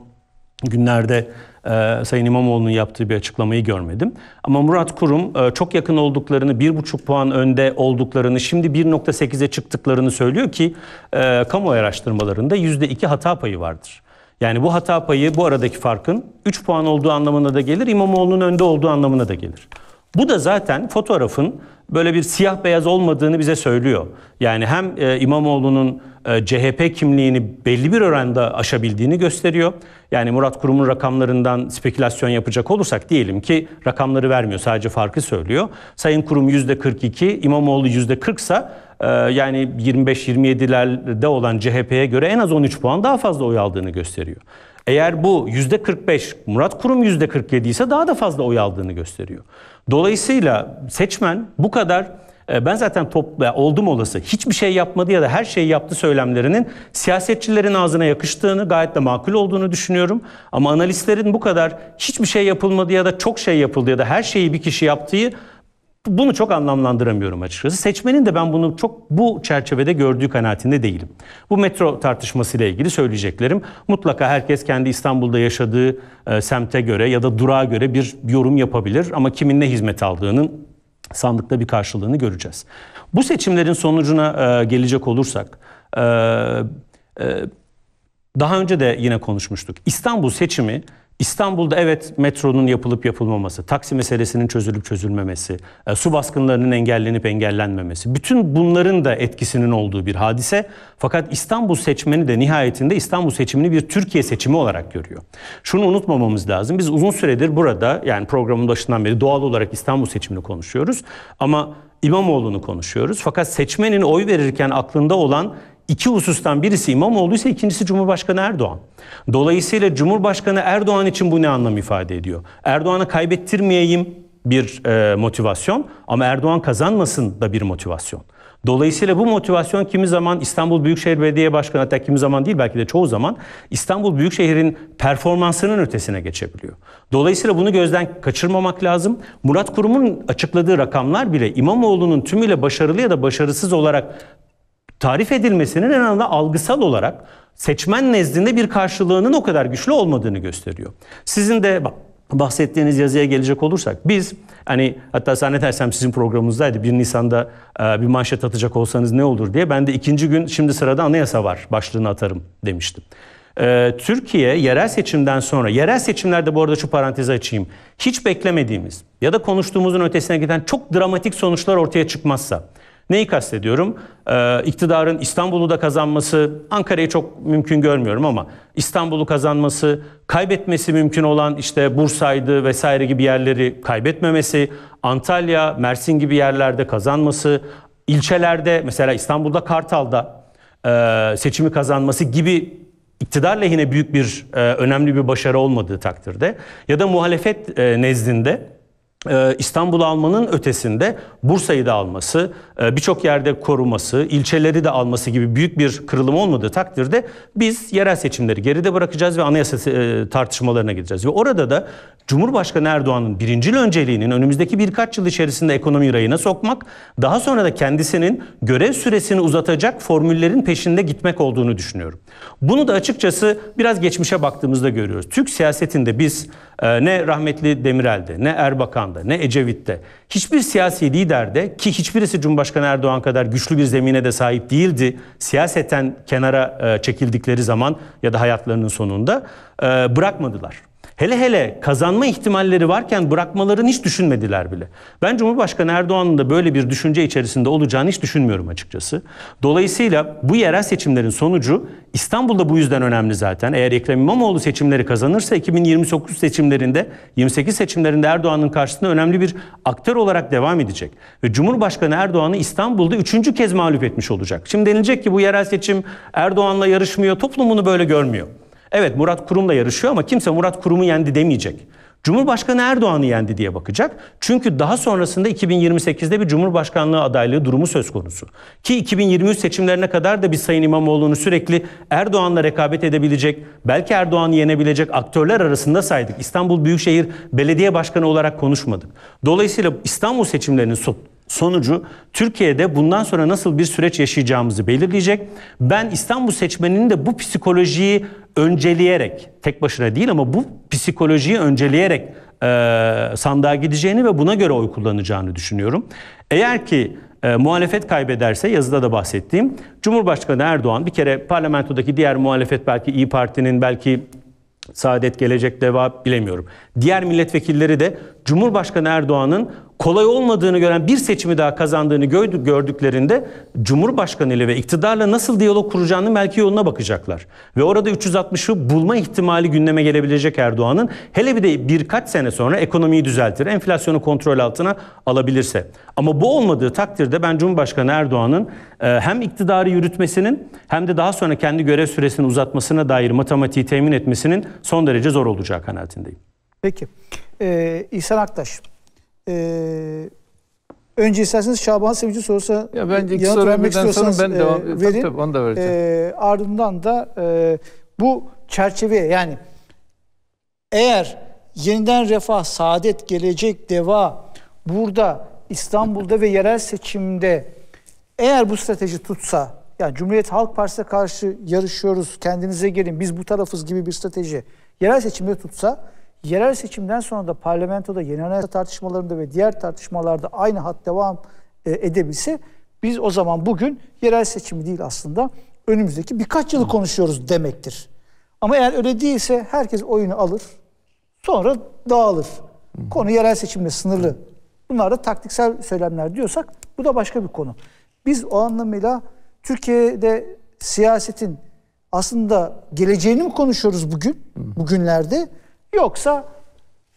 S3: günlerde e, Sayın İmamoğlu'nun yaptığı bir açıklamayı görmedim. Ama Murat Kurum e, çok yakın olduklarını, 1,5 puan önde olduklarını, şimdi 1.8'e çıktıklarını söylüyor ki e, kamuoyu araştırmalarında %2 hata payı vardır. Yani bu hata payı bu aradaki farkın 3 puan olduğu anlamına da gelir, İmamoğlu'nun önde olduğu anlamına da gelir. Bu da zaten fotoğrafın böyle bir siyah beyaz olmadığını bize söylüyor. Yani hem e, İmamoğlu'nun e, CHP kimliğini belli bir oranda aşabildiğini gösteriyor. Yani Murat Kurum'un rakamlarından spekülasyon yapacak olursak diyelim ki rakamları vermiyor sadece farkı söylüyor. Sayın Kurum %42, İmamoğlu %40 ise e, yani 25-27'lerde olan CHP'ye göre en az 13 puan daha fazla oy aldığını gösteriyor. Eğer bu yüzde %45 Murat Kurum yüzde %47 ise daha da fazla oy aldığını gösteriyor. Dolayısıyla seçmen bu kadar e, ben zaten topla oldum olası hiçbir şey yapmadı ya da her şeyi yaptı söylemlerinin siyasetçilerin ağzına yakıştığını gayet de makul olduğunu düşünüyorum. Ama analistlerin bu kadar hiçbir şey yapılmadı ya da çok şey yapıldı ya da her şeyi bir kişi yaptığı bunu çok anlamlandıramıyorum açıkçası. Seçmenin de ben bunu çok bu çerçevede gördüğü kanaatinde değilim. Bu metro tartışmasıyla ilgili söyleyeceklerim mutlaka herkes kendi İstanbul'da yaşadığı e, semte göre ya da durağa göre bir yorum yapabilir ama kimin ne hizmet aldığının sandıkta bir karşılığını göreceğiz. Bu seçimlerin sonucuna e, gelecek olursak e, e, daha önce de yine konuşmuştuk. İstanbul seçimi İstanbul'da evet metronun yapılıp yapılmaması, taksi meselesinin çözülüp çözülmemesi, e, su baskınlarının engellenip engellenmemesi, bütün bunların da etkisinin olduğu bir hadise. Fakat İstanbul seçmeni de nihayetinde İstanbul seçimini bir Türkiye seçimi olarak görüyor. Şunu unutmamamız lazım. Biz uzun süredir burada yani programın başından beri doğal olarak İstanbul seçimini konuşuyoruz. Ama İmamoğlu'nu konuşuyoruz. Fakat seçmenin oy verirken aklında olan İki husustan birisi İmamoğlu ise ikincisi Cumhurbaşkanı Erdoğan. Dolayısıyla Cumhurbaşkanı Erdoğan için bu ne anlam ifade ediyor? Erdoğan'ı kaybettirmeyeyim bir e, motivasyon ama Erdoğan kazanmasın da bir motivasyon. Dolayısıyla bu motivasyon kimi zaman İstanbul Büyükşehir Belediye Başkanı hatta kimi zaman değil belki de çoğu zaman İstanbul Büyükşehir'in performansının ötesine geçebiliyor. Dolayısıyla bunu gözden kaçırmamak lazım. Murat Kurum'un açıkladığı rakamlar bile İmamoğlu'nun tümüyle başarılı ya da başarısız olarak tarif edilmesinin en azından algısal olarak seçmen nezdinde bir karşılığının o kadar güçlü olmadığını gösteriyor. Sizin de bahsettiğiniz yazıya gelecek olursak biz hani hatta zannedersem sizin programınızdaydı 1 Nisan'da e, bir manşet atacak olsanız ne olur diye ben de ikinci gün şimdi sırada anayasa var başlığını atarım demiştim. E, Türkiye yerel seçimden sonra yerel seçimlerde bu arada şu parantezi açayım. Hiç beklemediğimiz ya da konuştuğumuzun ötesine giden çok dramatik sonuçlar ortaya çıkmazsa Neyi kastediyorum? Ee, iktidarın İstanbul'u da kazanması, Ankara'yı çok mümkün görmüyorum ama İstanbul'u kazanması, kaybetmesi mümkün olan işte Bursa'ydı vesaire gibi yerleri kaybetmemesi, Antalya, Mersin gibi yerlerde kazanması, ilçelerde mesela İstanbul'da Kartal'da e, seçimi kazanması gibi iktidar lehine büyük bir e, önemli bir başarı olmadığı takdirde ya da muhalefet e, nezdinde ee, İstanbul almanın ötesinde Bursa'yı da alması, e, birçok yerde koruması, ilçeleri de alması gibi büyük bir kırılım olmadığı takdirde biz yerel seçimleri geride bırakacağız ve anayasa e, tartışmalarına gideceğiz. Ve orada da Cumhurbaşkanı Erdoğan'ın birincil önceliğinin önümüzdeki birkaç yıl içerisinde ekonomi rayına sokmak, daha sonra da kendisinin görev süresini uzatacak formüllerin peşinde gitmek olduğunu düşünüyorum. Bunu da açıkçası biraz geçmişe baktığımızda görüyoruz. Türk siyasetinde biz ee, ne rahmetli Demirel'de, ne Erbakan'da, ne Ecevit'te hiçbir siyasi liderde ki hiçbirisi Cumhurbaşkanı Erdoğan kadar güçlü bir zemine de sahip değildi. Siyaseten kenara e, çekildikleri zaman ya da hayatlarının sonunda e, bırakmadılar. Hele hele kazanma ihtimalleri varken bırakmalarını hiç düşünmediler bile. Ben Cumhurbaşkanı Erdoğan'ın da böyle bir düşünce içerisinde olacağını hiç düşünmüyorum açıkçası. Dolayısıyla bu yerel seçimlerin sonucu İstanbul'da bu yüzden önemli zaten. Eğer Ekrem İmamoğlu seçimleri kazanırsa 2029 seçimlerinde 28 seçimlerinde Erdoğan'ın karşısında önemli bir aktör olarak devam edecek. Ve Cumhurbaşkanı Erdoğan'ı İstanbul'da üçüncü kez mağlup etmiş olacak. Şimdi denilecek ki bu yerel seçim Erdoğan'la yarışmıyor. toplumunu böyle görmüyor. Evet Murat Kurum'la yarışıyor ama kimse Murat Kurum'u yendi demeyecek. Cumhurbaşkanı Erdoğan'ı yendi diye bakacak. Çünkü daha sonrasında 2028'de bir Cumhurbaşkanlığı adaylığı durumu söz konusu. Ki 2023 seçimlerine kadar da biz Sayın İmamoğlu'nu sürekli Erdoğan'la rekabet edebilecek, belki Erdoğan'ı yenebilecek aktörler arasında saydık. İstanbul Büyükşehir Belediye Başkanı olarak konuşmadık. Dolayısıyla İstanbul seçimlerinin sonucu Türkiye'de bundan sonra nasıl bir süreç yaşayacağımızı belirleyecek. Ben İstanbul seçmeninin de bu psikolojiyi önceleyerek, tek başına değil ama bu psikolojiyi önceleyerek e, sandığa gideceğini ve buna göre oy kullanacağını düşünüyorum. Eğer ki e, muhalefet kaybederse yazıda da bahsettiğim Cumhurbaşkanı Erdoğan bir kere parlamentodaki diğer muhalefet belki İyi Parti'nin belki Saadet Gelecek Deva bilemiyorum. Diğer milletvekilleri de Cumhurbaşkanı Erdoğan'ın kolay olmadığını gören bir seçimi daha kazandığını gördüklerinde Cumhurbaşkanı ile ve iktidarla nasıl diyalog kuracağını belki yoluna bakacaklar. Ve orada 360'ı bulma ihtimali gündeme gelebilecek Erdoğan'ın hele bir de birkaç sene sonra ekonomiyi düzeltir, enflasyonu kontrol altına alabilirse. Ama bu olmadığı takdirde ben Cumhurbaşkanı Erdoğan'ın e, hem iktidarı yürütmesinin hem de daha sonra kendi görev süresini uzatmasına dair matematiği temin etmesinin son derece zor olacağı kanaatindeyim.
S1: Peki. Ee, İhsan Aktaş. Ee, önce isterseniz Şaban Sevinci sorusu ya bence iki soru vermek istiyorsanız ben e, devam, e, verin. Tabii, tabii, onu da vereceğim. E, ardından da e, bu çerçeve yani eğer yeniden refah, saadet, gelecek, deva burada İstanbul'da ve yerel seçimde eğer bu strateji tutsa yani Cumhuriyet Halk Partisi'ne karşı yarışıyoruz, kendinize gelin, biz bu tarafız gibi bir strateji yerel seçimde tutsa yerel seçimden sonra da parlamentoda yeni anayasa tartışmalarında ve diğer tartışmalarda aynı hat devam e, edebilse biz o zaman bugün yerel seçimi değil aslında önümüzdeki birkaç yılı konuşuyoruz demektir. Ama eğer öyle değilse herkes oyunu alır sonra dağılır. Konu yerel seçimle sınırlı. Bunlar da taktiksel söylemler diyorsak bu da başka bir konu. Biz o anlamıyla Türkiye'de siyasetin aslında geleceğini mi konuşuyoruz bugün, bugünlerde? Yoksa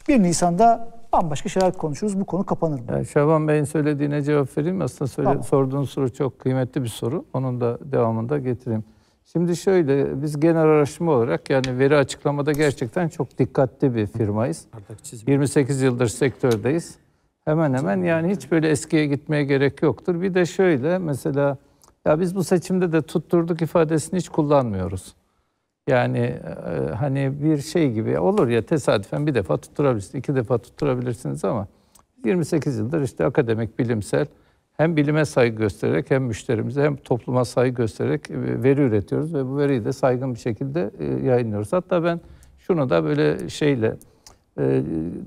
S1: 1 Nisan'da bambaşka şeyler konuşuruz. Bu konu kapanır.
S4: Yani Şaban Bey'in söylediğine cevap vereyim. Aslında söyle, tamam. sorduğun soru çok kıymetli bir soru. Onun da devamında getireyim. Şimdi şöyle biz genel araştırma olarak yani veri açıklamada gerçekten çok dikkatli bir firmayız. 28 yıldır sektördeyiz. Hemen hemen yani hiç böyle eskiye gitmeye gerek yoktur. Bir de şöyle mesela ya biz bu seçimde de tutturduk ifadesini hiç kullanmıyoruz. Yani e, hani bir şey gibi olur ya tesadüfen bir defa tutturabilirsiniz, iki defa tutturabilirsiniz ama 28 yıldır işte akademik, bilimsel hem bilime saygı göstererek hem müşterimize hem topluma saygı göstererek e, veri üretiyoruz ve bu veriyi de saygın bir şekilde e, yayınlıyoruz. Hatta ben şunu da böyle şeyle e,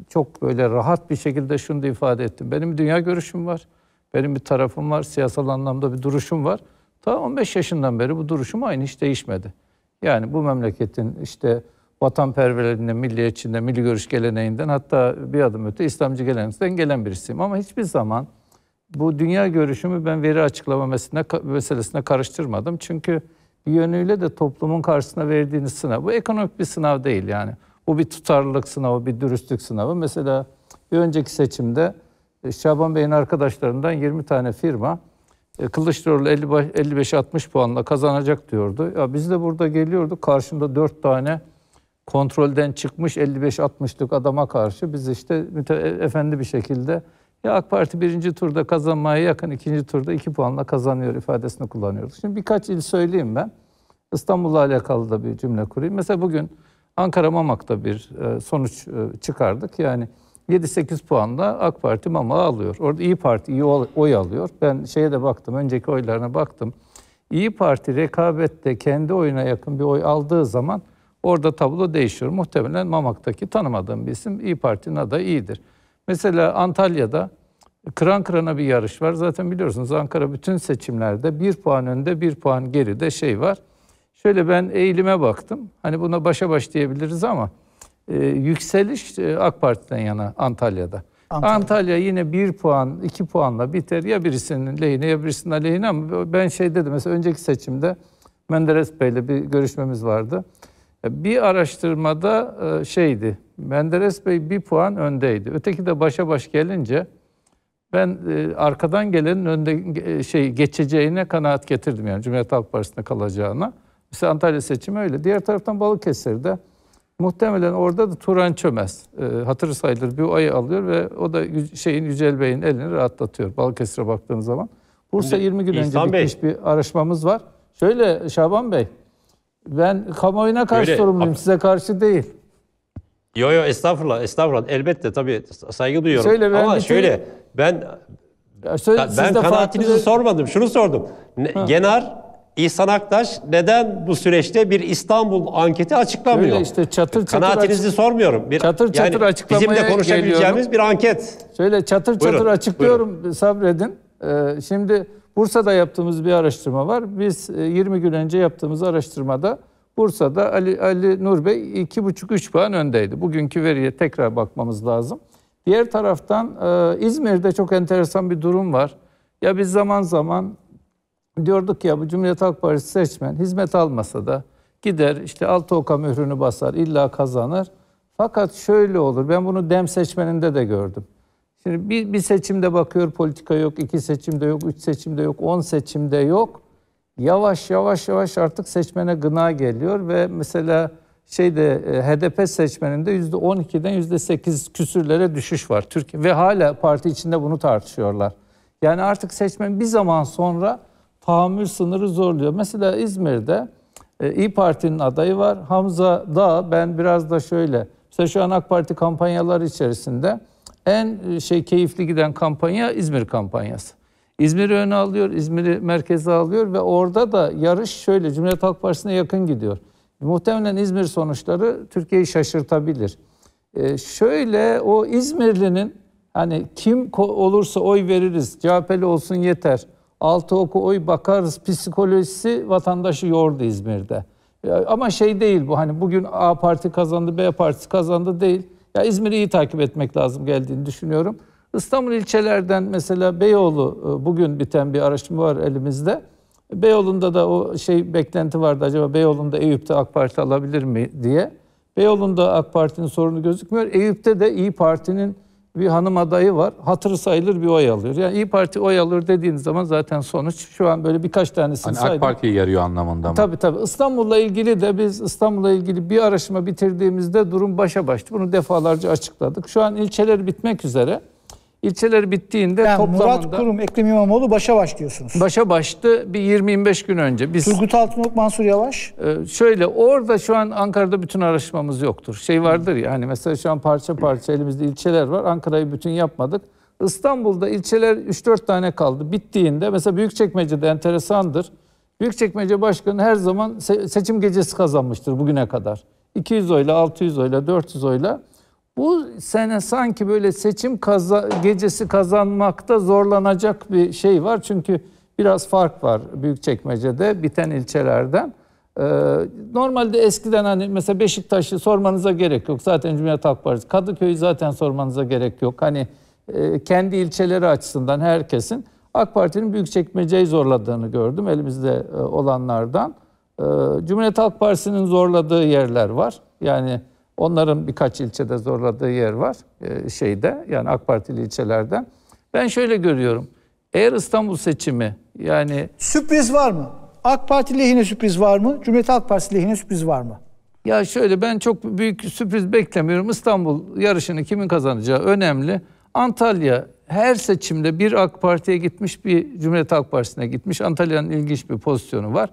S4: çok böyle rahat bir şekilde şunu da ifade ettim. Benim bir dünya görüşüm var. Benim bir tarafım var. Siyasal anlamda bir duruşum var. Ta 15 yaşından beri bu duruşum aynı hiç değişmedi. Yani bu memleketin işte vatanperverlerinden, milliyetçinden, milli görüş geleneğinden hatta bir adım öte İslamcı geleneğinden gelen birisiyim. Ama hiçbir zaman bu dünya görüşümü ben veri açıklama meselesine karıştırmadım. Çünkü bir yönüyle de toplumun karşısına verdiğiniz sınav. Bu ekonomik bir sınav değil yani. Bu bir tutarlılık sınavı, bir dürüstlük sınavı. Mesela bir önceki seçimde e, Şaban Bey'in arkadaşlarından 20 tane firma e, Kılıçdaroğlu 55-60 puanla kazanacak diyordu. Ya biz de burada geliyorduk. Karşında 4 tane kontrolden çıkmış 55-60'lık adama karşı biz işte e, efendi bir şekilde ya AK Parti birinci turda kazanmaya yakın ikinci turda 2 puanla kazanıyor ifadesini kullanıyorduk. Şimdi birkaç il söyleyeyim ben. İstanbul'la alakalı da bir cümle kurayım. Mesela bugün Ankara Mamak'ta bir e, sonuç çıkardık. Yani 7-8 puanla AK Parti ama alıyor. Orada İyi Parti iyi oy alıyor. Ben şeye de baktım, önceki oylarına baktım. İyi Parti rekabette kendi oyuna yakın bir oy aldığı zaman orada tablo değişiyor. Muhtemelen Mamak'taki tanımadığım bir isim İyi Parti'nin adayı iyidir. Mesela Antalya'da kıran kırana bir yarış var. Zaten biliyorsunuz Ankara bütün seçimlerde bir puan önde bir puan geride şey var. Şöyle ben eğilime baktım. Hani buna başa baş diyebiliriz ama e, yükseliş e, AK Parti'den yana Antalya'da. Antalya. Antalya yine bir puan, iki puanla biter. Ya birisinin lehine ya birisinin aleyhine ama ben şey dedim mesela önceki seçimde Menderes Bey'le bir görüşmemiz vardı. Bir araştırmada e, şeydi, Menderes Bey bir puan öndeydi. Öteki de başa baş gelince ben e, arkadan gelenin önde e, şey geçeceğine kanaat getirdim yani Cumhuriyet Halk Partisi'nde kalacağına. Mesela Antalya seçimi öyle. Diğer taraftan Balıkesir'de Muhtemelen orada da Turan Çömez e, hatırı sayılır bir oy alıyor ve o da şeyin Yücel Bey'in elini rahatlatıyor Balıkesir'e baktığınız zaman. Bursa 20 gün önce Bey. bitmiş bir araşmamız var. Şöyle Şaban Bey, ben kamuoyuna karşı Öyle, sorumluyum, size karşı değil.
S2: Yo yo estağfurullah, estağfurullah. Elbette tabii saygı duyuyorum. Söyle, ben Ama şey- şöyle, ben ya söyle, ben kanaatinizi farklı... sormadım, şunu sordum. Ne, Genar İhsan Aktaş neden bu süreçte bir İstanbul anketi açıklamıyor? Öyle işte çatır çatır Kanaatinizi açık... sormuyorum. Bir, çatır çatır yani açıklamaya Bizim de konuşabileceğimiz geliyorum. bir anket.
S4: Şöyle çatır buyurun, çatır açıklıyorum buyurun. sabredin. Ee, şimdi Bursa'da yaptığımız bir araştırma var. Biz 20 e, gün önce yaptığımız araştırmada Bursa'da Ali, Ali Nur Bey 2,5-3 puan öndeydi. Bugünkü veriye tekrar bakmamız lazım. Diğer taraftan e, İzmir'de çok enteresan bir durum var. Ya biz zaman zaman diyorduk ya bu Cumhuriyet Halk Partisi seçmen hizmet almasa da gider işte altı oka mührünü basar illa kazanır. Fakat şöyle olur ben bunu dem seçmeninde de gördüm. Şimdi bir, bir seçimde bakıyor politika yok, iki seçimde yok, üç seçimde yok, on seçimde yok. Yavaş yavaş yavaş artık seçmene gına geliyor ve mesela şeyde e, HDP seçmeninde yüzde 12'den yüzde 8 küsürlere düşüş var. Türkiye ve hala parti içinde bunu tartışıyorlar. Yani artık seçmen bir zaman sonra tahammül sınırı zorluyor. Mesela İzmir'de e, İyi Parti'nin adayı var. Hamza Dağ ben biraz da şöyle. Mesela şu an AK Parti kampanyaları içerisinde en e, şey keyifli giden kampanya İzmir kampanyası. İzmir'i öne alıyor, İzmir'i merkeze alıyor ve orada da yarış şöyle Cumhuriyet Halk Partisi'ne yakın gidiyor. Muhtemelen İzmir sonuçları Türkiye'yi şaşırtabilir. Ee, şöyle o İzmirli'nin hani kim olursa oy veririz, CHP'li olsun yeter altı oku oy bakarız psikolojisi vatandaşı yordu İzmir'de. ama şey değil bu hani bugün A parti kazandı B parti kazandı değil. Ya İzmir'i iyi takip etmek lazım geldiğini düşünüyorum. İstanbul ilçelerden mesela Beyoğlu e, bugün biten bir araştırma var elimizde. Beyoğlu'nda da o şey beklenti vardı acaba Beyoğlu'nda Eyüp'te AK Parti alabilir mi diye. Beyoğlu'nda AK Parti'nin sorunu gözükmüyor. Eyüp'te de İyi Parti'nin bir hanım adayı var. Hatır sayılır bir oy alıyor. Yani İyi Parti oy alır dediğiniz zaman zaten sonuç şu an böyle birkaç tanesini hani saydım. AK Parti'ye
S5: yarıyor anlamında
S4: mı? Tabii tabii. İstanbul'la ilgili de biz İstanbul'la ilgili bir araştırma bitirdiğimizde durum başa baştı. Bunu defalarca açıkladık. Şu an ilçeler bitmek üzere. İlçeler bittiğinde yani toplamında... Murat
S1: Kurum, Ekrem İmamoğlu başa baş diyorsunuz.
S4: Başa baştı bir 20-25 gün önce. Biz, Turgut Altınok, Mansur Yavaş? E, şöyle orada şu an Ankara'da bütün araştırmamız yoktur. Şey vardır ya hani mesela şu an parça parça elimizde ilçeler var. Ankara'yı bütün yapmadık. İstanbul'da ilçeler 3-4 tane kaldı. Bittiğinde mesela Büyükçekmece'de enteresandır. Büyükçekmece Başkanı her zaman se seçim gecesi kazanmıştır bugüne kadar. 200 oyla, 600 oyla, 400 oyla bu sene sanki böyle seçim kaza gecesi kazanmakta zorlanacak bir şey var. Çünkü biraz fark var Büyükçekmece'de biten ilçelerden. Ee, normalde eskiden hani mesela Beşiktaş'ı sormanıza gerek yok. Zaten Cumhuriyet Halk Partisi. Kadıköy'ü zaten sormanıza gerek yok. Hani e, kendi ilçeleri açısından herkesin AK Parti'nin Büyükçekmece'yi zorladığını gördüm elimizde e, olanlardan. Ee, Cumhuriyet Halk Partisi'nin zorladığı yerler var. Yani Onların birkaç ilçede zorladığı yer var e, şeyde yani AK Partili ilçelerde. Ben şöyle görüyorum. Eğer İstanbul seçimi yani...
S1: Sürpriz var mı? AK Parti lehine sürpriz var mı? Cumhuriyet Halk Partisi lehine sürpriz var mı?
S4: Ya şöyle ben çok büyük sürpriz beklemiyorum. İstanbul yarışını kimin kazanacağı önemli. Antalya her seçimde bir AK Parti'ye gitmiş bir Cumhuriyet Halk Partisi'ne gitmiş. Antalya'nın ilginç bir pozisyonu var.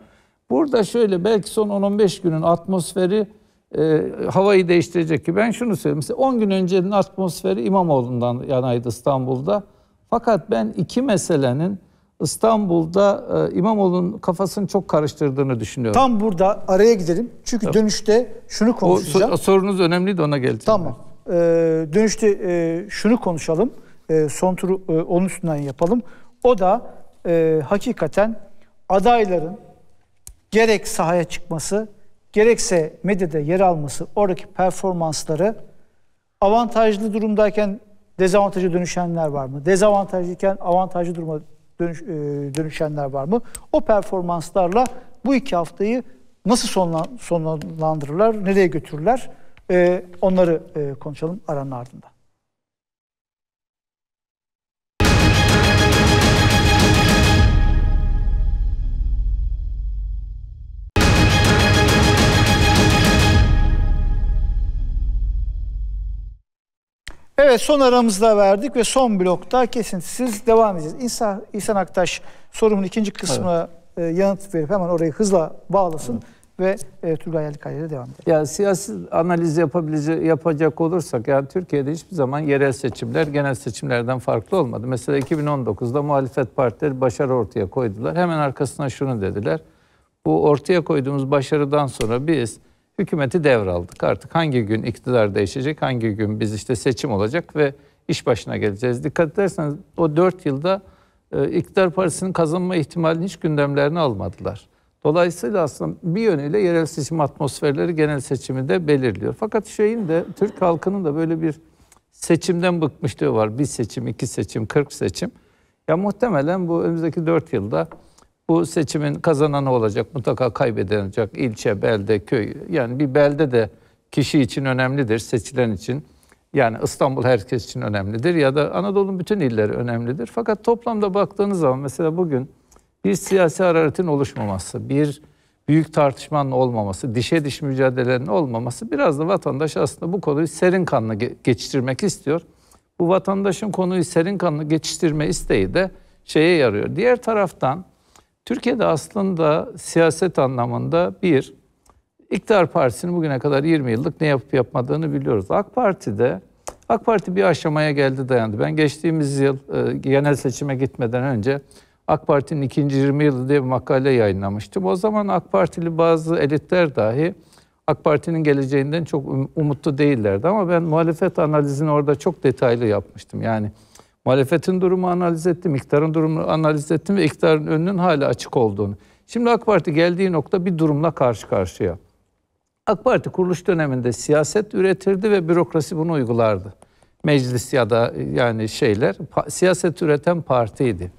S4: Burada şöyle belki son 10-15 günün atmosferi e, havayı değiştirecek ki ben şunu söyleyeyim. Mesela 10 gün öncenin atmosferi İmamoğlu'ndan yanaydı İstanbul'da. Fakat ben iki meselenin İstanbul'da e, İmamoğlu'nun kafasını çok karıştırdığını düşünüyorum.
S1: Tam burada araya gidelim. Çünkü Tabii. dönüşte şunu
S4: konuşacağım. O, sorunuz önemliydi ona geleceğim. Tamam.
S1: Ee, dönüşte e, şunu konuşalım. E, son turu e, onun üstünden yapalım. O da e, hakikaten adayların gerek sahaya çıkması gerekse medyada yer alması oradaki performansları avantajlı durumdayken dezavantajı dönüşenler var mı? Dezavantajlıyken avantajlı duruma dönüş, e, dönüşenler var mı? O performanslarla bu iki haftayı nasıl sonlan, sonlandırırlar, nereye götürürler? E, onları e, konuşalım aranın ardından. Evet son aramızda verdik ve son blokta kesintisiz devam edeceğiz. İnsan, İhsan Aktaş sorumun ikinci kısmına evet. E, yanıt verip hemen orayı hızla bağlasın. Evet. Ve e, Turgay Yelkaya'ya devam edelim.
S4: Yani siyasi analiz yapabilecek, yapacak olursak yani Türkiye'de hiçbir zaman yerel seçimler genel seçimlerden farklı olmadı. Mesela 2019'da muhalefet partileri başarı ortaya koydular. Hemen arkasına şunu dediler. Bu ortaya koyduğumuz başarıdan sonra biz hükümeti devraldık. Artık hangi gün iktidar değişecek, hangi gün biz işte seçim olacak ve iş başına geleceğiz. Dikkat ederseniz o dört yılda e, iktidar partisinin kazanma ihtimalini hiç gündemlerine almadılar. Dolayısıyla aslında bir yönüyle yerel seçim atmosferleri genel seçimi de belirliyor. Fakat şeyin de Türk halkının da böyle bir seçimden bıkmışlığı var. Bir seçim, iki seçim, kırk seçim. Ya muhtemelen bu önümüzdeki dört yılda bu seçimin kazananı olacak, mutlaka kaybeden olacak. ilçe, belde, köy. Yani bir belde de kişi için önemlidir, seçilen için. Yani İstanbul herkes için önemlidir ya da Anadolu'nun bütün illeri önemlidir. Fakat toplamda baktığınız zaman mesela bugün bir siyasi hararetin oluşmaması, bir büyük tartışmanın olmaması, dişe diş mücadelenin olmaması biraz da vatandaş aslında bu konuyu serin kanlı geçiştirmek istiyor. Bu vatandaşın konuyu serin kanlı geçiştirme isteği de şeye yarıyor. Diğer taraftan Türkiye'de aslında siyaset anlamında bir, İktidar Partisi'nin bugüne kadar 20 yıllık ne yapıp yapmadığını biliyoruz. AK Parti'de AK Parti bir aşamaya geldi dayandı. Ben geçtiğimiz yıl e, genel seçime gitmeden önce AK Parti'nin ikinci 20 yılı diye bir makale yayınlamıştım. O zaman AK Partili bazı elitler dahi AK Parti'nin geleceğinden çok um-, umutlu değillerdi. Ama ben muhalefet analizini orada çok detaylı yapmıştım. Yani Muhalefetin durumu analiz etti, iktidarın durumu analiz etti ve iktidarın önünün hala açık olduğunu. Şimdi AK Parti geldiği nokta bir durumla karşı karşıya. AK Parti kuruluş döneminde siyaset üretirdi ve bürokrasi bunu uygulardı. Meclis ya da yani şeyler siyaset üreten partiydi.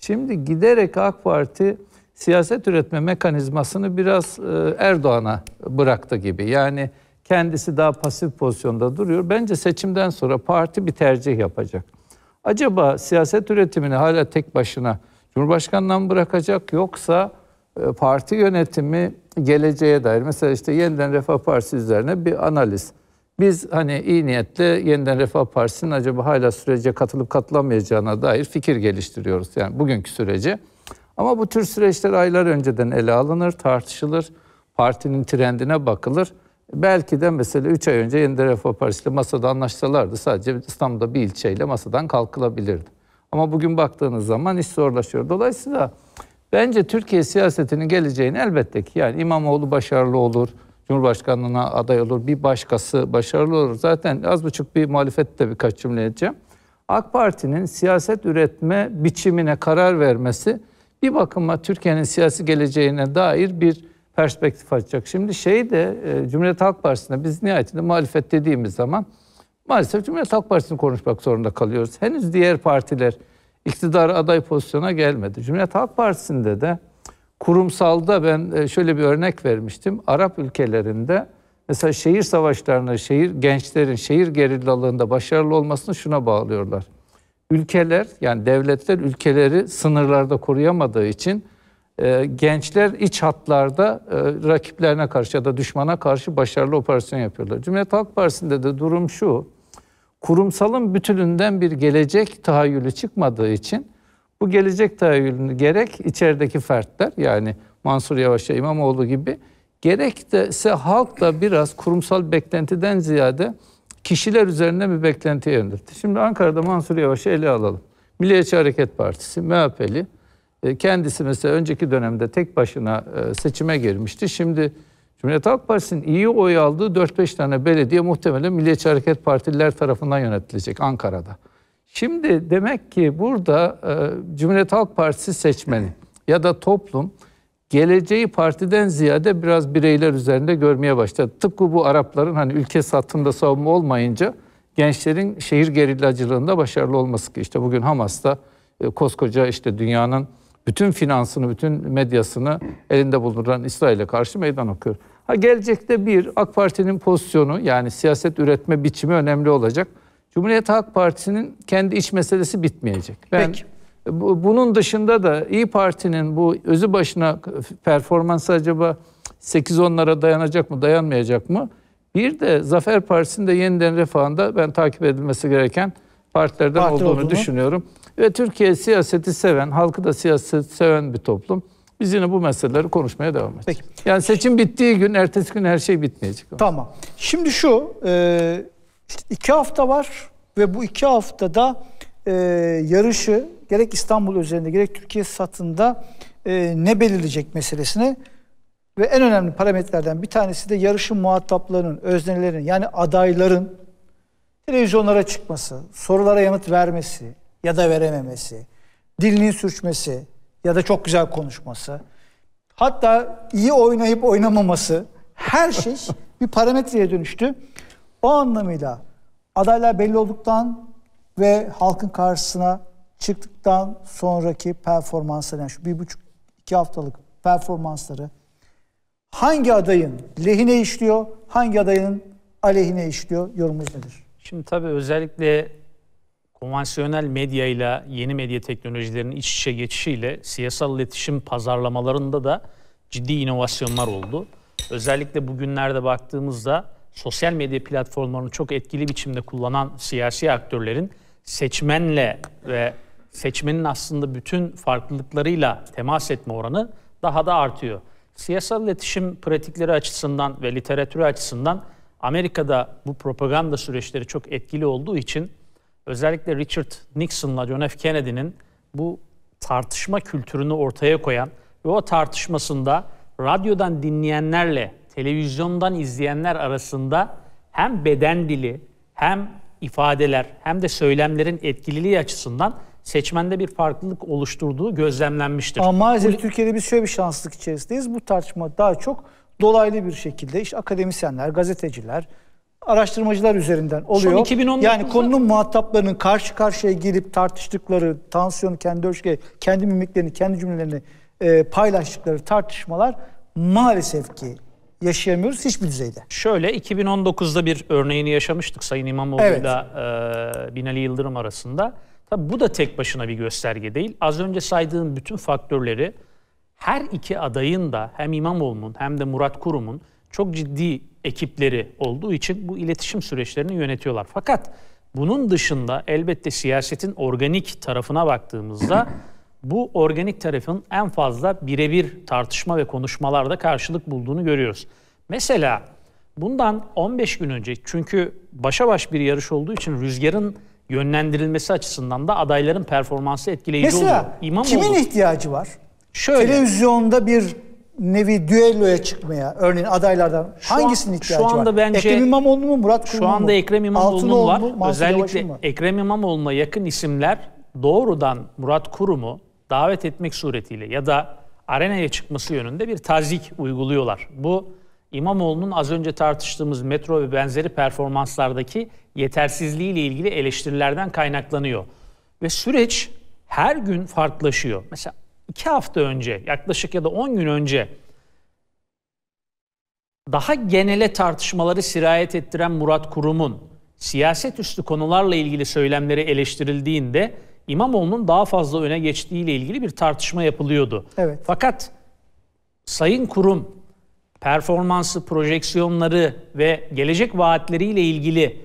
S4: Şimdi giderek AK Parti siyaset üretme mekanizmasını biraz e, Erdoğan'a bıraktı gibi. Yani kendisi daha pasif pozisyonda duruyor. Bence seçimden sonra parti bir tercih yapacak. Acaba siyaset üretimini hala tek başına Cumhurbaşkanından bırakacak yoksa e, parti yönetimi geleceğe dair mesela işte yeniden Refah Partisi üzerine bir analiz. Biz hani iyi niyetle yeniden Refah Partisi'nin acaba hala sürece katılıp katılamayacağına dair fikir geliştiriyoruz. Yani bugünkü sürece. Ama bu tür süreçler aylar önceden ele alınır, tartışılır, partinin trendine bakılır. Belki de mesela 3 ay önce Yeniden Refah Partisi masada anlaşsalardı sadece İstanbul'da bir ilçeyle masadan kalkılabilirdi. Ama bugün baktığınız zaman iş zorlaşıyor. Dolayısıyla bence Türkiye siyasetinin geleceğini elbette ki yani İmamoğlu başarılı olur, Cumhurbaşkanlığına aday olur, bir başkası başarılı olur. Zaten az buçuk bir muhalefette birkaç cümle edeceğim. AK Parti'nin siyaset üretme biçimine karar vermesi bir bakıma Türkiye'nin siyasi geleceğine dair bir perspektif açacak. Şimdi şey de e, Cumhuriyet Halk Partisi'ne biz nihayetinde muhalefet dediğimiz zaman maalesef Cumhuriyet Halk Partisi'ni konuşmak zorunda kalıyoruz. Henüz diğer partiler iktidar aday pozisyona gelmedi. Cumhuriyet Halk Partisi'nde de kurumsalda ben e, şöyle bir örnek vermiştim. Arap ülkelerinde mesela şehir savaşlarına, şehir gençlerin şehir gerillalığında başarılı olmasını şuna bağlıyorlar. Ülkeler yani devletler ülkeleri sınırlarda koruyamadığı için ee, gençler iç hatlarda e, rakiplerine karşı ya da düşmana karşı başarılı operasyon yapıyorlar. Cumhuriyet Halk Partisi'nde de durum şu. Kurumsalın bütününden bir gelecek tahayyülü çıkmadığı için bu gelecek tahayyülünü gerek içerideki fertler yani Mansur Yavaş'a İmamoğlu gibi gerekse halk da biraz kurumsal beklentiden ziyade kişiler üzerinde bir beklenti yöneltti. Şimdi Ankara'da Mansur Yavaş'ı ele alalım. Milliyetçi Hareket Partisi, MHP'li, e, kendisi mesela önceki dönemde tek başına e, seçime girmişti. Şimdi Cumhuriyet Halk Partisi'nin iyi oy aldığı 4-5 tane belediye muhtemelen Milliyetçi Hareket Partililer tarafından yönetilecek Ankara'da. Şimdi demek ki burada e, Cumhuriyet Halk Partisi seçmeni ya da toplum geleceği partiden ziyade biraz bireyler üzerinde görmeye başladı. Tıpkı bu Arapların hani ülke satında savunma olmayınca gençlerin şehir gerillacılığında başarılı olması ki işte bugün Hamas'ta koskoca işte dünyanın bütün finansını, bütün medyasını elinde bulunduran İsrail'e karşı meydan okuyor. Ha gelecekte bir AK Parti'nin pozisyonu yani siyaset üretme biçimi önemli olacak. Cumhuriyet Halk Partisi'nin kendi iç meselesi bitmeyecek. Ben Peki. bunun dışında da İyi Parti'nin bu özü başına performans acaba 8-10'lara dayanacak mı, dayanmayacak mı? Bir de Zafer Partisi'nin de yeniden refahında ben takip edilmesi gereken partilerden Parti olduğunu, olduğunu düşünüyorum. Ve Türkiye siyaseti seven, halkı da siyaset seven bir toplum. Biz
S1: yine bu meseleleri konuşmaya devam edeceğiz. Peki.
S4: Yani seçim bittiği gün, ertesi gün her şey bitmeyecek.
S1: Tamam. Şimdi şu, e, iki hafta var ve bu iki haftada e, yarışı gerek İstanbul üzerinde gerek Türkiye satında e, ne belirleyecek meselesini ve en önemli parametrelerden bir tanesi de yarışın muhataplarının, öznelerin yani adayların televizyonlara çıkması, sorulara yanıt vermesi, ya da verememesi, dilinin sürçmesi ya da çok güzel konuşması, hatta iyi oynayıp oynamaması her şey bir parametreye dönüştü. O anlamıyla adaylar belli olduktan ve halkın karşısına çıktıktan sonraki performansları yani şu bir buçuk iki haftalık performansları hangi adayın lehine işliyor, hangi adayın aleyhine işliyor yorumunuz nedir?
S7: Şimdi tabii özellikle konvansiyonel medyayla yeni medya teknolojilerinin iç içe geçişiyle siyasal iletişim pazarlamalarında da ciddi inovasyonlar oldu. Özellikle bugünlerde baktığımızda sosyal medya platformlarını çok etkili biçimde kullanan siyasi aktörlerin seçmenle ve seçmenin aslında bütün farklılıklarıyla temas etme oranı daha da artıyor. Siyasal iletişim pratikleri açısından ve literatürü açısından Amerika'da bu propaganda süreçleri çok etkili olduğu için özellikle Richard Nixon'la John F. Kennedy'nin bu tartışma kültürünü ortaya koyan ve o tartışmasında radyodan dinleyenlerle televizyondan izleyenler arasında hem beden dili hem ifadeler hem de söylemlerin etkililiği açısından seçmende bir farklılık oluşturduğu gözlemlenmiştir. Ama maalesef bu...
S1: Türkiye'de biz şöyle bir şanssızlık içerisindeyiz. Bu tartışma daha çok dolaylı bir şekilde işte akademisyenler, gazeteciler, araştırmacılar üzerinden oluyor. Son Yani konunun muhataplarının karşı karşıya gelip tartıştıkları, tansiyonu kendi ölçüleri, kendi mimiklerini, kendi cümlelerini e, paylaştıkları tartışmalar maalesef ki yaşayamıyoruz hiçbir düzeyde.
S7: Şöyle 2019'da bir örneğini yaşamıştık Sayın İmamoğlu'yla evet. e, Binali Yıldırım arasında. Tabi bu da tek başına bir gösterge değil. Az önce saydığım bütün faktörleri her iki adayın da hem İmamoğlu'nun hem de Murat Kurum'un çok ciddi ekipleri olduğu için bu iletişim süreçlerini yönetiyorlar. Fakat bunun dışında elbette siyasetin organik tarafına baktığımızda bu organik tarafın en fazla birebir tartışma ve konuşmalarda karşılık bulduğunu görüyoruz. Mesela bundan 15 gün önce çünkü başa baş bir yarış olduğu için rüzgarın yönlendirilmesi açısından da adayların performansı etkileyici Mesela, oluyor. Mesela kimin
S1: ihtiyacı var? Şöyle. Televizyonda bir nevi düelloya çıkmaya örneğin adaylardan şu hangisinin ihtiyacı var? Şu anda var? bence Ekrem İmamoğlu mu Murat Kurum Şu anda mu? Ekrem İmamoğlu var. Mu, Özellikle
S7: mu? Ekrem İmamoğlu'na yakın isimler doğrudan Murat Kurum'u davet etmek suretiyle ya da arenaya çıkması yönünde bir tazik uyguluyorlar. Bu İmamoğlu'nun az önce tartıştığımız metro ve benzeri performanslardaki yetersizliğiyle ilgili eleştirilerden kaynaklanıyor. Ve süreç her gün farklılaşıyor. Mesela 2 hafta önce yaklaşık ya da 10 gün önce daha genele tartışmaları sirayet ettiren Murat Kurum'un siyaset üstü konularla ilgili söylemleri eleştirildiğinde İmamoğlu'nun daha fazla öne geçtiğiyle ilgili bir tartışma yapılıyordu. Evet. Fakat Sayın Kurum performansı, projeksiyonları ve gelecek vaatleriyle ilgili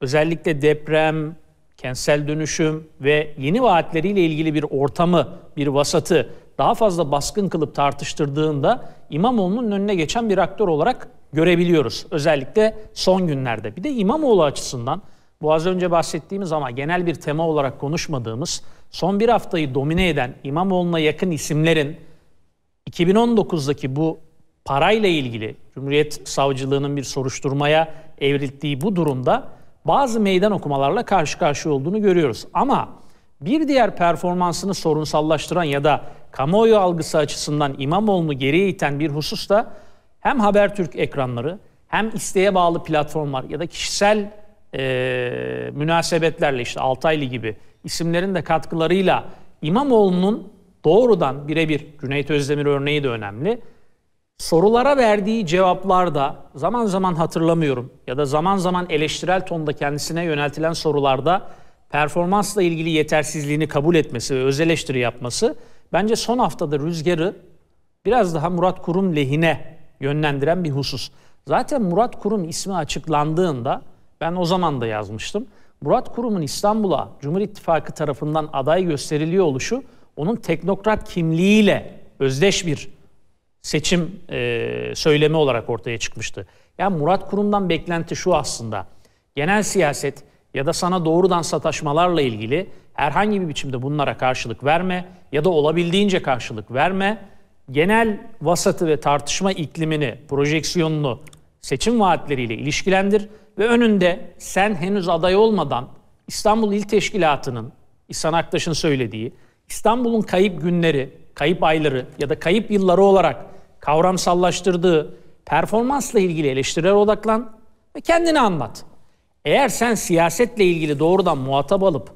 S7: özellikle deprem, kentsel dönüşüm ve yeni vaatleriyle ilgili bir ortamı, bir vasatı daha fazla baskın kılıp tartıştırdığında İmamoğlu'nun önüne geçen bir aktör olarak görebiliyoruz. Özellikle son günlerde. Bir de İmamoğlu açısından bu az önce bahsettiğimiz ama genel bir tema olarak konuşmadığımız son bir haftayı domine eden İmamoğlu'na yakın isimlerin 2019'daki bu parayla ilgili Cumhuriyet Savcılığı'nın bir soruşturmaya evrildiği bu durumda bazı meydan okumalarla karşı karşıya olduğunu görüyoruz. Ama bir diğer performansını sorunsallaştıran ya da kamuoyu algısı açısından İmamoğlu'nu geriye iten bir husus da hem Habertürk ekranları hem isteğe bağlı platformlar ya da kişisel e, münasebetlerle işte Altaylı gibi isimlerin de katkılarıyla İmamoğlu'nun doğrudan birebir Cüneyt Özdemir örneği de önemli sorulara verdiği cevaplarda zaman zaman hatırlamıyorum ya da zaman zaman eleştirel tonda kendisine yöneltilen sorularda performansla ilgili yetersizliğini kabul etmesi ve öz eleştiri yapması bence son haftada rüzgarı biraz daha Murat Kurum lehine yönlendiren bir husus. Zaten Murat Kurum ismi açıklandığında ben o zaman da yazmıştım. Murat Kurum'un İstanbul'a Cumhur İttifakı tarafından aday gösteriliyor oluşu onun teknokrat kimliğiyle özdeş bir seçim e, söylemi olarak ortaya çıkmıştı. Yani Murat Kurum'dan beklenti şu aslında. Genel siyaset ya da sana doğrudan sataşmalarla ilgili herhangi bir biçimde bunlara karşılık verme ya da olabildiğince karşılık verme. Genel vasatı ve tartışma iklimini, projeksiyonunu seçim vaatleriyle ilişkilendir ve önünde sen henüz aday olmadan İstanbul İl Teşkilatı'nın İhsan Aktaş'ın söylediği İstanbul'un kayıp günleri kayıp ayları ya da kayıp yılları olarak kavramsallaştırdığı performansla ilgili eleştirilere odaklan ve kendini anlat. Eğer sen siyasetle ilgili doğrudan muhatap alıp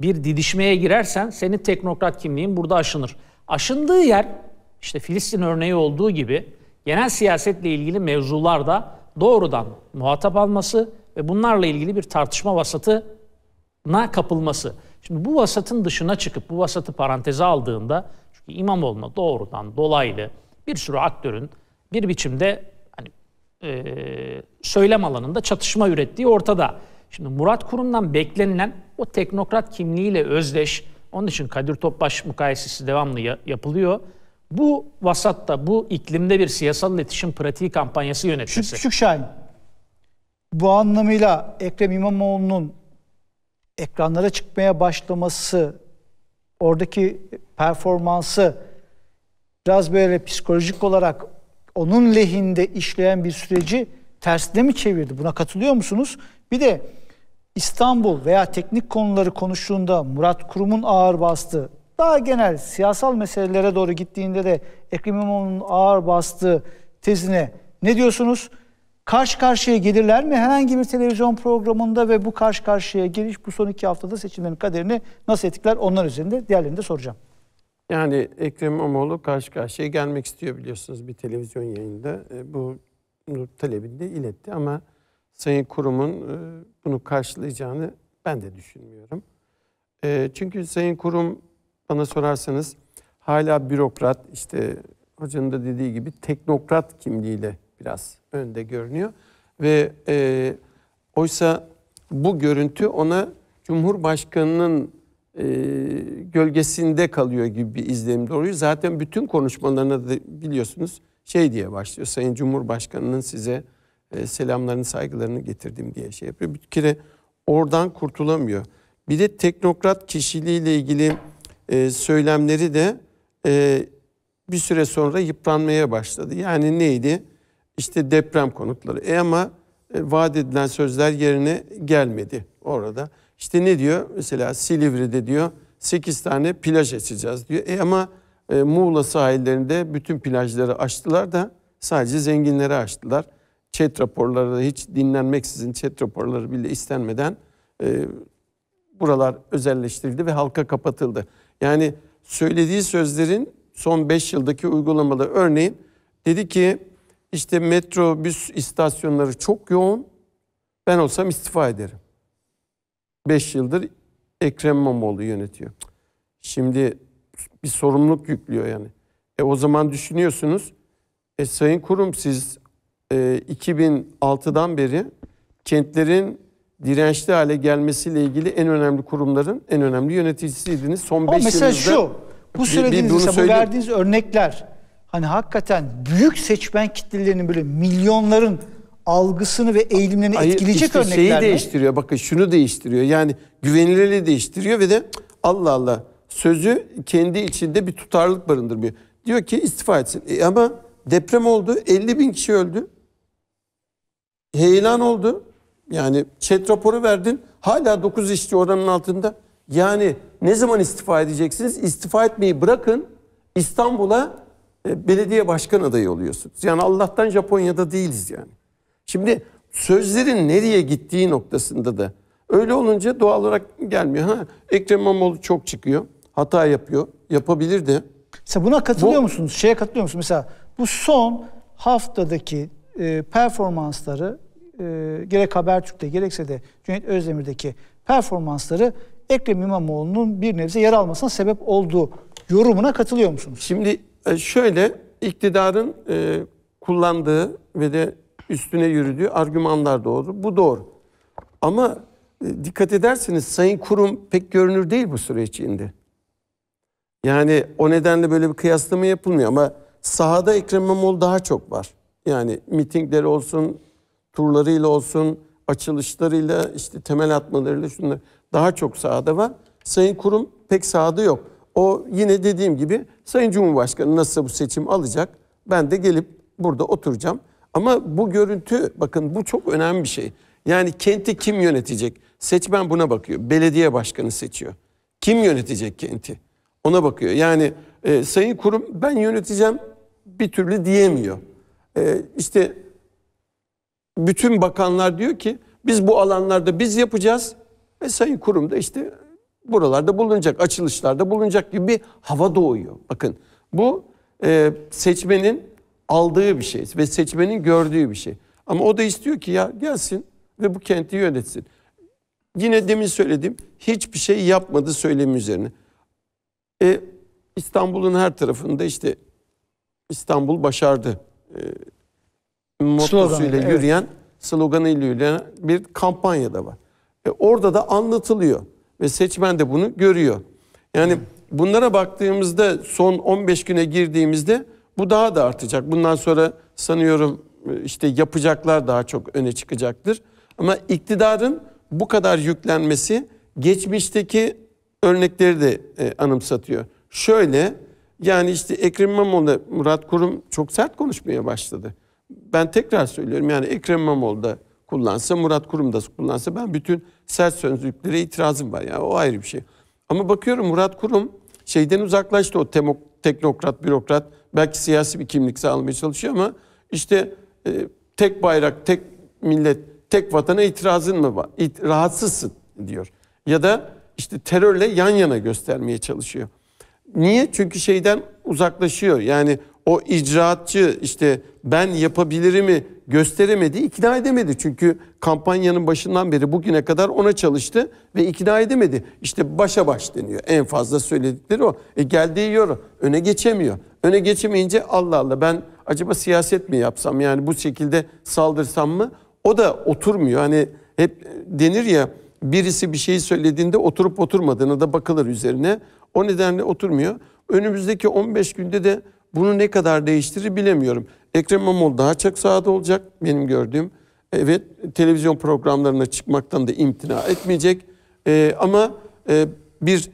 S7: bir didişmeye girersen senin teknokrat kimliğin burada aşınır. Aşındığı yer işte Filistin örneği olduğu gibi genel siyasetle ilgili mevzularda doğrudan muhatap alması ve bunlarla ilgili bir tartışma vasatına kapılması. Şimdi bu vasatın dışına çıkıp bu vasatı paranteze aldığında çünkü İmamoğlu'na doğrudan dolaylı bir sürü aktörün bir biçimde hani, e, söylem alanında çatışma ürettiği ortada. Şimdi Murat Kurum'dan beklenilen o teknokrat kimliğiyle özdeş, onun için Kadir Topbaş mukayesesi devamlı ya, yapılıyor. Bu vasatta, bu iklimde bir siyasal iletişim pratiği kampanyası yönetmesi. Küçük, küçük Şahin,
S1: bu anlamıyla Ekrem İmamoğlu'nun ekranlara çıkmaya başlaması, oradaki performansı biraz böyle psikolojik olarak onun lehinde işleyen bir süreci tersine mi çevirdi? Buna katılıyor musunuz? Bir de İstanbul veya teknik konuları konuştuğunda Murat Kurum'un ağır bastığı, daha genel siyasal meselelere doğru gittiğinde de Ekrem İmamoğlu'nun ağır bastığı tezine ne diyorsunuz? karşı karşıya gelirler mi herhangi bir televizyon programında ve bu karşı karşıya giriş bu son iki haftada seçimlerin kaderini nasıl etkiler onlar üzerinde diğerlerini de soracağım.
S6: Yani Ekrem İmamoğlu karşı karşıya gelmek istiyor biliyorsunuz bir televizyon yayında. E, bu talebini de iletti ama Sayın Kurum'un e, bunu karşılayacağını ben de düşünmüyorum. E, çünkü Sayın Kurum bana sorarsanız hala bürokrat işte hocanın da dediği gibi teknokrat kimliğiyle biraz önünde görünüyor. Ve e, oysa bu görüntü ona Cumhurbaşkanı'nın e, gölgesinde kalıyor gibi bir izlenim doğruyor. Zaten bütün konuşmalarına da biliyorsunuz şey diye başlıyor. Sayın Cumhurbaşkanı'nın size e, selamlarını, saygılarını getirdim diye şey yapıyor. Bir kere oradan kurtulamıyor. Bir de teknokrat kişiliğiyle ilgili e, söylemleri de e, bir süre sonra yıpranmaya başladı. Yani neydi? İşte deprem konutları. E ama e, vaat edilen sözler yerine gelmedi orada. İşte ne diyor? Mesela Silivri'de diyor 8 tane plaj açacağız diyor. E ama e, Muğla sahillerinde bütün plajları açtılar da sadece zenginlere açtılar. Çet raporları da hiç dinlenmeksizin çet raporları bile istenmeden e, buralar özelleştirildi ve halka kapatıldı. Yani söylediği sözlerin son 5 yıldaki uygulamaları örneğin dedi ki işte metrobüs istasyonları çok yoğun. Ben olsam istifa ederim. Beş yıldır Ekrem İmamoğlu yönetiyor. Şimdi bir sorumluluk yüklüyor yani. E o zaman düşünüyorsunuz. E Sayın Kurum siz e, 2006'dan beri kentlerin dirençli hale gelmesiyle ilgili en önemli kurumların en önemli yöneticisiydiniz. Son 5 yılda... mesela şu, bu söylediğiniz, bir, bir mesela, bu verdiğiniz
S1: örnekler hani hakikaten büyük seçmen kitlelerinin böyle milyonların
S6: algısını ve eğilimlerini Hayır, etkileyecek işte örnekler şeyi mi? değiştiriyor. Bakın şunu değiştiriyor. Yani güvenilirliği değiştiriyor ve de Allah Allah sözü kendi içinde bir tutarlılık barındırmıyor. Diyor ki istifa etsin. E ama deprem oldu. 50 bin kişi öldü. Heyelan oldu. Yani chat raporu verdin. Hala 9 işçi oranın altında. Yani ne zaman istifa edeceksiniz? İstifa etmeyi bırakın. İstanbul'a e, belediye başkan adayı oluyorsunuz. Yani Allah'tan Japonya'da değiliz yani. Şimdi sözlerin nereye gittiği noktasında da öyle olunca doğal olarak gelmiyor. Ha, Ekrem İmamoğlu çok çıkıyor. Hata yapıyor. Yapabilir de. Mesela buna katılıyor
S1: bu, musunuz? Şeye katılıyor musunuz? Mesela bu son haftadaki e, performansları e, gerek Habertürk'te gerekse de Cüneyt Özdemir'deki performansları Ekrem İmamoğlu'nun bir nebze yer almasına sebep olduğu yorumuna katılıyor musunuz? Şimdi
S6: e, şöyle iktidarın e, kullandığı ve de üstüne yürüdüğü argümanlar doğru. Bu doğru. Ama e, dikkat ederseniz sayın kurum pek görünür değil bu süreç içinde. Yani o nedenle böyle bir kıyaslama yapılmıyor ama sahada Ekrem İmamoğlu daha çok var. Yani mitingleri olsun, turlarıyla olsun, açılışlarıyla, işte temel atmalarıyla şunlar daha çok sahada var. Sayın Kurum pek sahada yok. O yine dediğim gibi Sayın Cumhurbaşkanı nasıl bu seçim alacak. Ben de gelip burada oturacağım. Ama bu görüntü bakın bu çok önemli bir şey. Yani kenti kim yönetecek? Seçmen buna bakıyor. Belediye başkanı seçiyor. Kim yönetecek kenti? Ona bakıyor. Yani e, sayın kurum ben yöneteceğim bir türlü diyemiyor. E, işte bütün bakanlar diyor ki biz bu alanlarda biz yapacağız. ve sayın kurum da işte buralarda bulunacak, açılışlarda bulunacak gibi bir hava doğuyor. Bakın bu e, seçmenin aldığı bir şey ve seçmenin gördüğü bir şey. Ama o da istiyor ki ya gelsin ve bu kenti yönetsin. Yine demin söylediğim hiçbir şey yapmadı söylemi üzerine. E, İstanbul'un her tarafında işte İstanbul başardı e, mottosuyla yürüyen, evet. sloganıyla yürüyen bir kampanya da var. E, orada da anlatılıyor. Ve seçmen de bunu görüyor. Yani hmm. bunlara baktığımızda son 15 güne girdiğimizde bu daha da artacak. Bundan sonra sanıyorum e, işte yapacaklar daha çok öne çıkacaktır. Ama iktidarın bu kadar yüklenmesi geçmişteki örnekleri de e, anımsatıyor. Şöyle yani işte Ekrem İmamoğlu, Murat Kurum çok sert konuşmaya başladı. Ben tekrar söylüyorum yani Ekrem İmamoğlu da kullansa, Murat Kurum da kullansa ben bütün sert sözlüklere itirazım var. Yani o ayrı bir şey. Ama bakıyorum Murat Kurum şeyden uzaklaştı o temok, teknokrat, bürokrat. Belki siyasi bir kimlik sağlamaya çalışıyor ama işte e, tek bayrak, tek millet, tek vatana itirazın mı var? İt, rahatsızsın diyor. Ya da işte terörle yan yana göstermeye çalışıyor. Niye? Çünkü şeyden uzaklaşıyor. Yani o icraatçı işte ben yapabilirimi gösteremedi, ikna edemedi. Çünkü kampanyanın başından beri bugüne kadar ona çalıştı ve ikna edemedi. İşte başa baş deniyor. En fazla söyledikleri o. E geldiği yor öne geçemiyor. Öne geçemeyince Allah Allah ben acaba siyaset mi yapsam yani bu şekilde saldırsam mı? O da oturmuyor. Hani hep denir ya birisi bir şey söylediğinde oturup oturmadığına da bakılır üzerine. O nedenle oturmuyor. Önümüzdeki 15 günde de bunu ne kadar değiştirir bilemiyorum. Ekrem İmamoğlu daha çok sahada olacak benim gördüğüm. Evet televizyon programlarına çıkmaktan da imtina etmeyecek. Ee, ama e, bir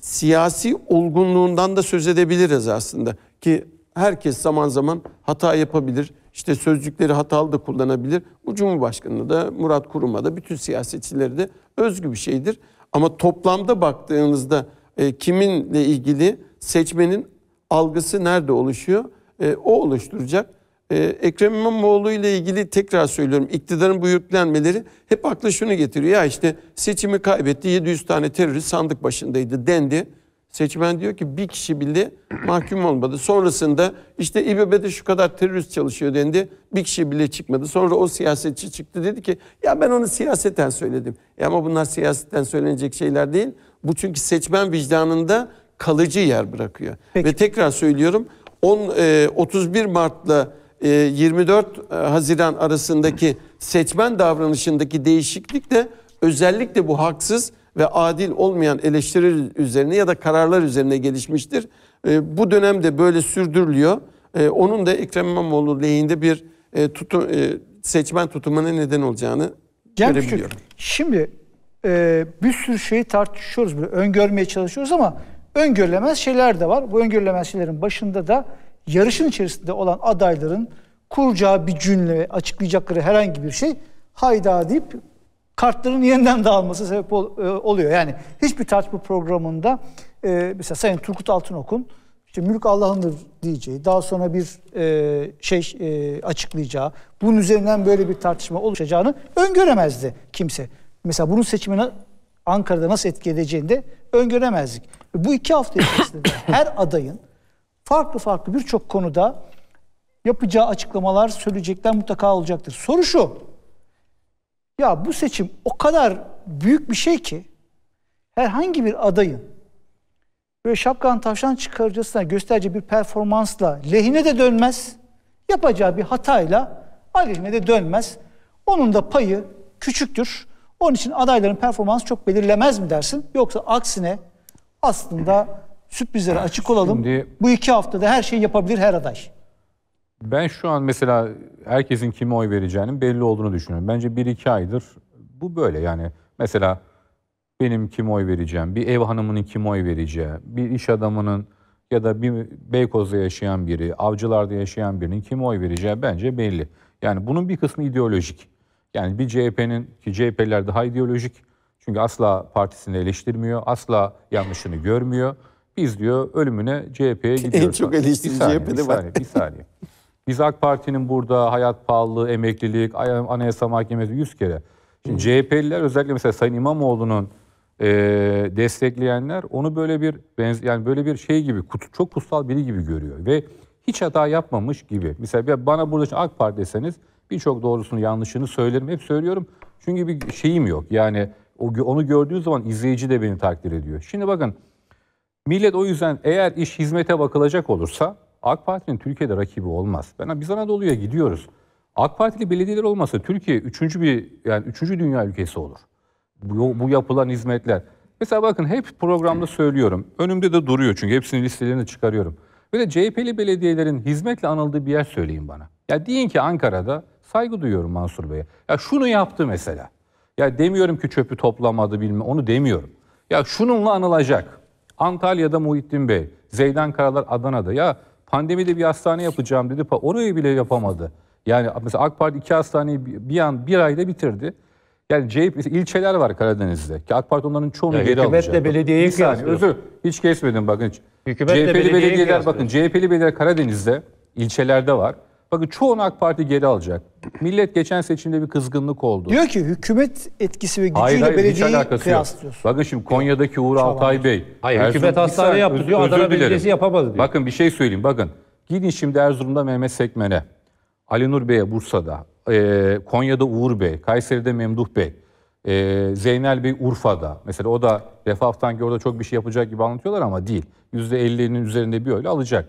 S6: siyasi olgunluğundan da söz edebiliriz aslında. Ki herkes zaman zaman hata yapabilir. İşte sözcükleri hatalı da kullanabilir. Bu Cumhurbaşkanı da Murat Kurum'a da bütün siyasetçileri de özgü bir şeydir. Ama toplamda baktığınızda e, kiminle ilgili seçmenin algısı nerede oluşuyor? E, o oluşturacak. E, Ekrem İmamoğlu ile ilgili tekrar söylüyorum iktidarın bu yüklenmeleri hep aklı şunu getiriyor. Ya işte seçimi kaybetti 700 tane terörist sandık başındaydı dendi. Seçmen diyor ki bir kişi bile mahkum olmadı. Sonrasında işte İBB'de şu kadar terörist çalışıyor dendi. Bir kişi bile çıkmadı. Sonra o siyasetçi çıktı dedi ki ya ben onu siyaseten söyledim. E ama bunlar siyasetten söylenecek şeyler değil. Bu çünkü seçmen vicdanında kalıcı yer bırakıyor. Peki. Ve tekrar söylüyorum 10 e, 31 Mart'la e, 24 e, Haziran arasındaki seçmen davranışındaki değişiklik de özellikle bu haksız ve adil olmayan eleştiri üzerine ya da kararlar üzerine gelişmiştir. E, bu dönemde böyle sürdürülüyor. E, onun da Ekrem İmamoğlu lehinde bir e, tutum, e, seçmen tutumuna neden olacağını Cem görebiliyorum.
S1: Küçük, şey- şimdi e, bir sürü şeyi tartışıyoruz, böyle öngörmeye çalışıyoruz ama öngörülemez şeyler de var. Bu öngörülemez şeylerin başında da yarışın içerisinde olan adayların kuracağı bir cümle açıklayacakları herhangi bir şey hayda deyip kartların yeniden dağılması sebep ol, e, oluyor. Yani hiçbir tartışma programında e, mesela Sayın Turgut Altınok'un işte mülk Allah'ındır diyeceği, daha sonra bir e, şey e, açıklayacağı, bunun üzerinden böyle bir tartışma oluşacağını öngöremezdi kimse. Mesela bunun seçimine Ankara'da nasıl etki edeceğini de öngöremezdik. Ve bu iki hafta içerisinde her adayın farklı farklı birçok konuda yapacağı açıklamalar, söyleyecekler mutlaka olacaktır. Soru şu. Ya bu seçim o kadar büyük bir şey ki herhangi bir adayın böyle şapkan tavşan çıkarıcısına gösterici bir performansla lehine de dönmez, yapacağı bir hatayla aleyhine de dönmez. Onun da payı küçüktür. Onun için adayların performansı çok belirlemez mi dersin? Yoksa aksine aslında sürprizlere açık olalım. Şimdi, Bu iki haftada her şeyi yapabilir her aday.
S5: Ben şu an mesela herkesin kime oy vereceğinin belli olduğunu düşünüyorum. Bence bir iki aydır bu böyle yani. Mesela benim kim oy vereceğim, bir ev hanımının kim oy vereceği, bir iş adamının ya da bir Beykoz'da yaşayan biri, avcılarda yaşayan birinin kim oy vereceği bence belli. Yani bunun bir kısmı ideolojik. Yani bir CHP'nin ki CHP'ler daha ideolojik çünkü asla partisini eleştirmiyor, asla yanlışını görmüyor. Biz diyor ölümüne CHP'ye gidiyoruz. En çok eleştiri CHP'de bir var. Saniye, bir saniye. Biz AK Parti'nin burada hayat pahalılığı, emeklilik, anayasa mahkemesi yüz kere. Şimdi CHP'liler özellikle mesela Sayın İmamoğlu'nun e, destekleyenler onu böyle bir benz yani böyle bir şey gibi kutu, çok kutsal biri gibi görüyor ve hiç hata yapmamış gibi. Mesela bana burada AK Parti deseniz birçok doğrusunu yanlışını söylerim. Hep söylüyorum. Çünkü bir şeyim yok. Yani onu gördüğü zaman izleyici de beni takdir ediyor. Şimdi bakın millet o yüzden eğer iş hizmete bakılacak olursa AK Parti'nin Türkiye'de rakibi olmaz. Ben biz Anadolu'ya gidiyoruz. AK Partili belediyeler olmasa Türkiye üçüncü bir yani üçüncü dünya ülkesi olur. Bu, bu yapılan hizmetler. Mesela bakın hep programda söylüyorum. Önümde de duruyor çünkü hepsinin listelerini çıkarıyorum. Ve de CHP'li belediyelerin hizmetle anıldığı bir yer söyleyin bana. Ya deyin ki Ankara'da saygı duyuyorum Mansur Bey'e. Ya şunu yaptı mesela. Ya demiyorum ki çöpü toplamadı bilmem onu demiyorum. Ya şununla anılacak. Antalya'da Muhittin Bey, Zeydan Karalar Adana'da. Ya pandemide bir hastane yapacağım dedi. Orayı bile yapamadı. Yani mesela AK Parti iki hastaneyi bir an bir ayda bitirdi. Yani CHP ilçeler var Karadeniz'de. Ki AK Parti onların çoğunu ya, geri alacak. Hükümetle belediyeyi bir özür, hiç kesmedim bakın. Hükümetle CHP'li belediyeler bakın. CHP'li belediyeler Karadeniz'de ilçelerde var. Bakın çoğunu AK Parti geri alacak. Millet geçen seçimde bir kızgınlık oldu. Diyor ki hükümet etkisi ve gücüyle hayır, hayır, belediyeyi kıyaslıyorsun. Bakın şimdi Konya'daki Uğur Çağlar. Altay Bey. Hayır Erzurum, hükümet hastane yaptı diyor Adana Belediyesi yapamaz diyor. Bakın bir şey söyleyeyim bakın. Gidin şimdi Erzurum'da Mehmet Sekmen'e, Ali Nur Bey'e Bursa'da, e, Konya'da Uğur Bey, Kayseri'de Memduh Bey, e, Zeynel Bey Urfa'da. Mesela o da Refah ki orada çok bir şey yapacak gibi anlatıyorlar ama değil. %50'nin üzerinde bir öyle alacak.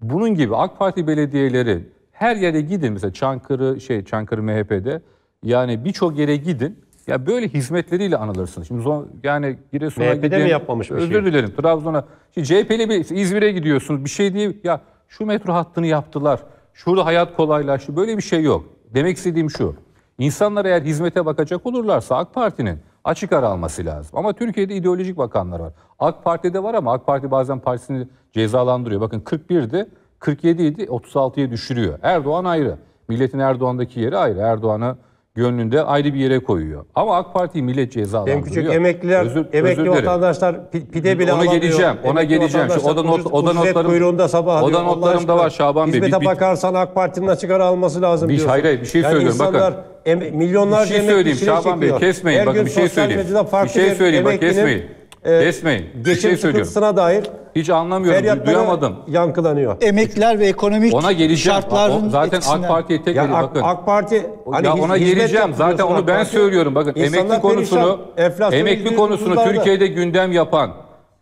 S5: Bunun gibi AK Parti belediyeleri her yere gidin mesela Çankırı şey Çankırı MHP'de yani birçok yere gidin. Ya böyle hizmetleriyle anılırsınız. Şimdi son, yani Giresun'a MHP'de gidin, mi yapmamış bir özür şey? Özür dilerim. Trabzon'a. Şimdi CHP'li bir İzmir'e gidiyorsunuz. Bir şey değil. Ya şu metro hattını yaptılar. Şurada hayat kolaylaştı. Böyle bir şey yok. Demek istediğim şu. İnsanlar eğer hizmete bakacak olurlarsa AK Parti'nin açık ara alması lazım. Ama Türkiye'de ideolojik bakanlar var. AK Parti'de var ama AK Parti bazen partisini cezalandırıyor. Bakın 41'di. 47 idi 36'ya düşürüyor. Erdoğan ayrı. Milletin Erdoğan'daki yeri ayrı. Erdoğan'ı gönlünde ayrı bir yere koyuyor. Ama AK Parti millet cezalandırıyor. Hem küçük emekliler, özür, emekli özür
S2: vatandaşlar pide bile ona alamıyor. Geleceğim, ona geleceğim, ona geleceğim. Oda, not, oda notlarım, sabah oda notlarım da var Şaban Bey. Hizmete bir, bakarsan AK Parti'nin açık alması lazım bir, diyorsun. Hayır bir şey yani söylüyorum bakın. Em, milyonlarca bir şey söyleyeyim Şaban Bey kesmeyin Her bakın bir şey söyleyeyim. Bir şey söyleyeyim bak kesmeyin. Ee, Kesmeyin. Şey geçim şey sıkıntısına dair hiç anlamıyorum, duyamadım. yankılanıyor. Emekler
S4: ve ekonomik ona şartların o, Zaten etkisinden. AK Parti'ye tek ya, bakın. AK Parti hani ya ona geleceğim. Zaten onu ben söylüyorum. Bakın emekli konusunu perişan, emekli konusunu Türkiye'de gündem
S5: yapan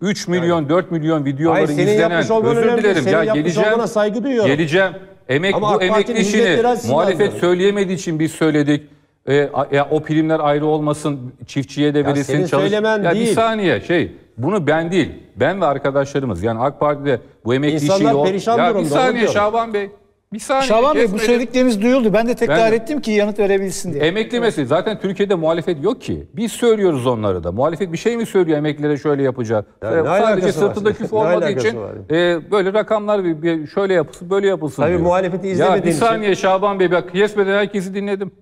S5: 3 milyon, yani. 4 milyon videoları Hayır, izlenen özür dilerim ya geleceğim. saygı Geleceğim. Emek Ama bu AK emekli işini muhalefet söyleyemediği için biz söyledik e, ya o primler ayrı olmasın, çiftçiye de verilsin. senin söylemen ya Bir saniye şey, bunu ben değil, ben ve arkadaşlarımız. Yani AK Parti'de bu emekli işi İnsanlar yok. perişan ya durumda, Bir saniye Şaban
S1: Bey, bir saniye. Şaban Bey bu söyledikleriniz duyuldu. Ben de tekrar Ben- ettim ki yanıt verebilsin diye.
S5: Emekli meselesi. Zaten Türkiye'de muhalefet yok ki. Biz söylüyoruz onları da. Muhalefet bir şey mi söylüyor emeklilere şöyle yapacak? Ya ee, ne Sadece alakası sırtında küfür olmadığı için e, böyle rakamlar bir- bir şöyle yapılsın böyle yapılsın Tabii diyor. muhalefeti Ya bir izlemediğin için- saniye Şaban Bey bak kesmeden herkesi dinledim.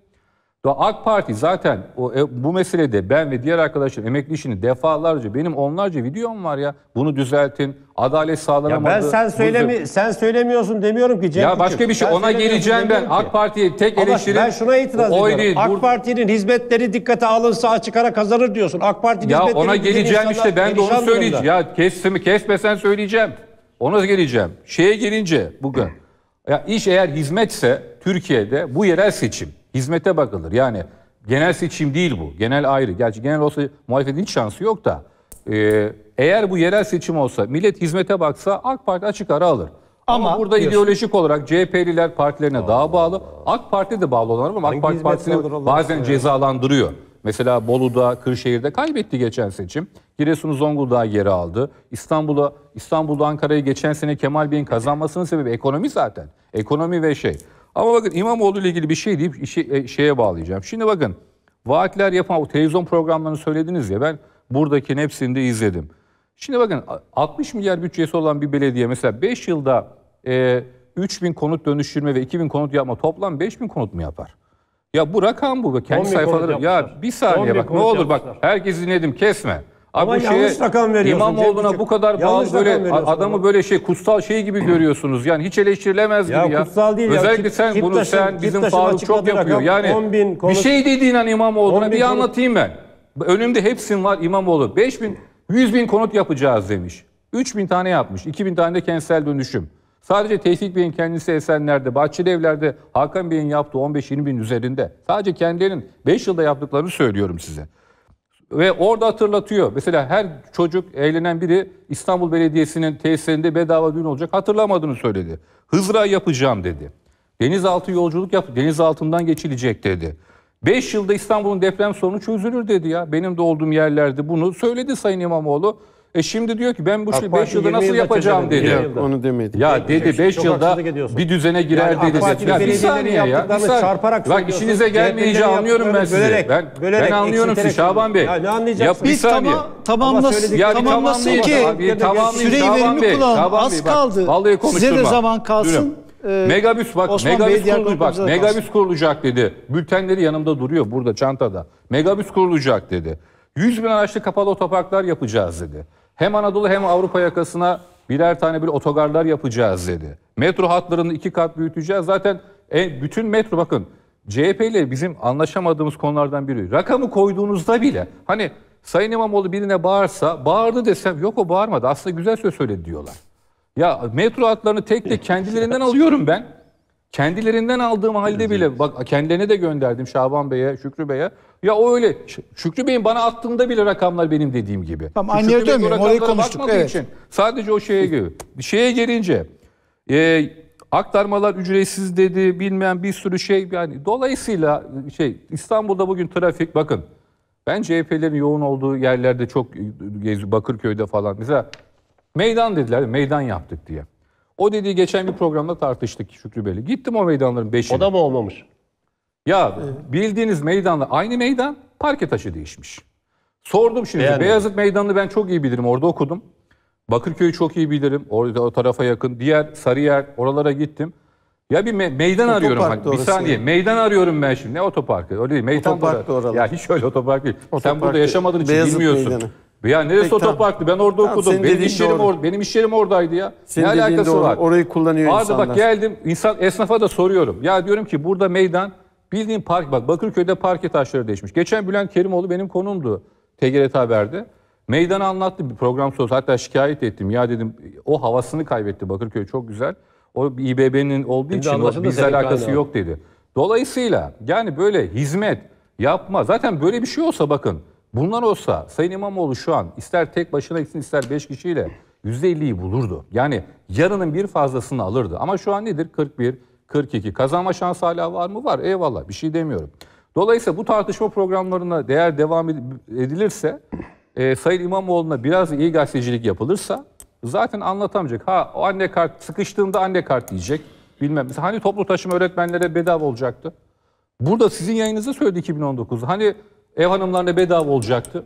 S5: Ve AK Parti zaten o, e, bu meselede ben ve diğer arkadaşım emekli işini defalarca benim onlarca videom var ya. Bunu düzeltin. Adalet sağlanamadı. Ya ben sen söylemi Bunu...
S2: sen söylemiyorsun demiyorum ki Cem Ya başka bir şey ona geleceğim ben. AK
S5: Parti'ye tek Ama eleştirim. Ben şuna itiraz ediyorum. Değil, AK bur...
S2: Parti'nin hizmetleri dikkate alınsa açık ara kazanır diyorsun. AK Parti Ya ona geleceğim işte ben de onu söyleyeceğim.
S5: Ya kesimi kesmesen söyleyeceğim. Ona geleceğim. Şeye gelince bugün. ya iş eğer hizmetse Türkiye'de bu yerel seçim Hizmete bakılır. Yani genel seçim değil bu. Genel ayrı. Gerçi genel olsa muhalefetin hiç şansı yok da. Ee, eğer bu yerel seçim olsa, millet hizmete baksa AK Parti açık ara alır. Ama, ama burada diyorsun. ideolojik olarak CHP'liler partilerine Allah daha bağlı. AK Parti de bağlı olanlar ama AK Parti partisini bazen cezalandırıyor. Mesela Bolu'da, Kırşehir'de kaybetti geçen seçim. Giresun'u Zonguldak'a geri aldı. İstanbul'a, İstanbul'da Ankara'yı geçen sene Kemal Bey'in kazanmasının sebebi ekonomi zaten. Ekonomi ve şey. Ama bakın İmamoğlu ile ilgili bir şey deyip işe şeye bağlayacağım. Şimdi bakın vaatler yapan o televizyon programlarını söylediniz ya ben buradakinin hepsini de izledim. Şimdi bakın 60 milyar bütçesi olan bir belediye mesela 5 yılda e, 3 bin konut dönüştürme ve 2 bin konut yapma toplam 5 bin konut mu yapar? Ya bu rakam bu. Kendi sayfaları. Ya bir saniye bak ne olur yapmışlar. bak herkes dinledim kesme. Ama bu yanlış şeye, rakam veriyorsun. İmamoğlu'na bu kadar bazı böyle adamı bana. böyle şey kutsal şey gibi görüyorsunuz. Yani hiç eleştirilemez gibi ya. Kutsal değil Özellikle ya. sen bunu taşın, sen bizim Faruk çok yapıyor. Yani bin, konuş... bir şey dediğin an İmamoğlu'na bir anlatayım ben. Önümde hepsin var İmamoğlu. 5 bin, 100 bin konut yapacağız demiş. 3 bin tane yapmış. 2 bin tane de kentsel dönüşüm. Sadece Tevfik Bey'in kendisi Esenler'de, Bahçeli Evler'de Hakan Bey'in yaptığı 15-20 bin üzerinde. Sadece kendilerinin 5 yılda yaptıklarını söylüyorum size. Ve orada hatırlatıyor. Mesela her çocuk eğlenen biri İstanbul Belediyesi'nin tesislerinde bedava düğün olacak hatırlamadığını söyledi. Hızra yapacağım dedi. Denizaltı yolculuk yap, denizaltından geçilecek dedi. 5 yılda İstanbul'un deprem sorunu çözülür dedi ya. Benim de olduğum yerlerde bunu söyledi Sayın İmamoğlu. E şimdi diyor ki ben bu şey 5 yılda nasıl yapacağım dedi. Yok,
S6: onu demedi. Ya dedi 5 yılda bir düzene girer yani dedi. AK ya bir saniye ya. Bir saniye. Çarparak Bak işinize gelmeyince
S5: anlıyorum ben sizi. Bölerek, ben, bölerek, ben anlıyorum sizi Şaban Bey. Ya ne anlayacaksın? Ya bir saniye. Tamamlasın,
S2: ya tamamlasın ki süreyi verimli kullanın. Az
S5: kaldı. Vallahi konuşturma. Size de zaman kalsın.
S1: Ee, megabüs bak Osman megabüs Bey, Bak, megabüs kalsın.
S5: kurulacak dedi. Bültenleri yanımda duruyor burada çantada. Megabüs kurulacak dedi. 100 bin araçlı kapalı otoparklar yapacağız dedi. Hem Anadolu hem Avrupa yakasına birer tane bir otogarlar yapacağız dedi. Metro hatlarını iki kat büyüteceğiz. Zaten e, bütün metro bakın CHP ile bizim anlaşamadığımız konulardan biri. Rakamı koyduğunuzda bile hani Sayın İmamoğlu birine bağırsa bağırdı desem yok o bağırmadı aslında güzel söz söyledi diyorlar. Ya metro hatlarını tek tek kendilerinden alıyorum ben. Kendilerinden aldığım halde bile bak kendilerine de gönderdim Şaban Bey'e, Şükrü Bey'e. Ya o öyle. Şükrü Bey'in bana attığında bile rakamlar benim dediğim gibi. Tamam aynı yere dönmüyorum. Orayı konuştuk. Evet. Için sadece o şeye gibi. Şeye gelince e, aktarmalar ücretsiz dedi bilmeyen bir sürü şey yani dolayısıyla şey İstanbul'da bugün trafik bakın ben CHP'lerin yoğun olduğu yerlerde çok e, gezi Bakırköy'de falan mesela meydan dediler meydan yaptık diye. O dediği geçen bir programda tartıştık Şükrü Bey'le. Gittim o meydanların beşine. O da mı olmamış? Ya bildiğiniz meydanda aynı meydan parke taşı değişmiş. Sordum şimdi Beğenmedim. Beyazıt Meydanı'nı ben çok iyi bilirim orada okudum. Bakırköy'ü çok iyi bilirim orada o tarafa yakın. Diğer Sarıyer oralara gittim. Ya bir me- meydan Otopark arıyorum bak bir saniye. yani. Meydan arıyorum ben şimdi. Ne otoparkı? Öyle değil. Meydan Otopark da oralar. Ya hiç öyle otopark değil. Sen burada yaşamadığın için Beyazıt bilmiyorsun. Meydanı. Ya neresi Peki, otoparktı? Tamam. Ben orada tamam, okudum. Benim iş, yerim or benim iş yerim oradaydı ya. Senin ne alakası doğru. var? Orayı kullanıyor Arada insanlar. bak geldim insan esnafa da soruyorum. Ya diyorum ki burada meydan bildiğin park bak Bakırköy'de parke taşları değişmiş. Geçen Bülent Kerimoğlu benim konumdu. TGRT Haber'de. Meydanı anlattı bir program sorusu. Hatta şikayet ettim. Ya dedim o havasını kaybetti Bakırköy çok güzel. O İBB'nin olduğu Şimdi için bizle alakası yok dedi. Dolayısıyla yani böyle hizmet yapma. Zaten böyle bir şey olsa bakın Bunlar olsa Sayın İmamoğlu şu an ister tek başına gitsin ister 5 kişiyle %50'yi bulurdu. Yani yarının bir fazlasını alırdı. Ama şu an nedir? 41, 42. Kazanma şansı hala var mı? Var. Eyvallah bir şey demiyorum. Dolayısıyla bu tartışma programlarına değer devam edilirse e, Sayın İmamoğlu'na biraz iyi gazetecilik yapılırsa zaten anlatamayacak. Ha o anne kart sıkıştığında anne kart diyecek. Bilmem. hani toplu taşıma öğretmenlere bedava olacaktı. Burada sizin yayınınızda söyledi 2019. Hani Ev hanımlarına bedava olacaktı.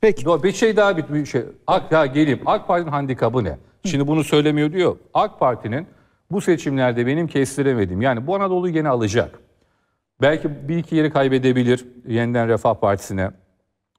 S5: Peki. Do bir şey daha bir, şey. AK ya geleyim. AK Parti'nin handikabı ne? Şimdi bunu söylemiyor diyor. AK Parti'nin bu seçimlerde benim kestiremedim. Yani bu Anadolu'yu gene alacak. Belki bir iki yeri kaybedebilir yeniden Refah Partisi'ne.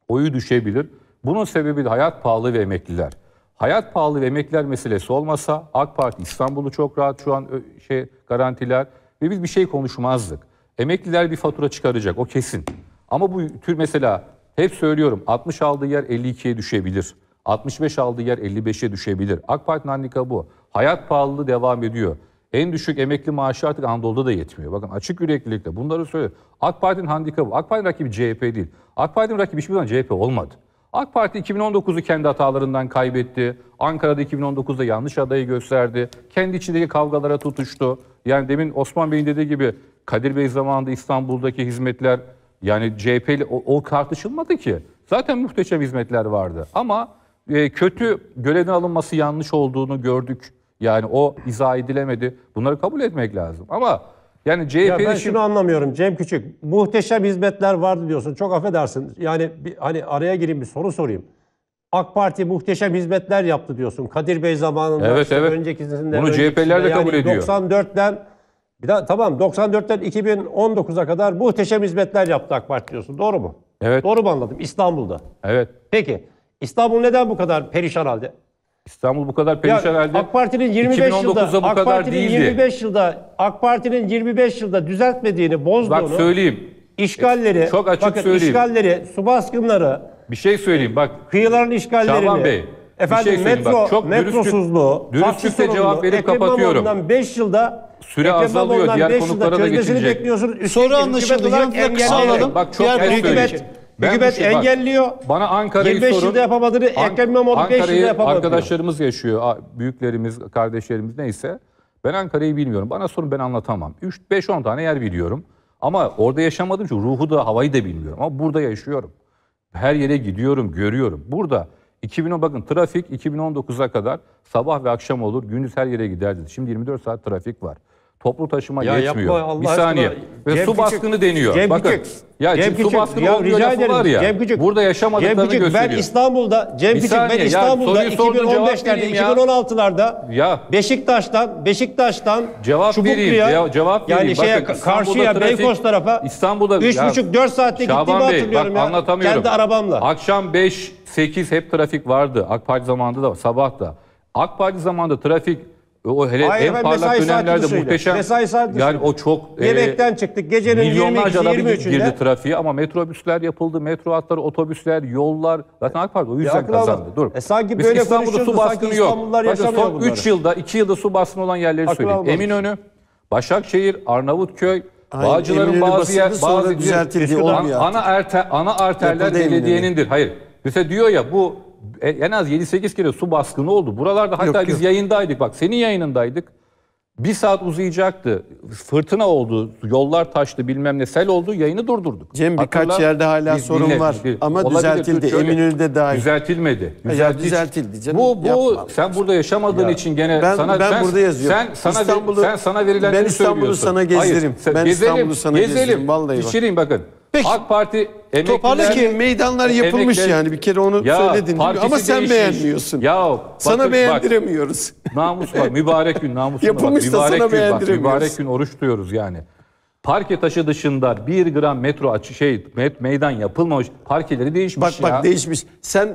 S5: Oyu düşebilir. Bunun sebebi de hayat pahalı ve emekliler. Hayat pahalı ve emekliler meselesi olmasa AK Parti İstanbul'u çok rahat şu an şey garantiler ve biz bir şey konuşmazdık. Emekliler bir fatura çıkaracak o kesin. Ama bu tür mesela hep söylüyorum 60 aldığı yer 52'ye düşebilir. 65 aldığı yer 55'e düşebilir. AK Parti'nin handikabı bu. Hayat pahalılığı devam ediyor. En düşük emekli maaşı artık Anadolu'da da yetmiyor. Bakın açık yüreklilikle bunları söylüyor. AK Parti'nin handikabı. AK Parti'nin rakibi CHP değil. AK Parti'nin rakibi hiçbir zaman CHP olmadı. AK Parti 2019'u kendi hatalarından kaybetti. Ankara'da 2019'da yanlış adayı gösterdi. Kendi içindeki kavgalara tutuştu. Yani demin Osman Bey'in dediği gibi Kadir Bey zamanında İstanbul'daki hizmetler yani CHP'li o, o tartışılmadı ki. Zaten muhteşem hizmetler vardı. Ama e, kötü görevden alınması yanlış olduğunu gördük. Yani o izah edilemedi.
S2: Bunları kabul etmek lazım. Ama yani CHP'li... Ya ben şunu anlamıyorum Cem Küçük. Muhteşem hizmetler vardı diyorsun. Çok affedersin. Yani bir, hani araya gireyim bir soru sorayım. AK Parti muhteşem hizmetler yaptı diyorsun. Kadir Bey zamanında, evet, işte evet. öncekisinde, Bunu CHP'ler de kabul yani ediyor. 94'ten bir daha tamam 94'ten 2019'a kadar muhteşem hizmetler yaptı AK Parti diyorsun. Doğru mu? Evet. Doğru mu anladım? İstanbul'da. Evet. Peki İstanbul neden bu kadar perişan halde? İstanbul bu kadar perişan halde. AK Parti'nin 25 yılda 2019'da bu AK Parti'nin 25 yılda AK Parti'nin 25 yılda düzeltmediğini, bozduğunu, Bak söyleyeyim. İşgalleri, Çok açık bakın söyleyeyim. işgalleri, su baskınları, Bir şey söyleyeyim bak. kıyıların işgallerini, Şaban Bey. bir şey efendim şey metro, bak, çok metrosuzluğu, dürüstçülükle cevap verip Ekrem kapatıyorum. İmamoğlu'ndan 5 yılda süre Ekrem azalıyor. Diğer konuklara da geçilecek. Bekliyorsun. Üstelik Soru anlaşıldı. Yanıtla kısa alalım. Bak çok Diğer net söyleyeceğim. Ben Hükümet şey, engelliyor. Bak, bana Ankara'yı sorun. 25 yılda yapamadığını Ekrem İmamoğlu 5 yılda yapamadı. Arkadaşlarımız
S5: yaşıyor. Büyüklerimiz, kardeşlerimiz neyse. Ben Ankara'yı bilmiyorum. Bana sorun ben anlatamam. 3-5-10 tane yer biliyorum. Ama orada yaşamadım çünkü ruhu da havayı da bilmiyorum. Ama burada yaşıyorum. Her yere gidiyorum, görüyorum. Burada 2010 bakın trafik 2019'a kadar sabah ve akşam olur. Gündüz her yere giderdi. Şimdi 24 saat trafik var. Toplu taşıma ya yetmiyor. Yapma, Allah bir saniye. Aşkına. Ve Cem su Küçük, baskını deniyor. Cem Bakın. Küçük. Ya Cem Küçük, su baskını ya, oluyor rica ederim. ya. Cem
S2: Küçük. Burada yaşamadıklarını Cem Küçük, gösteriyor. Ben İstanbul'da Cem bir Küçük ben İstanbul'da ya, 2015'lerde 2016'larda ya. Beşiktaş'tan Beşiktaş'tan cevap Çubuklu'ya ya, cevap yani şeye Bakın, karşıya Beykoz tarafa İstanbul'da 3,5-4
S5: saatte Şaban gittiğimi Bey, hatırlıyorum bak, ya. Anlatamıyorum. Kendi arabamla. Akşam 5 8 hep trafik vardı. AK Parti zamanında da sabah da. AK Parti zamanında trafik o hele Hayır, en parlak mesai dönemlerde saati muhteşem. Mesai saati yani o çok e, yemekten e, çıktık gecenin milyonlarca 23'ünde girdi trafiğe ama metrobüsler yapıldı. Metro hatları, otobüsler, yollar zaten AK Parti o yüzden kazandı. Dur. E, sanki Biz böyle İstanbul'da su baskını yok. Başka son bunları. 3 yılda 2 yılda su baskını olan yerleri akıl söyleyeyim. Almamış. Eminönü, Başakşehir, Arnavutköy, Hayır, Bağcıların bazı yer bazı düzeltildi olmuyor. Ana, ana, ana arterler belediyenindir. Hayır. Mesela diyor ya bu e, en az 7-8 kere su baskını oldu. Buralarda hatta yok, biz yok. yayındaydık. Bak senin yayınındaydık. Bir saat uzayacaktı. Fırtına oldu, yollar taştı, bilmem ne sel oldu. Yayını durdurduk. Cem Hatırlar, birkaç yerde hala bir, sorun dinle, var dinle. ama düzeltildi. Şöyle, Eminönü'de dahil. Düzeltilmedi. Düzeltildi. düzeltildi canım. Bu bu sen burada yaşamadığın ya. için gene ben, sana ben sen, burada yazıyorum. Sen sana İstanbul'u, sen sana verilenleri ben İstanbul'u söylüyorsun. Sana Hayır, ben İstanbul'u sana gezdiririm. ben İstanbul'u sana gezelim, gezelim. Vallahi bak. Pişireyim bakın. Peki. AK Parti Toparla ki meydanlar yapılmış emekler, yani bir kere onu ya, söyledin ama sen beğenmiyorsun. Ya bakın, sana beğendiremiyoruz. Bak, namus var mübarek gün namus Yapılmış bak, da sana gün, beğendiremiyoruz. Bak, mübarek gün oruç tutuyoruz yani. Parke taşı dışında bir gram metro açı şey meydan yapılmamış. Parkeleri değişmiş bak, ya. Bak değişmiş. Sen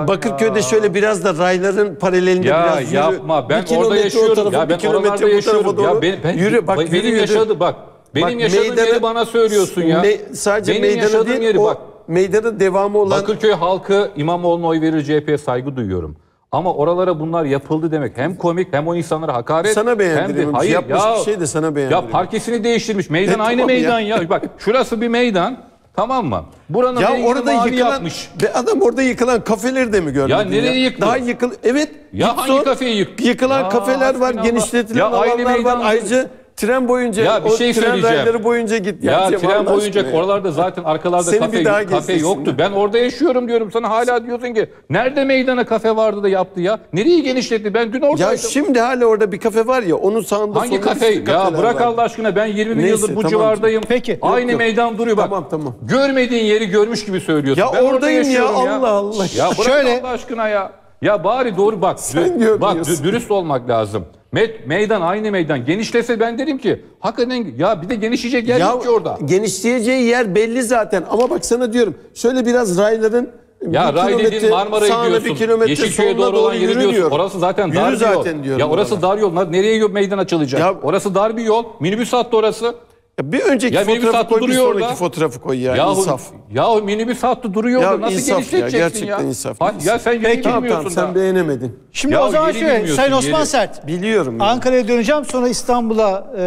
S5: e, Bakırköy'de ya. şöyle
S6: biraz da rayların paralelinde ya, biraz yürü. Ya yapma ben orada yaşıyorum. Tarafa, ya ben oralarda yaşıyorum. Ya ben, ben, yürü bak yürü. Benim yaşadı bak benim bak, yaşadığım meydana, yeri bana söylüyorsun ya. Me, sadece Benim
S5: meydana yaşadığım değil, yeri o, bak. Meydana devamı olan... Bakırköy halkı İmamoğlu'na oy verir CHP'ye saygı duyuyorum. Ama oralara bunlar yapıldı demek hem komik hem o insanlara hakaret. Sana beğendirilmiş. Hayır, Yapmış ya, bir şey de sana beğendirilmiş. Ya parkesini değiştirmiş. Meydan evet, aynı tamam meydan ya. ya. Bak şurası bir meydan.
S6: Tamam mı? Buranın ya orada yıkılan yapmış. Be adam orada yıkılan kafeleri de mi gördün? Ya nereye ya? Daha yıkıl Evet. Ya hangi sor. kafeyi yıktı? Yıkılan ya, kafeler var, genişletilen ya, alanlar var. Ayrıca Tren boyunca ya bir şey o tren rayları boyunca git. Ya, ya tren boyunca aşkına. oralarda zaten
S5: arkalarda Seni kafe, kafe yoktu. Ben orada yaşıyorum diyorum sana hala diyorsun ki nerede meydana kafe vardı da yaptı ya? Nereyi genişletti? Ben dün oradaydım. Ya
S6: şimdi hala orada bir kafe var ya onun sağında Hangi kafe? Ya bırak var. Allah aşkına ben 20 bin Neyse, yıldır bu tamam. civardayım.
S5: Peki. Aynı yok, meydan yok. duruyor bak. Tamam tamam. Görmediğin yeri görmüş gibi söylüyorsun. Ya ben oradayım ya, ya Allah Allah. Ya bırak Şöyle. Allah aşkına ya. Ya bari doğru bak. Sen dü- bak dürüst olmak lazım. Met meydan aynı meydan genişlese ben derim ki hakikaten ya bir de genişleyecek yer ya, yok ki orada.
S6: Genişleyeceği yer belli zaten ama bak sana diyorum şöyle biraz rayların ya bir ray dediğin Marmara'ya gidiyorsun. Bir kilometre Yeşilköy'e doğru, doğru olan yeri diyorsun. Diyorum. Orası zaten yürü dar bir yol. Ya orası
S5: bana. dar yol. Nereye yol meydan açılacak? Ya, orası dar bir yol. Minibüs hattı orası. Ya bir önceki ya fotoğrafı koy, bir sonraki orada.
S6: fotoğrafı koy ya. Yahu, insaf. Yahu minibüs hattı duruyor ya, orada. Nasıl insaf ya, gerçekten ya? insaf. Ha, ya sen yeni Peki, bilmiyorsun tamam, Sen beğenemedin. Şimdi ya, o zaman şöyle, Sayın Osman yeri. Sert. Biliyorum. Yani.
S1: Ankara'ya döneceğim sonra İstanbul'a e,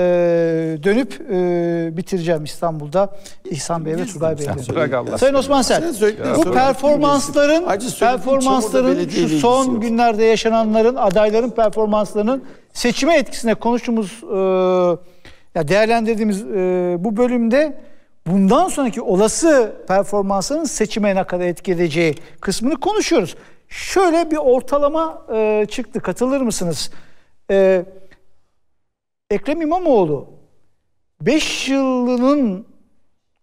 S1: dönüp e, bitireceğim İstanbul'da. İhsan Bey ve Turgay Bey'le.
S5: Bırak Allah.
S1: Osman Sert. Bu performansların, performansların şu son günlerde yaşananların, adayların performanslarının seçime etkisine konuştuğumuz... E, ya değerlendirdiğimiz e, bu bölümde bundan sonraki olası performansının seçime ne kadar etki edeceği kısmını konuşuyoruz. Şöyle bir ortalama e, çıktı. Katılır mısınız? E, Ekrem İmamoğlu 5 yılının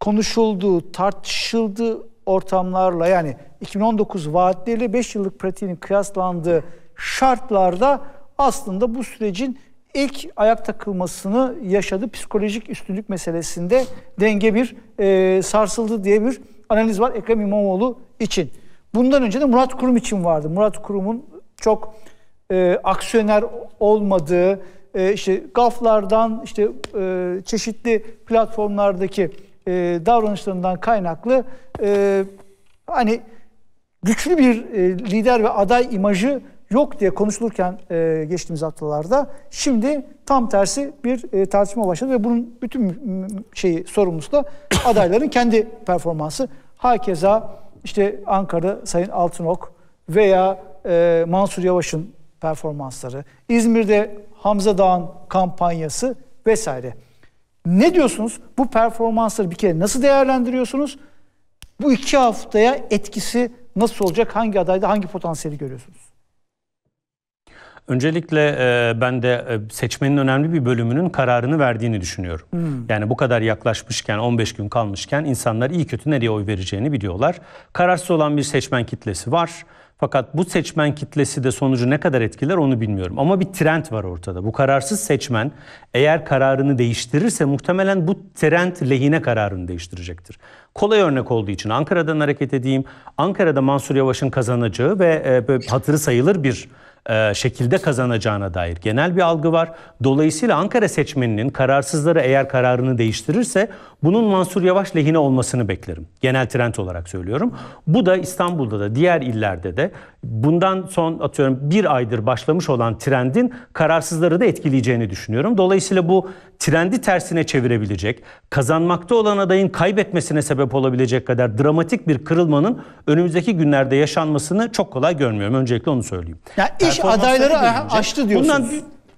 S1: konuşulduğu, tartışıldığı ortamlarla yani 2019 vaatleriyle 5 yıllık pratiğinin kıyaslandığı şartlarda aslında bu sürecin ilk ayak takılmasını yaşadı. Psikolojik üstünlük meselesinde denge bir e, sarsıldı diye bir analiz var Ekrem İmamoğlu için. Bundan önce de Murat Kurum için vardı. Murat Kurum'un çok e, aksiyoner olmadığı, e, işte gaflardan, işte e, çeşitli platformlardaki e, davranışlarından kaynaklı e, hani güçlü bir e, lider ve aday imajı yok diye konuşulurken e, geçtiğimiz haftalarda şimdi tam tersi bir e, tartışma başladı ve bunun bütün şeyi sorumlusu da adayların kendi performansı. Hakeza işte Ankara Sayın Altınok veya e, Mansur Yavaş'ın performansları, İzmir'de Hamza Dağ'ın kampanyası vesaire. Ne diyorsunuz? Bu performansları bir kere nasıl değerlendiriyorsunuz? Bu iki haftaya etkisi nasıl olacak? Hangi adayda hangi potansiyeli görüyorsunuz?
S3: Öncelikle e, ben de e, seçmenin önemli bir bölümünün kararını verdiğini düşünüyorum. Hmm. Yani bu kadar yaklaşmışken 15 gün kalmışken insanlar iyi kötü nereye oy vereceğini biliyorlar. Kararsız olan bir seçmen kitlesi var. Fakat bu seçmen kitlesi de sonucu ne kadar etkiler onu bilmiyorum. Ama bir trend var ortada. Bu kararsız seçmen eğer kararını değiştirirse muhtemelen bu trend lehine kararını değiştirecektir. Kolay örnek olduğu için Ankara'dan hareket edeyim. Ankara'da Mansur Yavaş'ın kazanacağı ve e, hatırı sayılır bir e, şekilde kazanacağına dair genel bir algı var. Dolayısıyla Ankara seçmeninin kararsızları eğer kararını değiştirirse bunun Mansur Yavaş lehine olmasını beklerim. Genel trend olarak söylüyorum. Bu da İstanbul'da da diğer illerde de bundan son atıyorum bir aydır başlamış olan trendin kararsızları da etkileyeceğini düşünüyorum. Dolayısıyla bu trendi tersine çevirebilecek, kazanmakta olan adayın kaybetmesine sebep olabilecek kadar dramatik bir kırılmanın önümüzdeki günlerde yaşanmasını çok kolay görmüyorum. Öncelikle onu söyleyeyim.
S1: Ya iş adayları açtı diyorsunuz. Bundan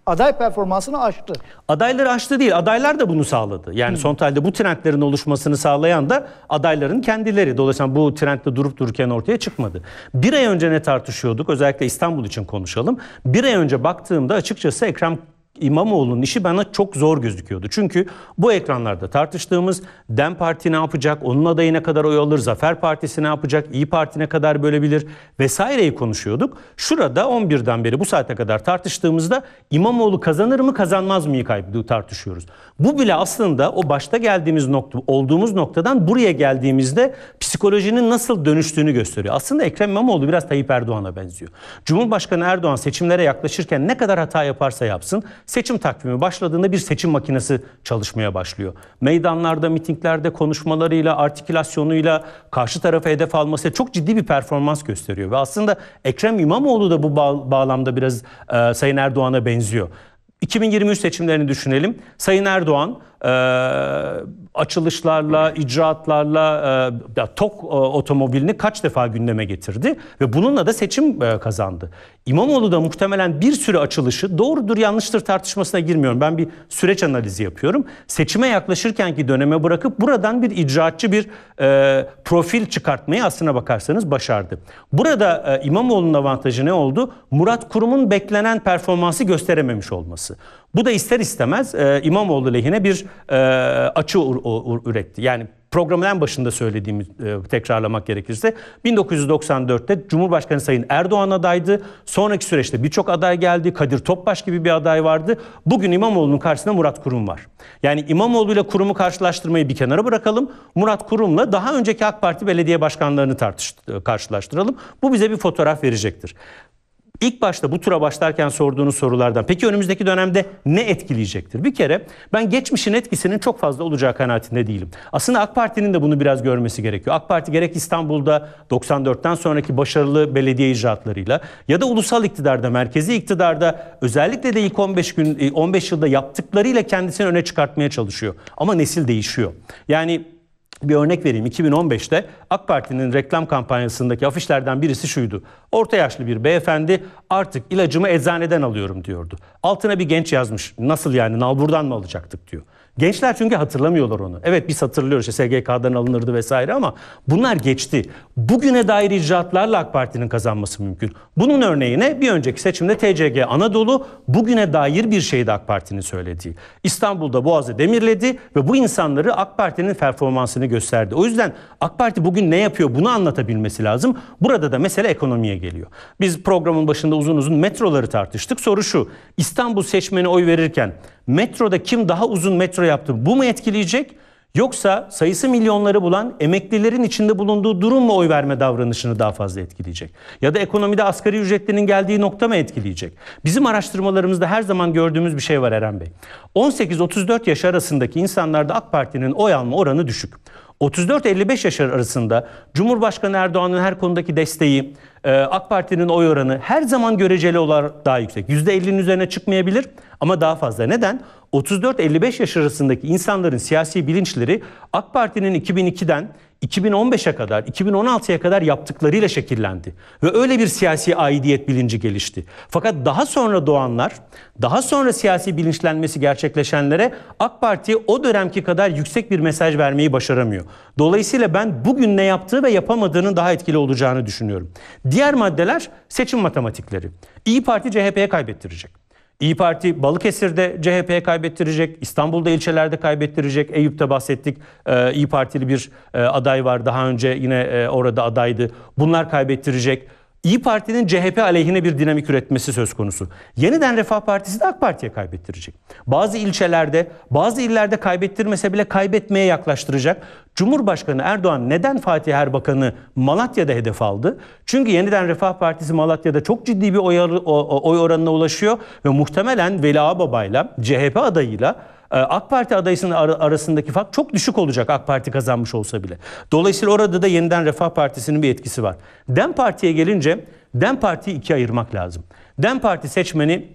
S1: aday performansını aştı.
S3: Adayları aştı değil, adaylar da bunu sağladı. Yani hmm. son talde bu trendlerin oluşmasını sağlayan da adayların kendileri. Dolayısıyla bu trendde durup dururken ortaya çıkmadı. Bir ay önce ne tartışıyorduk? Özellikle İstanbul için konuşalım. Bir ay önce baktığımda açıkçası Ekrem İmamoğlu'nun işi bana çok zor gözüküyordu. Çünkü bu ekranlarda tartıştığımız DEM Parti ne yapacak, onun adayı ne kadar oy alır, Zafer Partisi ne yapacak, İyi Parti ne kadar bölebilir vesaireyi konuşuyorduk. Şurada 11'den beri bu saate kadar tartıştığımızda İmamoğlu kazanır mı kazanmaz mı kaybı tartışıyoruz. Bu bile aslında o başta geldiğimiz nokta, olduğumuz noktadan buraya geldiğimizde psikolojinin nasıl dönüştüğünü gösteriyor. Aslında Ekrem İmamoğlu biraz Tayyip Erdoğan'a benziyor. Cumhurbaşkanı Erdoğan seçimlere yaklaşırken ne kadar hata yaparsa yapsın Seçim takvimi başladığında bir seçim makinesi çalışmaya başlıyor. Meydanlarda, mitinglerde konuşmalarıyla, artikülasyonuyla karşı tarafa hedef alması çok ciddi bir performans gösteriyor. Ve aslında Ekrem İmamoğlu da bu bağlamda biraz e, Sayın Erdoğan'a benziyor. 2023 seçimlerini düşünelim. Sayın Erdoğan e, açılışlarla, icraatlarla e, TOK e, otomobilini kaç defa gündeme getirdi ve bununla da seçim e, kazandı. İmamoğlu da muhtemelen bir sürü açılışı doğrudur yanlıştır tartışmasına girmiyorum. Ben bir süreç analizi yapıyorum. Seçime yaklaşırkenki döneme bırakıp buradan bir icraatçı bir e, profil çıkartmayı aslına bakarsanız başardı. Burada e, İmamoğlu'nun avantajı ne oldu? Murat Kurum'un beklenen performansı gösterememiş olması. Bu da ister istemez e, İmamoğlu lehine bir e, açı üretti. Yani programın en başında söylediğimi e, tekrarlamak gerekirse 1994'te Cumhurbaşkanı Sayın Erdoğan adaydı. Sonraki süreçte birçok aday geldi. Kadir Topbaş gibi bir aday vardı. Bugün İmamoğlu'nun karşısında Murat Kurum var. Yani İmamoğlu ile Kurum'u karşılaştırmayı bir kenara bırakalım. Murat Kurum'la daha önceki AK Parti belediye başkanlarını tartış, e, karşılaştıralım. Bu bize bir fotoğraf verecektir. İlk başta bu tura başlarken sorduğunuz sorulardan peki önümüzdeki dönemde ne etkileyecektir? Bir kere ben geçmişin etkisinin çok fazla olacağı kanaatinde değilim. Aslında AK Parti'nin de bunu biraz görmesi gerekiyor. AK Parti gerek İstanbul'da 94'ten sonraki başarılı belediye icraatlarıyla ya da ulusal iktidarda, merkezi iktidarda özellikle de ilk 15 gün 15 e, yılda yaptıklarıyla kendisini öne çıkartmaya çalışıyor. Ama nesil değişiyor. Yani bir örnek vereyim. 2015'te AK Parti'nin reklam kampanyasındaki afişlerden birisi şuydu. Orta yaşlı bir beyefendi artık ilacımı eczaneden alıyorum diyordu. Altına bir genç yazmış. Nasıl yani nalburdan mı alacaktık diyor. Gençler çünkü hatırlamıyorlar onu. Evet biz hatırlıyoruz işte SGK'dan alınırdı vesaire ama bunlar geçti. Bugüne dair icraatlarla AK Parti'nin kazanması mümkün. Bunun örneğine bir önceki seçimde TCG Anadolu bugüne dair bir şeydi AK Parti'nin söylediği. İstanbul'da Boğaz'ı demirledi ve bu insanları AK Parti'nin performansını gösterdi. O yüzden AK Parti bugün ne yapıyor bunu anlatabilmesi lazım. Burada da mesele ekonomiye geliyor. Biz programın başında uzun uzun metroları tartıştık. Soru şu İstanbul seçmeni oy verirken metroda kim daha uzun metro yaptı bu mu etkileyecek? Yoksa sayısı milyonları bulan emeklilerin içinde bulunduğu durum mu oy verme davranışını daha fazla etkileyecek? Ya da ekonomide asgari ücretlerin geldiği nokta mı etkileyecek? Bizim araştırmalarımızda her zaman gördüğümüz bir şey var Eren Bey. 18-34 yaş arasındaki insanlarda AK Parti'nin oy alma oranı düşük. 34-55 yaş arasında Cumhurbaşkanı Erdoğan'ın her konudaki desteği, e, AK Parti'nin oy oranı her zaman göreceli olarak daha yüksek. %50'nin üzerine çıkmayabilir ama daha fazla. Neden? 34-55 yaş arasındaki insanların siyasi bilinçleri AK Parti'nin 2002'den 2015'e kadar, 2016'ya kadar yaptıklarıyla şekillendi. Ve öyle bir siyasi aidiyet bilinci gelişti. Fakat daha sonra doğanlar, daha sonra siyasi bilinçlenmesi gerçekleşenlere AK Parti o dönemki kadar yüksek bir mesaj vermeyi başaramıyor. Dolayısıyla ben bugün ne yaptığı ve yapamadığının daha etkili olacağını düşünüyorum. Diğer maddeler seçim matematikleri. İyi Parti CHP'ye kaybettirecek. İyi Parti Balıkesir'de CHP'ye kaybettirecek, İstanbul'da ilçelerde kaybettirecek. Eyüp'te bahsettik. Ee, İyi Partili bir e, aday var. Daha önce yine e, orada adaydı. Bunlar kaybettirecek. İyi Parti'nin CHP aleyhine bir dinamik üretmesi söz konusu. Yeniden Refah Partisi de AK Parti'ye kaybettirecek. Bazı ilçelerde, bazı illerde kaybettirmese bile kaybetmeye yaklaştıracak. Cumhurbaşkanı Erdoğan neden Fatih Erbakan'ı Malatya'da hedef aldı? Çünkü yeniden Refah Partisi Malatya'da çok ciddi bir oy, oy oranına ulaşıyor ve muhtemelen Veli Ağbaba'yla, CHP adayıyla ee, AK Parti adayısının arasındaki fark çok düşük olacak AK Parti kazanmış olsa bile. Dolayısıyla orada da yeniden Refah Partisi'nin bir etkisi var. Dem Parti'ye gelince Dem Parti'yi ikiye ayırmak lazım. Dem Parti seçmeni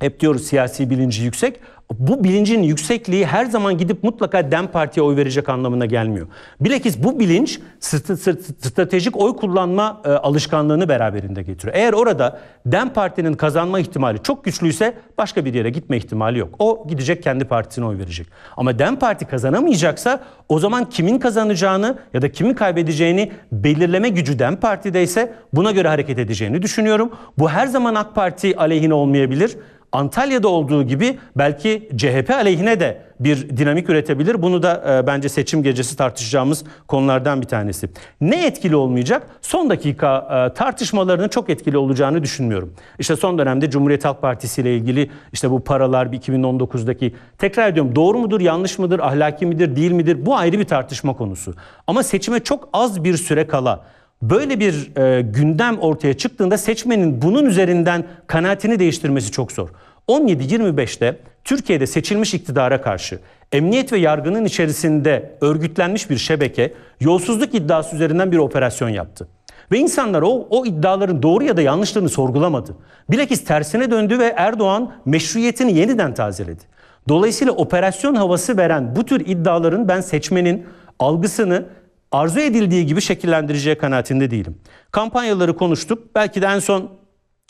S3: hep diyoruz siyasi bilinci yüksek bu bilincin yüksekliği her zaman gidip mutlaka DEM Parti'ye oy verecek anlamına gelmiyor. Bilakis bu bilinç stratejik oy kullanma e, alışkanlığını beraberinde getiriyor. Eğer orada DEM Parti'nin kazanma ihtimali çok güçlüyse başka bir yere gitme ihtimali yok. O gidecek kendi partisine oy verecek. Ama DEM Parti kazanamayacaksa o zaman kimin kazanacağını ya da kimin kaybedeceğini belirleme gücü DEM Parti'de ise buna göre hareket edeceğini düşünüyorum. Bu her zaman AK Parti aleyhine olmayabilir. Antalya'da olduğu gibi belki CHP aleyhine de bir dinamik üretebilir. Bunu da e, bence seçim gecesi tartışacağımız konulardan bir tanesi. Ne etkili olmayacak? Son dakika e, tartışmalarının çok etkili olacağını düşünmüyorum. İşte son dönemde Cumhuriyet Halk Partisi ile ilgili işte bu paralar 2019'daki tekrar ediyorum doğru mudur, yanlış mıdır, ahlaki midir, değil midir? Bu ayrı bir tartışma konusu. Ama seçime çok az bir süre kala Böyle bir e, gündem ortaya çıktığında seçmenin bunun üzerinden kanaatini değiştirmesi çok zor. 17-25'te Türkiye'de seçilmiş iktidara karşı emniyet ve yargının içerisinde örgütlenmiş bir şebeke yolsuzluk iddiası üzerinden bir operasyon yaptı. Ve insanlar o, o iddiaların doğru ya da yanlışlarını sorgulamadı. Bilakis tersine döndü ve Erdoğan meşruiyetini yeniden tazeledi. Dolayısıyla operasyon havası veren bu tür iddiaların ben seçmenin algısını arzu edildiği gibi şekillendireceği kanaatinde değilim. Kampanyaları konuştuk. Belki de en son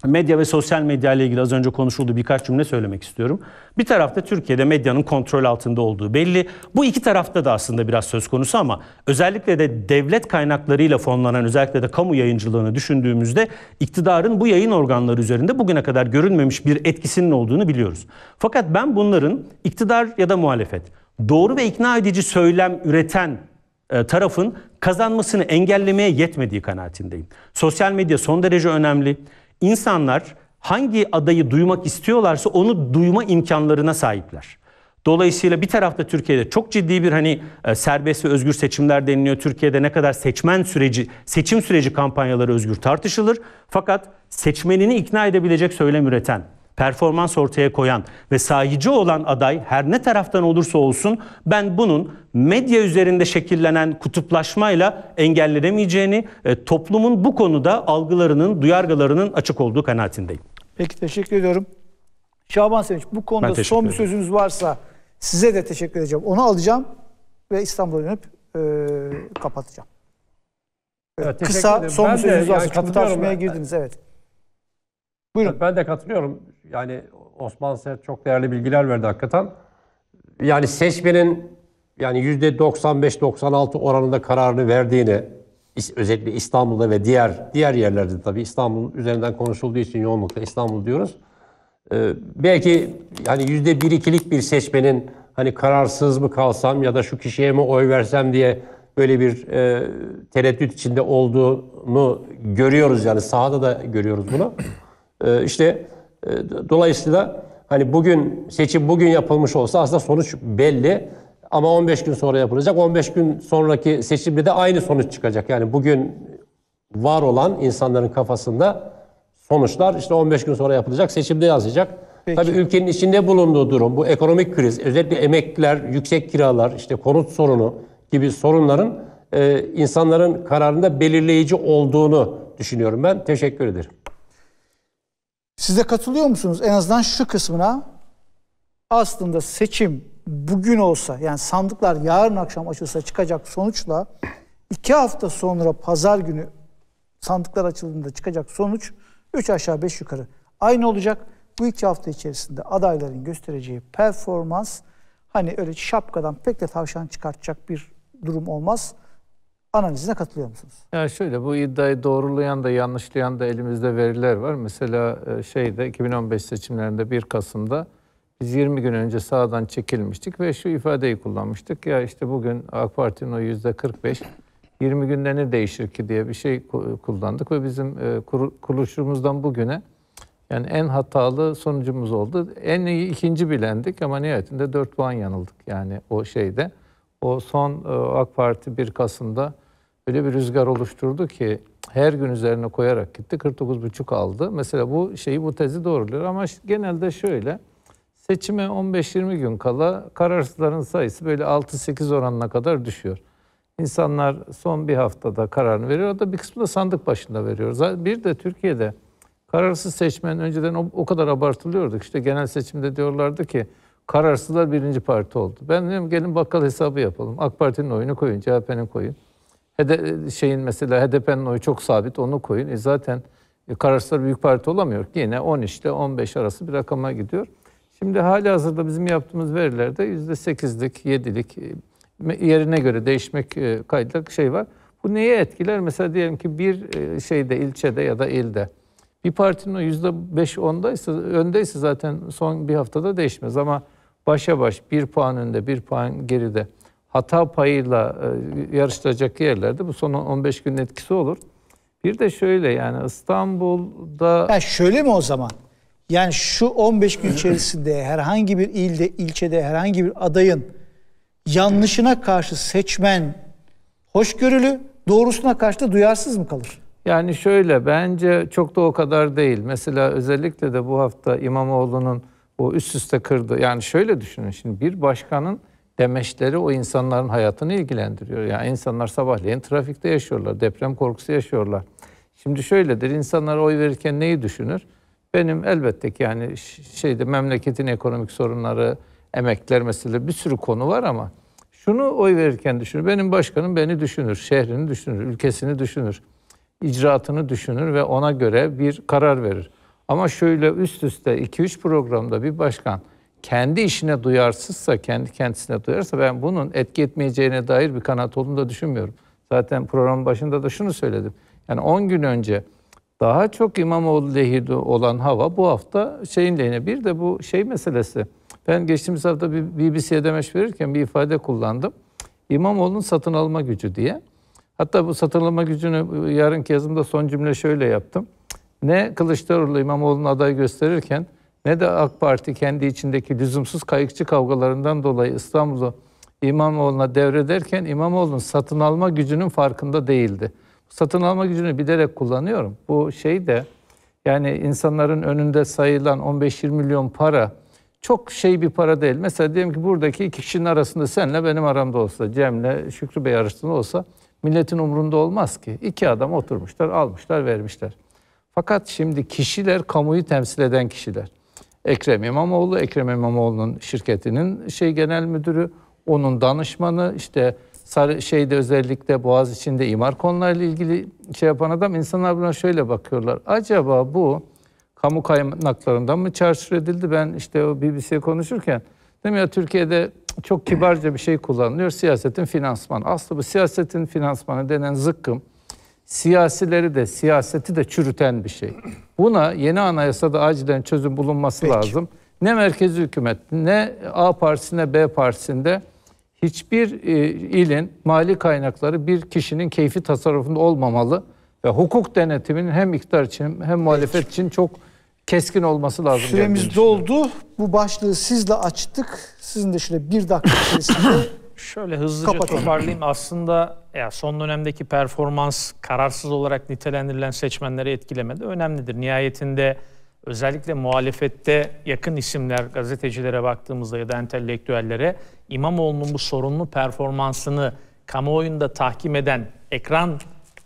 S3: medya ve sosyal medya ile ilgili az önce konuşuldu birkaç cümle söylemek istiyorum. Bir tarafta Türkiye'de medyanın kontrol altında olduğu belli. Bu iki tarafta da aslında biraz söz konusu ama özellikle de devlet kaynaklarıyla fonlanan özellikle de kamu yayıncılığını düşündüğümüzde iktidarın bu yayın organları üzerinde bugüne kadar görünmemiş bir etkisinin olduğunu biliyoruz. Fakat ben bunların iktidar ya da muhalefet doğru ve ikna edici söylem üreten e, tarafın kazanmasını engellemeye yetmediği kanaatindeyim. Sosyal medya son derece önemli insanlar hangi adayı duymak istiyorlarsa onu duyma imkanlarına sahipler. Dolayısıyla bir tarafta Türkiye'de çok ciddi bir hani e, serbest ve özgür seçimler deniliyor. Türkiye'de ne kadar seçmen süreci, seçim süreci kampanyaları özgür tartışılır. Fakat seçmenini ikna edebilecek söylem üreten performans ortaya koyan ve sahici olan aday her ne taraftan olursa olsun ben bunun medya üzerinde şekillenen kutuplaşmayla engellenemeyeceğini, e, toplumun bu konuda algılarının, duyargalarının açık olduğu kanaatindeyim.
S1: Peki teşekkür ediyorum. Şaban Sevinç bu konuda son bir ederim. sözünüz varsa size de teşekkür edeceğim. Onu alacağım ve İstanbul'a dönüp e, kapatacağım.
S6: Evet, Kısa ederim. son ben bir sözünüz de, varsa yani tartışmaya girdiniz
S1: evet.
S2: Buyurun. Ben de katılıyorum yani Osman Sert çok değerli bilgiler verdi hakikaten. Yani seçmenin yani %95-96 oranında kararını verdiğini özellikle İstanbul'da ve diğer diğer yerlerde tabii İstanbul üzerinden konuşulduğu için yoğunlukla İstanbul diyoruz. Ee, belki yani yüzde bir ikilik bir seçmenin hani kararsız mı kalsam ya da şu kişiye mi oy versem diye böyle bir e, tereddüt içinde olduğunu görüyoruz yani sahada da görüyoruz bunu. Ee, işte e, dolayısıyla hani bugün seçim bugün yapılmış olsa aslında sonuç belli. Ama 15 gün sonra yapılacak. 15 gün sonraki seçimde de aynı sonuç çıkacak. Yani bugün var olan insanların kafasında sonuçlar işte 15 gün sonra yapılacak, seçimde yazacak. Peki. Tabii ülkenin içinde bulunduğu durum, bu ekonomik kriz, özellikle emekliler, yüksek kiralar, işte konut sorunu gibi sorunların e, insanların kararında belirleyici olduğunu düşünüyorum ben. Teşekkür ederim.
S1: Size katılıyor musunuz? En azından şu kısmına aslında seçim bugün olsa yani sandıklar yarın akşam açılsa çıkacak sonuçla iki hafta sonra pazar günü sandıklar açıldığında çıkacak sonuç üç aşağı beş yukarı aynı olacak. Bu iki hafta içerisinde adayların göstereceği performans hani öyle şapkadan pek de tavşan çıkartacak bir durum olmaz analizine katılıyor musunuz?
S4: Ya şöyle bu iddiayı doğrulayan da yanlışlayan da elimizde veriler var. Mesela e, şeyde 2015 seçimlerinde 1 Kasım'da biz 20 gün önce sağdan çekilmiştik ve şu ifadeyi kullanmıştık. Ya işte bugün AK Parti'nin o %45 20 günde ne değişir ki diye bir şey kullandık ve bizim e, kuruluşumuzdan bugüne yani en hatalı sonucumuz oldu. En iyi ikinci bilendik ama nihayetinde 4 puan yanıldık yani o şeyde. O son e, AK Parti 1 Kasım'da öyle bir rüzgar oluşturdu ki her gün üzerine koyarak gitti. 49,5 aldı. Mesela bu şeyi bu tezi doğruluyor ama genelde şöyle seçime 15-20 gün kala kararsızların sayısı böyle 6-8 oranına kadar düşüyor. İnsanlar son bir haftada kararını veriyor. da bir kısmı da sandık başında veriyor. Bir de Türkiye'de kararsız seçmen önceden o, o kadar abartılıyorduk. İşte genel seçimde diyorlardı ki kararsızlar birinci parti oldu. Ben dedim gelin bakkal hesabı yapalım. AK Parti'nin oyunu koyun, CHP'nin koyun. Hede, şeyin mesela HDP'nin oyu çok sabit onu koyun. E zaten e, kararsızlar büyük parti olamıyor. Yine 10 işte 15 arası bir rakama gidiyor. Şimdi hali hazırda bizim yaptığımız verilerde %8'lik, 7'lik e, yerine göre değişmek e, kaydıyla şey var. Bu neye etkiler? Mesela diyelim ki bir e, şeyde, ilçede ya da ilde. Bir partinin o %5-10'daysa, öndeyse zaten son bir haftada değişmez ama başa baş bir puan önde, bir puan geride hata payıyla e, yarıştıracak yerlerde bu son 15 günün etkisi olur. Bir de şöyle yani İstanbul'da... Ya şöyle mi
S1: o zaman? Yani şu 15 gün içerisinde herhangi bir ilde, ilçede herhangi bir adayın yanlışına karşı seçmen hoşgörülü, doğrusuna karşı da duyarsız mı kalır?
S4: Yani şöyle bence çok da o kadar değil. Mesela özellikle de bu hafta İmamoğlu'nun o üst üste kırdı. Yani şöyle düşünün şimdi bir başkanın demeçleri o insanların hayatını ilgilendiriyor. Yani insanlar sabahleyin trafikte yaşıyorlar, deprem korkusu yaşıyorlar. Şimdi şöyledir, insanlar oy verirken neyi düşünür? Benim elbette ki yani şeyde memleketin ekonomik sorunları, emekler mesela bir sürü konu var ama şunu oy verirken düşünür. Benim başkanım beni düşünür, şehrini düşünür, ülkesini düşünür, icraatını düşünür ve ona göre bir karar verir. Ama şöyle üst üste 2-3 programda bir başkan kendi işine duyarsızsa, kendi kendisine duyarsa ben bunun etki etmeyeceğine dair bir kanaat olduğunu da düşünmüyorum. Zaten programın başında da şunu söyledim. Yani 10 gün önce daha çok İmamoğlu lehirde olan hava bu hafta şeyin lehine. Bir de bu şey meselesi. Ben geçtiğimiz hafta bir BBC'ye demeç verirken bir ifade kullandım. İmamoğlu'nun satın alma gücü diye. Hatta bu satın alma gücünü e, yarınki yazımda son cümle şöyle yaptım. Ne Kılıçdaroğlu İmamoğlu'nu aday gösterirken ne de AK Parti kendi içindeki lüzumsuz kayıkçı kavgalarından dolayı İstanbul'u İmamoğlu'na devrederken İmamoğlu'nun satın alma gücünün farkında değildi. Satın alma gücünü bilerek kullanıyorum. Bu şey de yani insanların önünde sayılan 15-20 milyon para çok şey bir para değil. Mesela diyelim ki buradaki iki kişinin arasında senle benim aramda olsa, Cem'le Şükrü Bey arasında olsa milletin umrunda olmaz ki. İki adam oturmuşlar, almışlar, vermişler. Fakat şimdi kişiler kamuyu temsil eden kişiler. Ekrem İmamoğlu, Ekrem İmamoğlu'nun şirketinin şey genel müdürü, onun danışmanı işte sarı şeyde özellikle Boğaz içinde imar konularıyla ilgili şey yapan adam insanlar buna şöyle bakıyorlar. Acaba bu kamu kaynaklarından mı çarşır edildi? Ben işte o BBC'ye konuşurken demiyor ya Türkiye'de çok kibarca bir şey kullanılıyor. Siyasetin finansmanı. Aslında bu siyasetin finansmanı denen zıkkım siyasileri de siyaseti de çürüten bir şey. Buna yeni anayasada acilen çözüm bulunması Peki. lazım. Ne merkezi hükümet ne A partisi B partisinde hiçbir e, ilin mali kaynakları bir kişinin keyfi tasarrufunda olmamalı ve hukuk denetiminin hem iktidar için hem muhalefet Peki. için çok
S1: keskin olması lazım. Süremiz doldu. Bu başlığı sizle açtık. Sizin de şöyle bir dakika içerisinde
S7: Şöyle hızlıca Kapatalım. toparlayayım. Aslında ya son dönemdeki performans kararsız olarak nitelendirilen seçmenleri etkilemedi. Önemlidir. Nihayetinde özellikle muhalefette yakın isimler gazetecilere baktığımızda ya da entelektüellere İmamoğlu'nun bu sorunlu performansını kamuoyunda tahkim eden ekran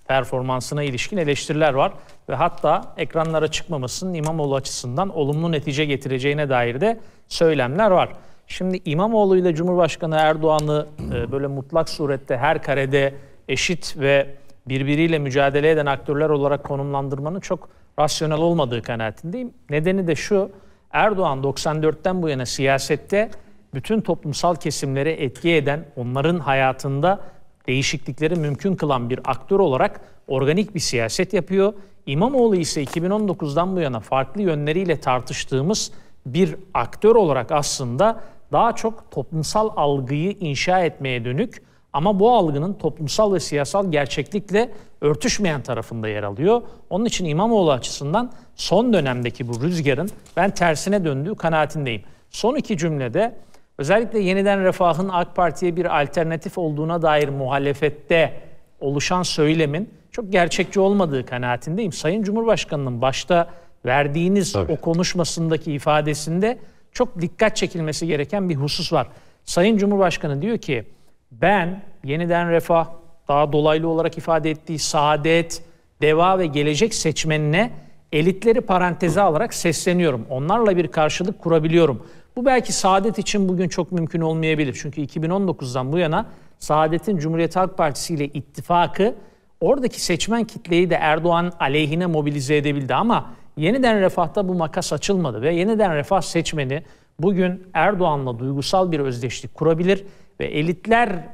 S7: performansına ilişkin eleştiriler var ve hatta ekranlara çıkmamasının İmamoğlu açısından olumlu netice getireceğine dair de söylemler var. Şimdi İmamoğlu ile Cumhurbaşkanı Erdoğan'ı e, böyle mutlak surette her karede eşit ve birbiriyle mücadele eden aktörler olarak konumlandırmanın çok rasyonel olmadığı kanaatindeyim. Nedeni de şu, Erdoğan 94'ten bu yana siyasette bütün toplumsal kesimlere etki eden, onların hayatında değişiklikleri mümkün kılan bir aktör olarak organik bir siyaset yapıyor. İmamoğlu ise 2019'dan bu yana farklı yönleriyle tartıştığımız bir aktör olarak aslında daha çok toplumsal algıyı inşa etmeye dönük ama bu algının toplumsal ve siyasal gerçeklikle örtüşmeyen tarafında yer alıyor. Onun için İmamoğlu açısından son dönemdeki bu rüzgarın ben tersine döndüğü kanaatindeyim. Son iki cümlede özellikle yeniden refahın AK Parti'ye bir alternatif olduğuna dair muhalefette oluşan söylemin çok gerçekçi olmadığı kanaatindeyim. Sayın Cumhurbaşkanı'nın başta verdiğiniz Tabii. o konuşmasındaki ifadesinde çok dikkat çekilmesi gereken bir husus var. Sayın Cumhurbaşkanı diyor ki ben yeniden refah, daha dolaylı olarak ifade ettiği saadet, deva ve gelecek seçmenine elitleri paranteze alarak sesleniyorum. Onlarla bir karşılık kurabiliyorum. Bu belki saadet için bugün çok mümkün olmayabilir. Çünkü 2019'dan bu yana Saadet'in Cumhuriyet Halk Partisi ile ittifakı oradaki seçmen kitleyi de Erdoğan aleyhine mobilize edebildi ama yeniden refahta bu makas açılmadı ve yeniden refah seçmeni bugün Erdoğan'la duygusal bir özdeşlik kurabilir ve elitlere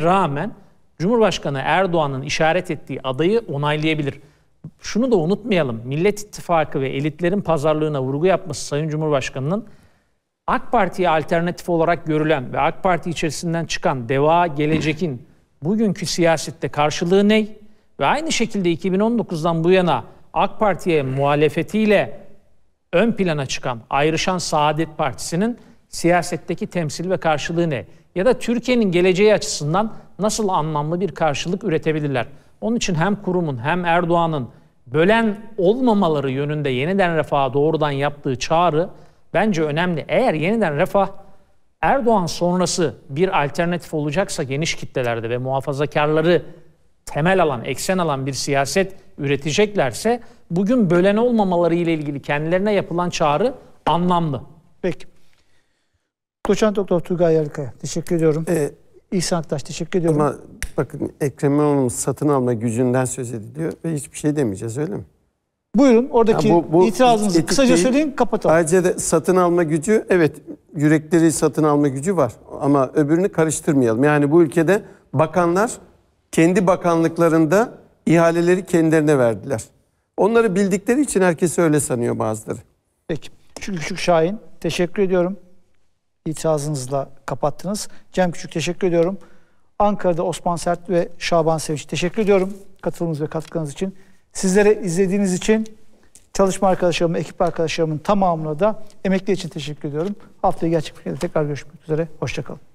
S7: rağmen Cumhurbaşkanı Erdoğan'ın işaret ettiği adayı onaylayabilir. Şunu da unutmayalım. Millet İttifakı ve elitlerin pazarlığına vurgu yapması Sayın Cumhurbaşkanı'nın AK Parti'ye alternatif olarak görülen ve AK Parti içerisinden çıkan Deva Gelecek'in bugünkü siyasette karşılığı ne? Ve aynı şekilde 2019'dan bu yana AK Parti'ye muhalefetiyle ön plana çıkan, ayrışan Saadet Partisi'nin siyasetteki temsil ve karşılığı ne? Ya da Türkiye'nin geleceği açısından nasıl anlamlı bir karşılık üretebilirler? Onun için hem kurumun hem Erdoğan'ın bölen olmamaları yönünde yeniden refaha doğrudan yaptığı çağrı bence önemli. Eğer yeniden refah Erdoğan sonrası bir alternatif olacaksa geniş kitlelerde ve muhafazakarları temel alan, eksen alan bir siyaset üreteceklerse bugün bölen olmamaları ile ilgili kendilerine yapılan çağrı anlamlı. Peki.
S1: Doçent Doktor Turgay Yarıkaya teşekkür ediyorum. Ee, İhsan Aktaş teşekkür ediyorum. Ama
S6: bakın Ekrem İmamoğlu'nun satın alma gücünden söz ediliyor ve hiçbir şey demeyeceğiz öyle mi? Buyurun oradaki bu, bu itirazınızı etik kısaca değil, söyleyin kapatalım. Ayrıca da satın alma gücü evet yürekleri satın alma gücü var ama öbürünü karıştırmayalım. Yani bu ülkede bakanlar kendi bakanlıklarında ihaleleri kendilerine verdiler. Onları bildikleri için herkes öyle sanıyor bazıları.
S1: Peki. Küçük Küçük Şahin teşekkür ediyorum. İtirazınızla kapattınız. Cem Küçük teşekkür ediyorum. Ankara'da Osman Sert ve Şaban Sevinç teşekkür ediyorum. Katılımınız ve katkınız için. Sizlere izlediğiniz için çalışma arkadaşlarımın, ekip arkadaşlarımın tamamına da emekli için teşekkür ediyorum. Haftaya gerçek bir tekrar görüşmek üzere. Hoşçakalın.